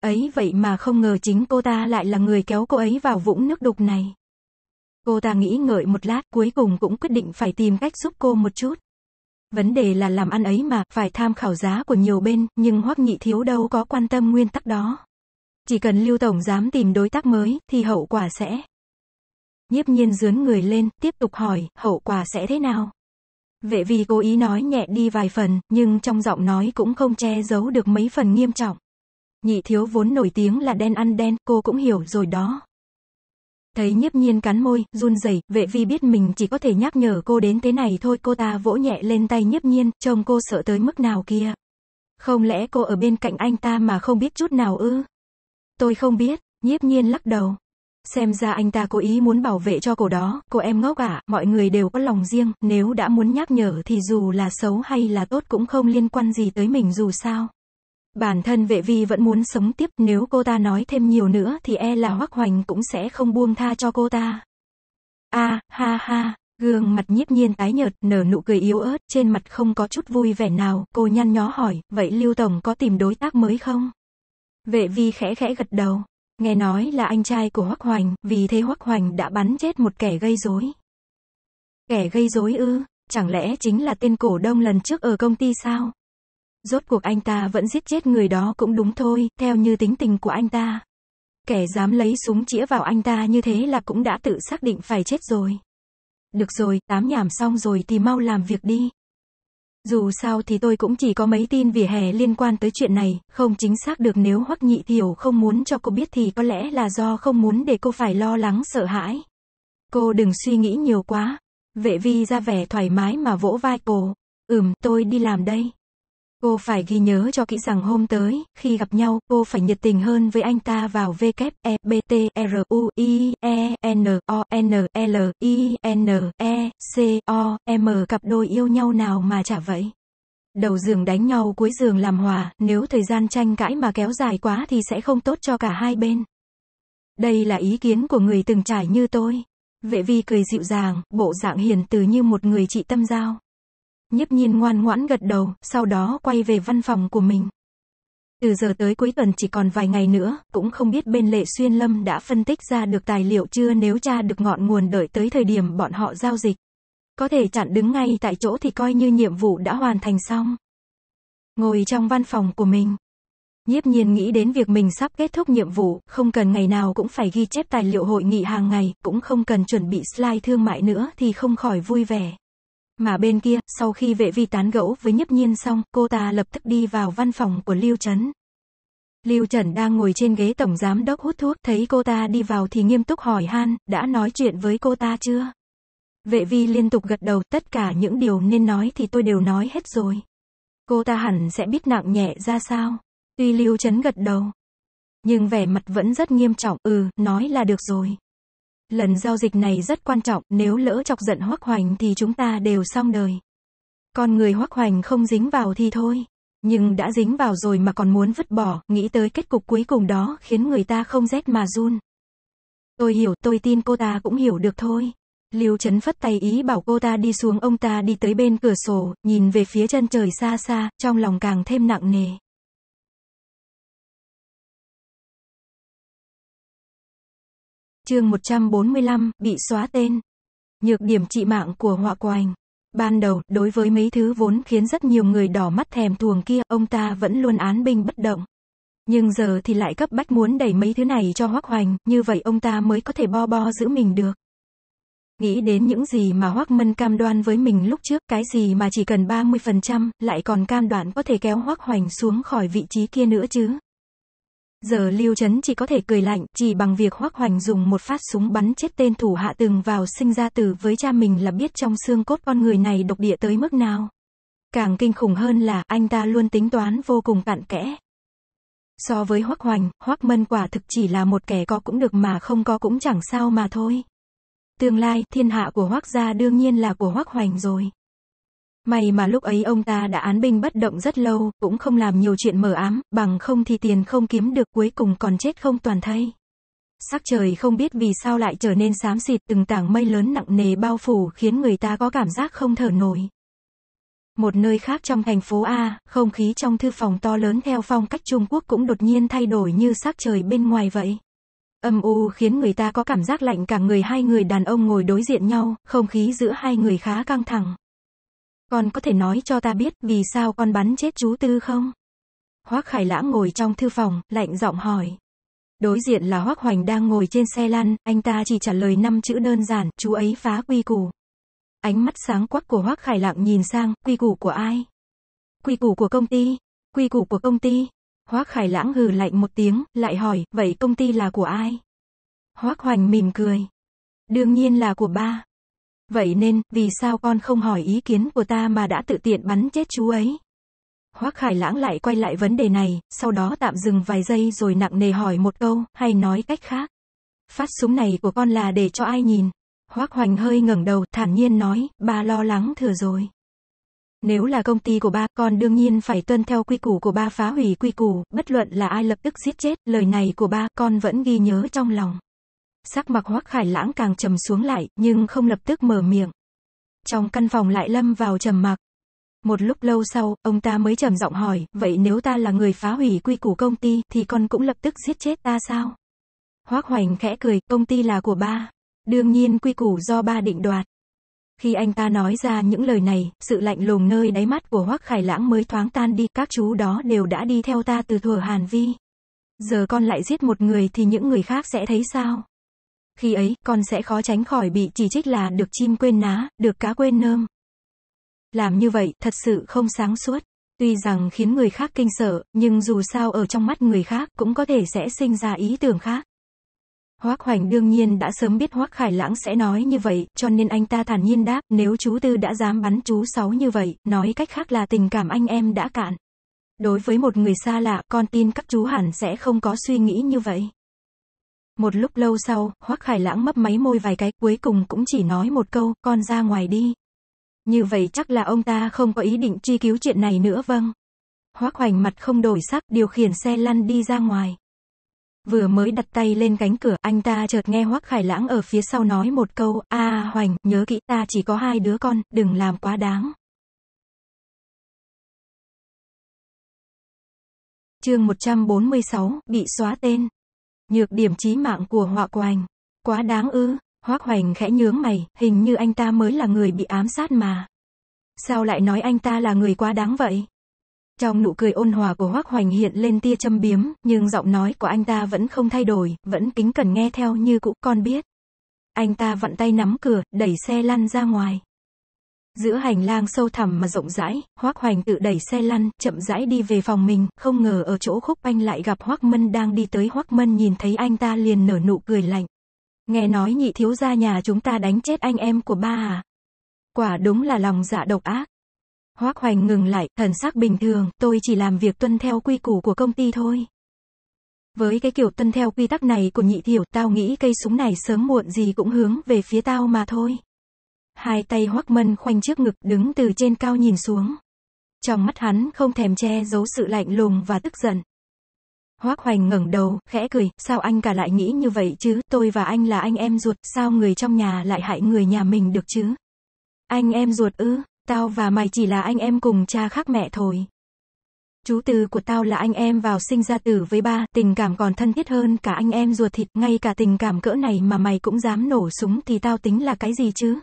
Ấy vậy mà không ngờ chính cô ta lại là người kéo cô ấy vào vũng nước đục này. Cô ta nghĩ ngợi một lát, cuối cùng cũng quyết định phải tìm cách giúp cô một chút. Vấn đề là làm ăn ấy mà, phải tham khảo giá của nhiều bên, nhưng Hoắc Nhị Thiếu đâu có quan tâm nguyên tắc đó. Chỉ cần Lưu Tổng dám tìm đối tác mới, thì hậu quả sẽ. Nhiếp nhiên dướn người lên, tiếp tục hỏi, hậu quả sẽ thế nào? Vệ vì cố ý nói nhẹ đi vài phần, nhưng trong giọng nói cũng không che giấu được mấy phần nghiêm trọng. Nhị thiếu vốn nổi tiếng là đen ăn đen, cô cũng hiểu rồi đó. Thấy nhiếp nhiên cắn môi, run rẩy, vệ vi biết mình chỉ có thể nhắc nhở cô đến thế này thôi, cô ta vỗ nhẹ lên tay nhiếp nhiên, trông cô sợ tới mức nào kia. Không lẽ cô ở bên cạnh anh ta mà không biết chút nào ư? Tôi không biết, nhiếp nhiên lắc đầu. Xem ra anh ta cố ý muốn bảo vệ cho cô đó, cô em ngốc ạ mọi người đều có lòng riêng, nếu đã muốn nhắc nhở thì dù là xấu hay là tốt cũng không liên quan gì tới mình dù sao. Bản thân vệ vi vẫn muốn sống tiếp nếu cô ta nói thêm nhiều nữa thì e là Hoắc Hoành cũng sẽ không buông tha cho cô ta. A, ha ha, gương mặt nhiếp nhiên tái nhợt, nở nụ cười yếu ớt, trên mặt không có chút vui vẻ nào, cô nhăn nhó hỏi, vậy Lưu Tổng có tìm đối tác mới không? Vệ vi khẽ khẽ gật đầu, nghe nói là anh trai của Hoắc Hoành, vì thế Hoắc Hoành đã bắn chết một kẻ gây rối. Kẻ gây rối ư, chẳng lẽ chính là tên cổ đông lần trước ở công ty sao? Rốt cuộc anh ta vẫn giết chết người đó cũng đúng thôi, theo như tính tình của anh ta. Kẻ dám lấy súng chĩa vào anh ta như thế là cũng đã tự xác định phải chết rồi. Được rồi, tám nhảm xong rồi thì mau làm việc đi. Dù sao thì tôi cũng chỉ có mấy tin vỉa hè liên quan tới chuyện này, không chính xác được nếu Hoắc Nhị Thiểu không muốn cho cô biết thì có lẽ là do không muốn để cô phải lo lắng sợ hãi. Cô đừng suy nghĩ nhiều quá. Vệ vi ra vẻ thoải mái mà vỗ vai cô. Ừm, tôi đi làm đây. Cô phải ghi nhớ cho kỹ rằng hôm tới, khi gặp nhau, cô phải nhiệt tình hơn với anh ta vào V kép E B T R U I E N O N L I N E C O M cặp đôi yêu nhau nào mà chả vậy. Đầu giường đánh nhau cuối giường làm hòa, nếu thời gian tranh cãi mà kéo dài quá thì sẽ không tốt cho cả hai bên. Đây là ý kiến của người từng trải như tôi. Vệ vi cười dịu dàng, bộ dạng hiền từ như một người chị tâm giao nhiếp nhiên ngoan ngoãn gật đầu, sau đó quay về văn phòng của mình. Từ giờ tới cuối tuần chỉ còn vài ngày nữa, cũng không biết bên lệ xuyên lâm đã phân tích ra được tài liệu chưa nếu tra được ngọn nguồn đợi tới thời điểm bọn họ giao dịch. Có thể chặn đứng ngay tại chỗ thì coi như nhiệm vụ đã hoàn thành xong. Ngồi trong văn phòng của mình. Nhiếp nhiên nghĩ đến việc mình sắp kết thúc nhiệm vụ, không cần ngày nào cũng phải ghi chép tài liệu hội nghị hàng ngày, cũng không cần chuẩn bị slide thương mại nữa thì không khỏi vui vẻ. Mà bên kia, sau khi vệ vi tán gẫu với nhấp nhiên xong, cô ta lập tức đi vào văn phòng của Lưu Trấn. Lưu Trần đang ngồi trên ghế tổng giám đốc hút thuốc, thấy cô ta đi vào thì nghiêm túc hỏi han, đã nói chuyện với cô ta chưa? Vệ vi liên tục gật đầu, tất cả những điều nên nói thì tôi đều nói hết rồi. Cô ta hẳn sẽ biết nặng nhẹ ra sao. Tuy Lưu Trấn gật đầu, nhưng vẻ mặt vẫn rất nghiêm trọng, ừ, nói là được rồi lần giao dịch này rất quan trọng, nếu lỡ chọc giận Hoắc Hoành thì chúng ta đều xong đời. Con người Hoắc Hoành không dính vào thì thôi, nhưng đã dính vào rồi mà còn muốn vứt bỏ, nghĩ tới kết cục cuối cùng đó khiến người ta không rét mà run. Tôi hiểu, tôi tin cô ta cũng hiểu được thôi. Lưu Trấn phất tay ý bảo cô ta đi xuống ông ta đi tới bên cửa sổ, nhìn về phía chân trời xa xa, trong lòng càng thêm nặng nề. chương 145, bị xóa tên. Nhược điểm trị mạng của họa quành. Ban đầu, đối với mấy thứ vốn khiến rất nhiều người đỏ mắt thèm thuồng kia, ông ta vẫn luôn án binh bất động. Nhưng giờ thì lại cấp bách muốn đẩy mấy thứ này cho Hoắc Hoành, như vậy ông ta mới có thể bo bo giữ mình được. Nghĩ đến những gì mà Hoắc Mân cam đoan với mình lúc trước, cái gì mà chỉ cần 30%, lại còn cam đoan có thể kéo Hoắc Hoành xuống khỏi vị trí kia nữa chứ. Giờ Lưu Trấn chỉ có thể cười lạnh, chỉ bằng việc Hoắc Hoành dùng một phát súng bắn chết tên thủ hạ từng vào sinh ra tử với cha mình là biết trong xương cốt con người này độc địa tới mức nào. Càng kinh khủng hơn là anh ta luôn tính toán vô cùng cặn kẽ. So với Hoắc Hoành, Hoắc Mân quả thực chỉ là một kẻ có cũng được mà không có cũng chẳng sao mà thôi. Tương lai, thiên hạ của Hoắc gia đương nhiên là của Hoắc Hoành rồi. May mà lúc ấy ông ta đã án binh bất động rất lâu, cũng không làm nhiều chuyện mờ ám, bằng không thì tiền không kiếm được cuối cùng còn chết không toàn thây Sắc trời không biết vì sao lại trở nên xám xịt từng tảng mây lớn nặng nề bao phủ khiến người ta có cảm giác không thở nổi. Một nơi khác trong thành phố A, không khí trong thư phòng to lớn theo phong cách Trung Quốc cũng đột nhiên thay đổi như sắc trời bên ngoài vậy. Âm u khiến người ta có cảm giác lạnh cả người hai người đàn ông ngồi đối diện nhau, không khí giữa hai người khá căng thẳng. Con có thể nói cho ta biết vì sao con bắn chết chú Tư không? Hoác Khải Lãng ngồi trong thư phòng, lạnh giọng hỏi. Đối diện là Hoác Hoành đang ngồi trên xe lăn, anh ta chỉ trả lời năm chữ đơn giản, chú ấy phá quy củ. Ánh mắt sáng quắc của Hoác Khải Lãng nhìn sang, quy củ của ai? Quy củ của công ty, quy củ của công ty. Hoác Khải Lãng hừ lạnh một tiếng, lại hỏi, vậy công ty là của ai? Hoác Hoành mỉm cười. Đương nhiên là của ba. Vậy nên, vì sao con không hỏi ý kiến của ta mà đã tự tiện bắn chết chú ấy? Hoác Khải Lãng lại quay lại vấn đề này, sau đó tạm dừng vài giây rồi nặng nề hỏi một câu, hay nói cách khác. Phát súng này của con là để cho ai nhìn? Hoác Hoành hơi ngẩng đầu, thản nhiên nói, ba lo lắng thừa rồi. Nếu là công ty của ba, con đương nhiên phải tuân theo quy củ của ba phá hủy quy củ, bất luận là ai lập tức giết chết, lời này của ba, con vẫn ghi nhớ trong lòng. Sắc mặt hoắc khải lãng càng trầm xuống lại, nhưng không lập tức mở miệng. Trong căn phòng lại lâm vào trầm mặc. Một lúc lâu sau, ông ta mới trầm giọng hỏi, vậy nếu ta là người phá hủy quy củ công ty, thì con cũng lập tức giết chết ta sao? Hoác Hoành khẽ cười, công ty là của ba. Đương nhiên quy củ do ba định đoạt. Khi anh ta nói ra những lời này, sự lạnh lùng nơi đáy mắt của Hoác Khải Lãng mới thoáng tan đi, các chú đó đều đã đi theo ta từ thuở Hàn Vi. Giờ con lại giết một người thì những người khác sẽ thấy sao? khi ấy con sẽ khó tránh khỏi bị chỉ trích là được chim quên ná, được cá quên nơm. Làm như vậy thật sự không sáng suốt. Tuy rằng khiến người khác kinh sợ, nhưng dù sao ở trong mắt người khác cũng có thể sẽ sinh ra ý tưởng khác. Hoác Hoành đương nhiên đã sớm biết Hoác Khải Lãng sẽ nói như vậy, cho nên anh ta thản nhiên đáp, nếu chú Tư đã dám bắn chú Sáu như vậy, nói cách khác là tình cảm anh em đã cạn. Đối với một người xa lạ, con tin các chú hẳn sẽ không có suy nghĩ như vậy. Một lúc lâu sau, Hoắc Khải Lãng mấp máy môi vài cái, cuối cùng cũng chỉ nói một câu, con ra ngoài đi. Như vậy chắc là ông ta không có ý định truy cứu chuyện này nữa vâng. Hoắc Hoành mặt không đổi sắc, điều khiển xe lăn đi ra ngoài. Vừa mới đặt tay lên cánh cửa, anh ta chợt nghe Hoắc Khải Lãng ở phía sau nói một câu, a Hoành, nhớ kỹ ta chỉ có hai đứa con, đừng làm quá đáng. Chương 146, bị xóa tên. Nhược điểm chí mạng của họa quanh Quá đáng ư? Hoác Hoành khẽ nhướng mày, hình như anh ta mới là người bị ám sát mà. Sao lại nói anh ta là người quá đáng vậy? Trong nụ cười ôn hòa của Hoác Hoành hiện lên tia châm biếm, nhưng giọng nói của anh ta vẫn không thay đổi, vẫn kính cẩn nghe theo như cũ con biết. Anh ta vặn tay nắm cửa, đẩy xe lăn ra ngoài. Giữa hành lang sâu thẳm mà rộng rãi, Hoác Hoành tự đẩy xe lăn, chậm rãi đi về phòng mình, không ngờ ở chỗ khúc anh lại gặp Hoác Mân đang đi tới Hoác Mân nhìn thấy anh ta liền nở nụ cười lạnh. Nghe nói nhị thiếu gia nhà chúng ta đánh chết anh em của ba à? Quả đúng là lòng dạ độc ác. Hoác Hoành ngừng lại, thần sắc bình thường, tôi chỉ làm việc tuân theo quy củ của công ty thôi. Với cái kiểu tuân theo quy tắc này của nhị thiểu, tao nghĩ cây súng này sớm muộn gì cũng hướng về phía tao mà thôi. Hai tay Hoắc Mân khoanh trước ngực đứng từ trên cao nhìn xuống. Trong mắt hắn không thèm che giấu sự lạnh lùng và tức giận. Hoắc Hoành ngẩng đầu, khẽ cười, sao anh cả lại nghĩ như vậy chứ, tôi và anh là anh em ruột, sao người trong nhà lại hại người nhà mình được chứ? Anh em ruột ư, tao và mày chỉ là anh em cùng cha khác mẹ thôi. Chú tư của tao là anh em vào sinh ra tử với ba, tình cảm còn thân thiết hơn cả anh em ruột thịt, ngay cả tình cảm cỡ này mà mày cũng dám nổ súng thì tao tính là cái gì chứ?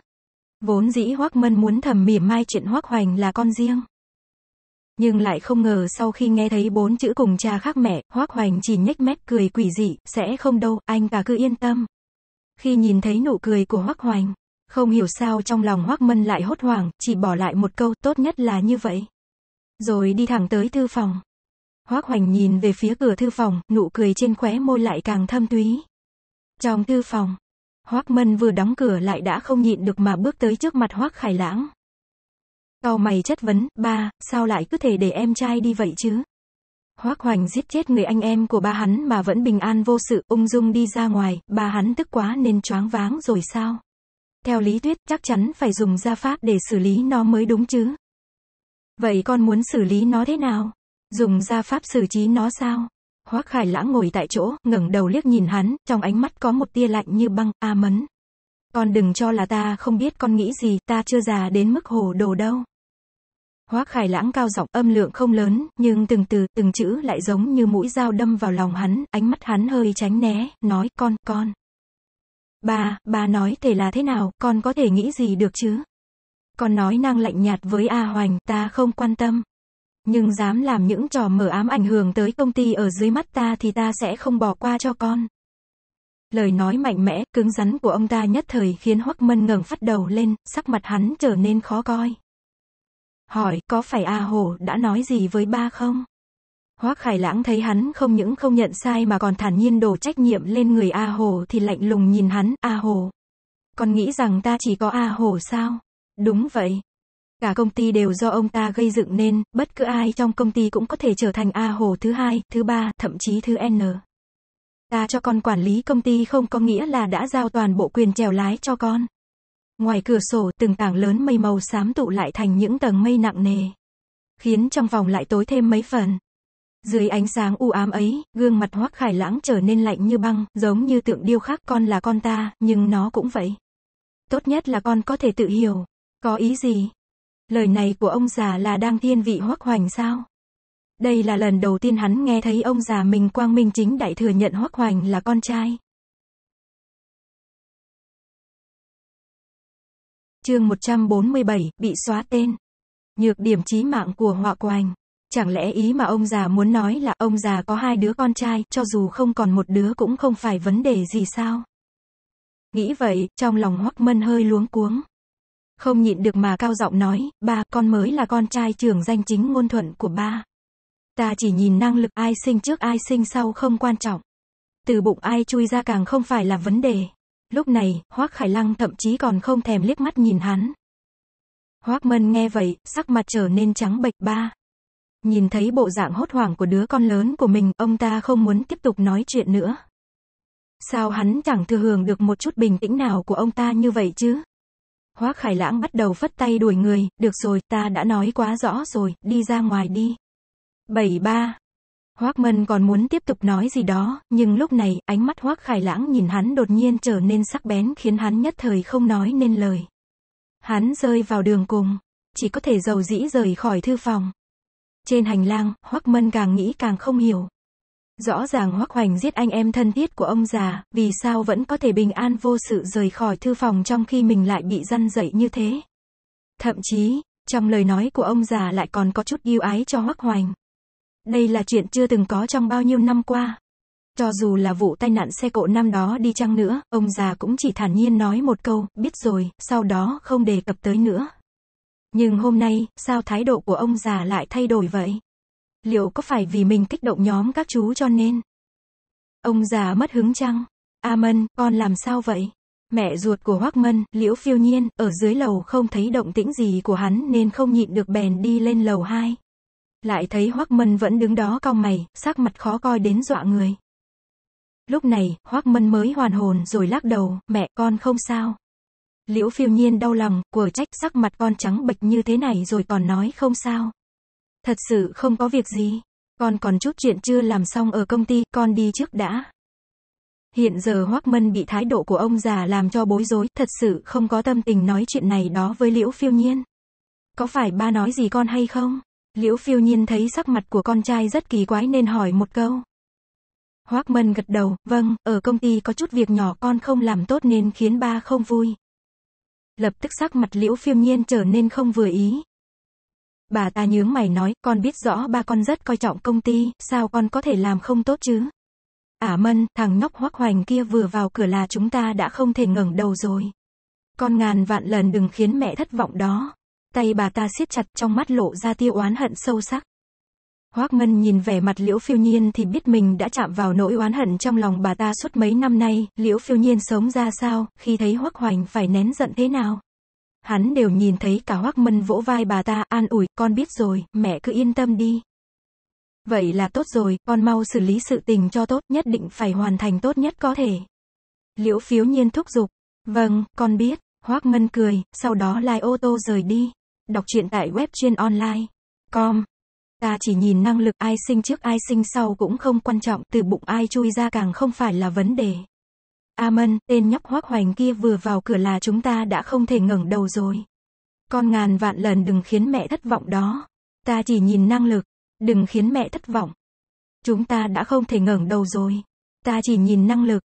Vốn dĩ Hoắc Mân muốn thầm mỉm mai chuyện Hoắc Hoành là con riêng. Nhưng lại không ngờ sau khi nghe thấy bốn chữ cùng cha khác mẹ, Hoắc Hoành chỉ nhếch mép cười quỷ dị, sẽ không đâu, anh cả cứ yên tâm. Khi nhìn thấy nụ cười của Hoắc Hoành, không hiểu sao trong lòng Hoắc Mân lại hốt hoảng, chỉ bỏ lại một câu, tốt nhất là như vậy. Rồi đi thẳng tới thư phòng. Hoắc Hoành nhìn về phía cửa thư phòng, nụ cười trên khóe môi lại càng thâm túy. Trong thư phòng, Hoác Mân vừa đóng cửa lại đã không nhịn được mà bước tới trước mặt Hoác Khải Lãng. Cao mày chất vấn, ba, sao lại cứ thể để em trai đi vậy chứ? Hoác Hoành giết chết người anh em của ba hắn mà vẫn bình an vô sự, ung dung đi ra ngoài, ba hắn tức quá nên choáng váng rồi sao? Theo lý thuyết chắc chắn phải dùng gia pháp để xử lý nó mới đúng chứ. Vậy con muốn xử lý nó thế nào? Dùng gia pháp xử trí nó sao? Hoác Khải Lãng ngồi tại chỗ, ngẩng đầu liếc nhìn hắn, trong ánh mắt có một tia lạnh như băng, a mấn. Con đừng cho là ta không biết con nghĩ gì, ta chưa già đến mức hồ đồ đâu. Hoác Khải Lãng cao giọng, âm lượng không lớn, nhưng từng từ, từng chữ lại giống như mũi dao đâm vào lòng hắn, ánh mắt hắn hơi tránh né, nói, con, con. Bà, bà nói thể là thế nào, con có thể nghĩ gì được chứ? Con nói năng lạnh nhạt với A Hoành, ta không quan tâm nhưng dám làm những trò mờ ám ảnh hưởng tới công ty ở dưới mắt ta thì ta sẽ không bỏ qua cho con. Lời nói mạnh mẽ, cứng rắn của ông ta nhất thời khiến Hoắc Mân ngẩng phát đầu lên, sắc mặt hắn trở nên khó coi. Hỏi, có phải A Hồ đã nói gì với ba không? Hoắc Khải Lãng thấy hắn không những không nhận sai mà còn thản nhiên đổ trách nhiệm lên người A Hồ thì lạnh lùng nhìn hắn, A Hồ. Con nghĩ rằng ta chỉ có A Hồ sao? Đúng vậy, Cả công ty đều do ông ta gây dựng nên, bất cứ ai trong công ty cũng có thể trở thành A Hồ thứ hai, thứ ba, thậm chí thứ N. Ta cho con quản lý công ty không có nghĩa là đã giao toàn bộ quyền trèo lái cho con. Ngoài cửa sổ, từng tảng lớn mây màu xám tụ lại thành những tầng mây nặng nề. Khiến trong vòng lại tối thêm mấy phần. Dưới ánh sáng u ám ấy, gương mặt Hoắc Khải Lãng trở nên lạnh như băng, giống như tượng điêu khắc con là con ta, nhưng nó cũng vậy. Tốt nhất là con có thể tự hiểu. Có ý gì? Lời này của ông già là đang thiên vị hoắc hoành sao? Đây là lần đầu tiên hắn nghe thấy ông già mình quang minh chính đại thừa nhận hoắc hoành là con trai. Chương 147, bị xóa tên. Nhược điểm chí mạng của họa quành. Chẳng lẽ ý mà ông già muốn nói là ông già có hai đứa con trai, cho dù không còn một đứa cũng không phải vấn đề gì sao? Nghĩ vậy, trong lòng Hoắc Mân hơi luống cuống không nhịn được mà cao giọng nói, ba, con mới là con trai trưởng danh chính ngôn thuận của ba. Ta chỉ nhìn năng lực ai sinh trước ai sinh sau không quan trọng. Từ bụng ai chui ra càng không phải là vấn đề. Lúc này, Hoác Khải Lăng thậm chí còn không thèm liếc mắt nhìn hắn. Hoác Mân nghe vậy, sắc mặt trở nên trắng bệch ba. Nhìn thấy bộ dạng hốt hoảng của đứa con lớn của mình, ông ta không muốn tiếp tục nói chuyện nữa. Sao hắn chẳng thừa hưởng được một chút bình tĩnh nào của ông ta như vậy chứ? Hoác Khải Lãng bắt đầu phất tay đuổi người, được rồi, ta đã nói quá rõ rồi, đi ra ngoài đi. 73. Hoác Mân còn muốn tiếp tục nói gì đó, nhưng lúc này, ánh mắt Hoác Khải Lãng nhìn hắn đột nhiên trở nên sắc bén khiến hắn nhất thời không nói nên lời. Hắn rơi vào đường cùng, chỉ có thể dầu dĩ rời khỏi thư phòng. Trên hành lang, Hoác Mân càng nghĩ càng không hiểu, Rõ ràng Hoắc Hoành giết anh em thân thiết của ông già, vì sao vẫn có thể bình an vô sự rời khỏi thư phòng trong khi mình lại bị răn dậy như thế. Thậm chí, trong lời nói của ông già lại còn có chút yêu ái cho Hoắc Hoành. Đây là chuyện chưa từng có trong bao nhiêu năm qua. Cho dù là vụ tai nạn xe cộ năm đó đi chăng nữa, ông già cũng chỉ thản nhiên nói một câu, biết rồi, sau đó không đề cập tới nữa. Nhưng hôm nay, sao thái độ của ông già lại thay đổi vậy? Liệu có phải vì mình kích động nhóm các chú cho nên? Ông già mất hứng chăng? A Mân, con làm sao vậy? Mẹ ruột của Hoắc Mân, Liễu Phiêu Nhiên, ở dưới lầu không thấy động tĩnh gì của hắn nên không nhịn được bèn đi lên lầu 2. Lại thấy Hoắc Mân vẫn đứng đó cong mày, sắc mặt khó coi đến dọa người. Lúc này, Hoắc Mân mới hoàn hồn rồi lắc đầu, mẹ con không sao. Liễu phiêu nhiên đau lòng, của trách sắc mặt con trắng bệch như thế này rồi còn nói không sao. Thật sự không có việc gì. Con còn chút chuyện chưa làm xong ở công ty, con đi trước đã. Hiện giờ Hoắc Mân bị thái độ của ông già làm cho bối rối, thật sự không có tâm tình nói chuyện này đó với Liễu Phiêu Nhiên. Có phải ba nói gì con hay không? Liễu Phiêu Nhiên thấy sắc mặt của con trai rất kỳ quái nên hỏi một câu. Hoắc Mân gật đầu, vâng, ở công ty có chút việc nhỏ con không làm tốt nên khiến ba không vui. Lập tức sắc mặt Liễu Phiêu Nhiên trở nên không vừa ý. Bà ta nhướng mày nói, con biết rõ ba con rất coi trọng công ty, sao con có thể làm không tốt chứ? Ả à mân, thằng nhóc hoắc hoành kia vừa vào cửa là chúng ta đã không thể ngẩng đầu rồi. Con ngàn vạn lần đừng khiến mẹ thất vọng đó. Tay bà ta siết chặt trong mắt lộ ra tiêu oán hận sâu sắc. Hoác Ngân nhìn vẻ mặt Liễu Phiêu Nhiên thì biết mình đã chạm vào nỗi oán hận trong lòng bà ta suốt mấy năm nay, Liễu Phiêu Nhiên sống ra sao, khi thấy Hoác Hoành phải nén giận thế nào hắn đều nhìn thấy cả hoắc mân vỗ vai bà ta, an ủi, con biết rồi, mẹ cứ yên tâm đi. Vậy là tốt rồi, con mau xử lý sự tình cho tốt, nhất định phải hoàn thành tốt nhất có thể. Liễu phiếu nhiên thúc giục. Vâng, con biết. Hoác Mân cười, sau đó lai ô tô rời đi. Đọc truyện tại web chuyên online. Com. Ta chỉ nhìn năng lực ai sinh trước ai sinh sau cũng không quan trọng, từ bụng ai chui ra càng không phải là vấn đề. Amen, tên nhóc hoác hoành kia vừa vào cửa là chúng ta đã không thể ngẩng đầu rồi. Con ngàn vạn lần đừng khiến mẹ thất vọng đó. Ta chỉ nhìn năng lực, đừng khiến mẹ thất vọng. Chúng ta đã không thể ngẩng đầu rồi. Ta chỉ nhìn năng lực,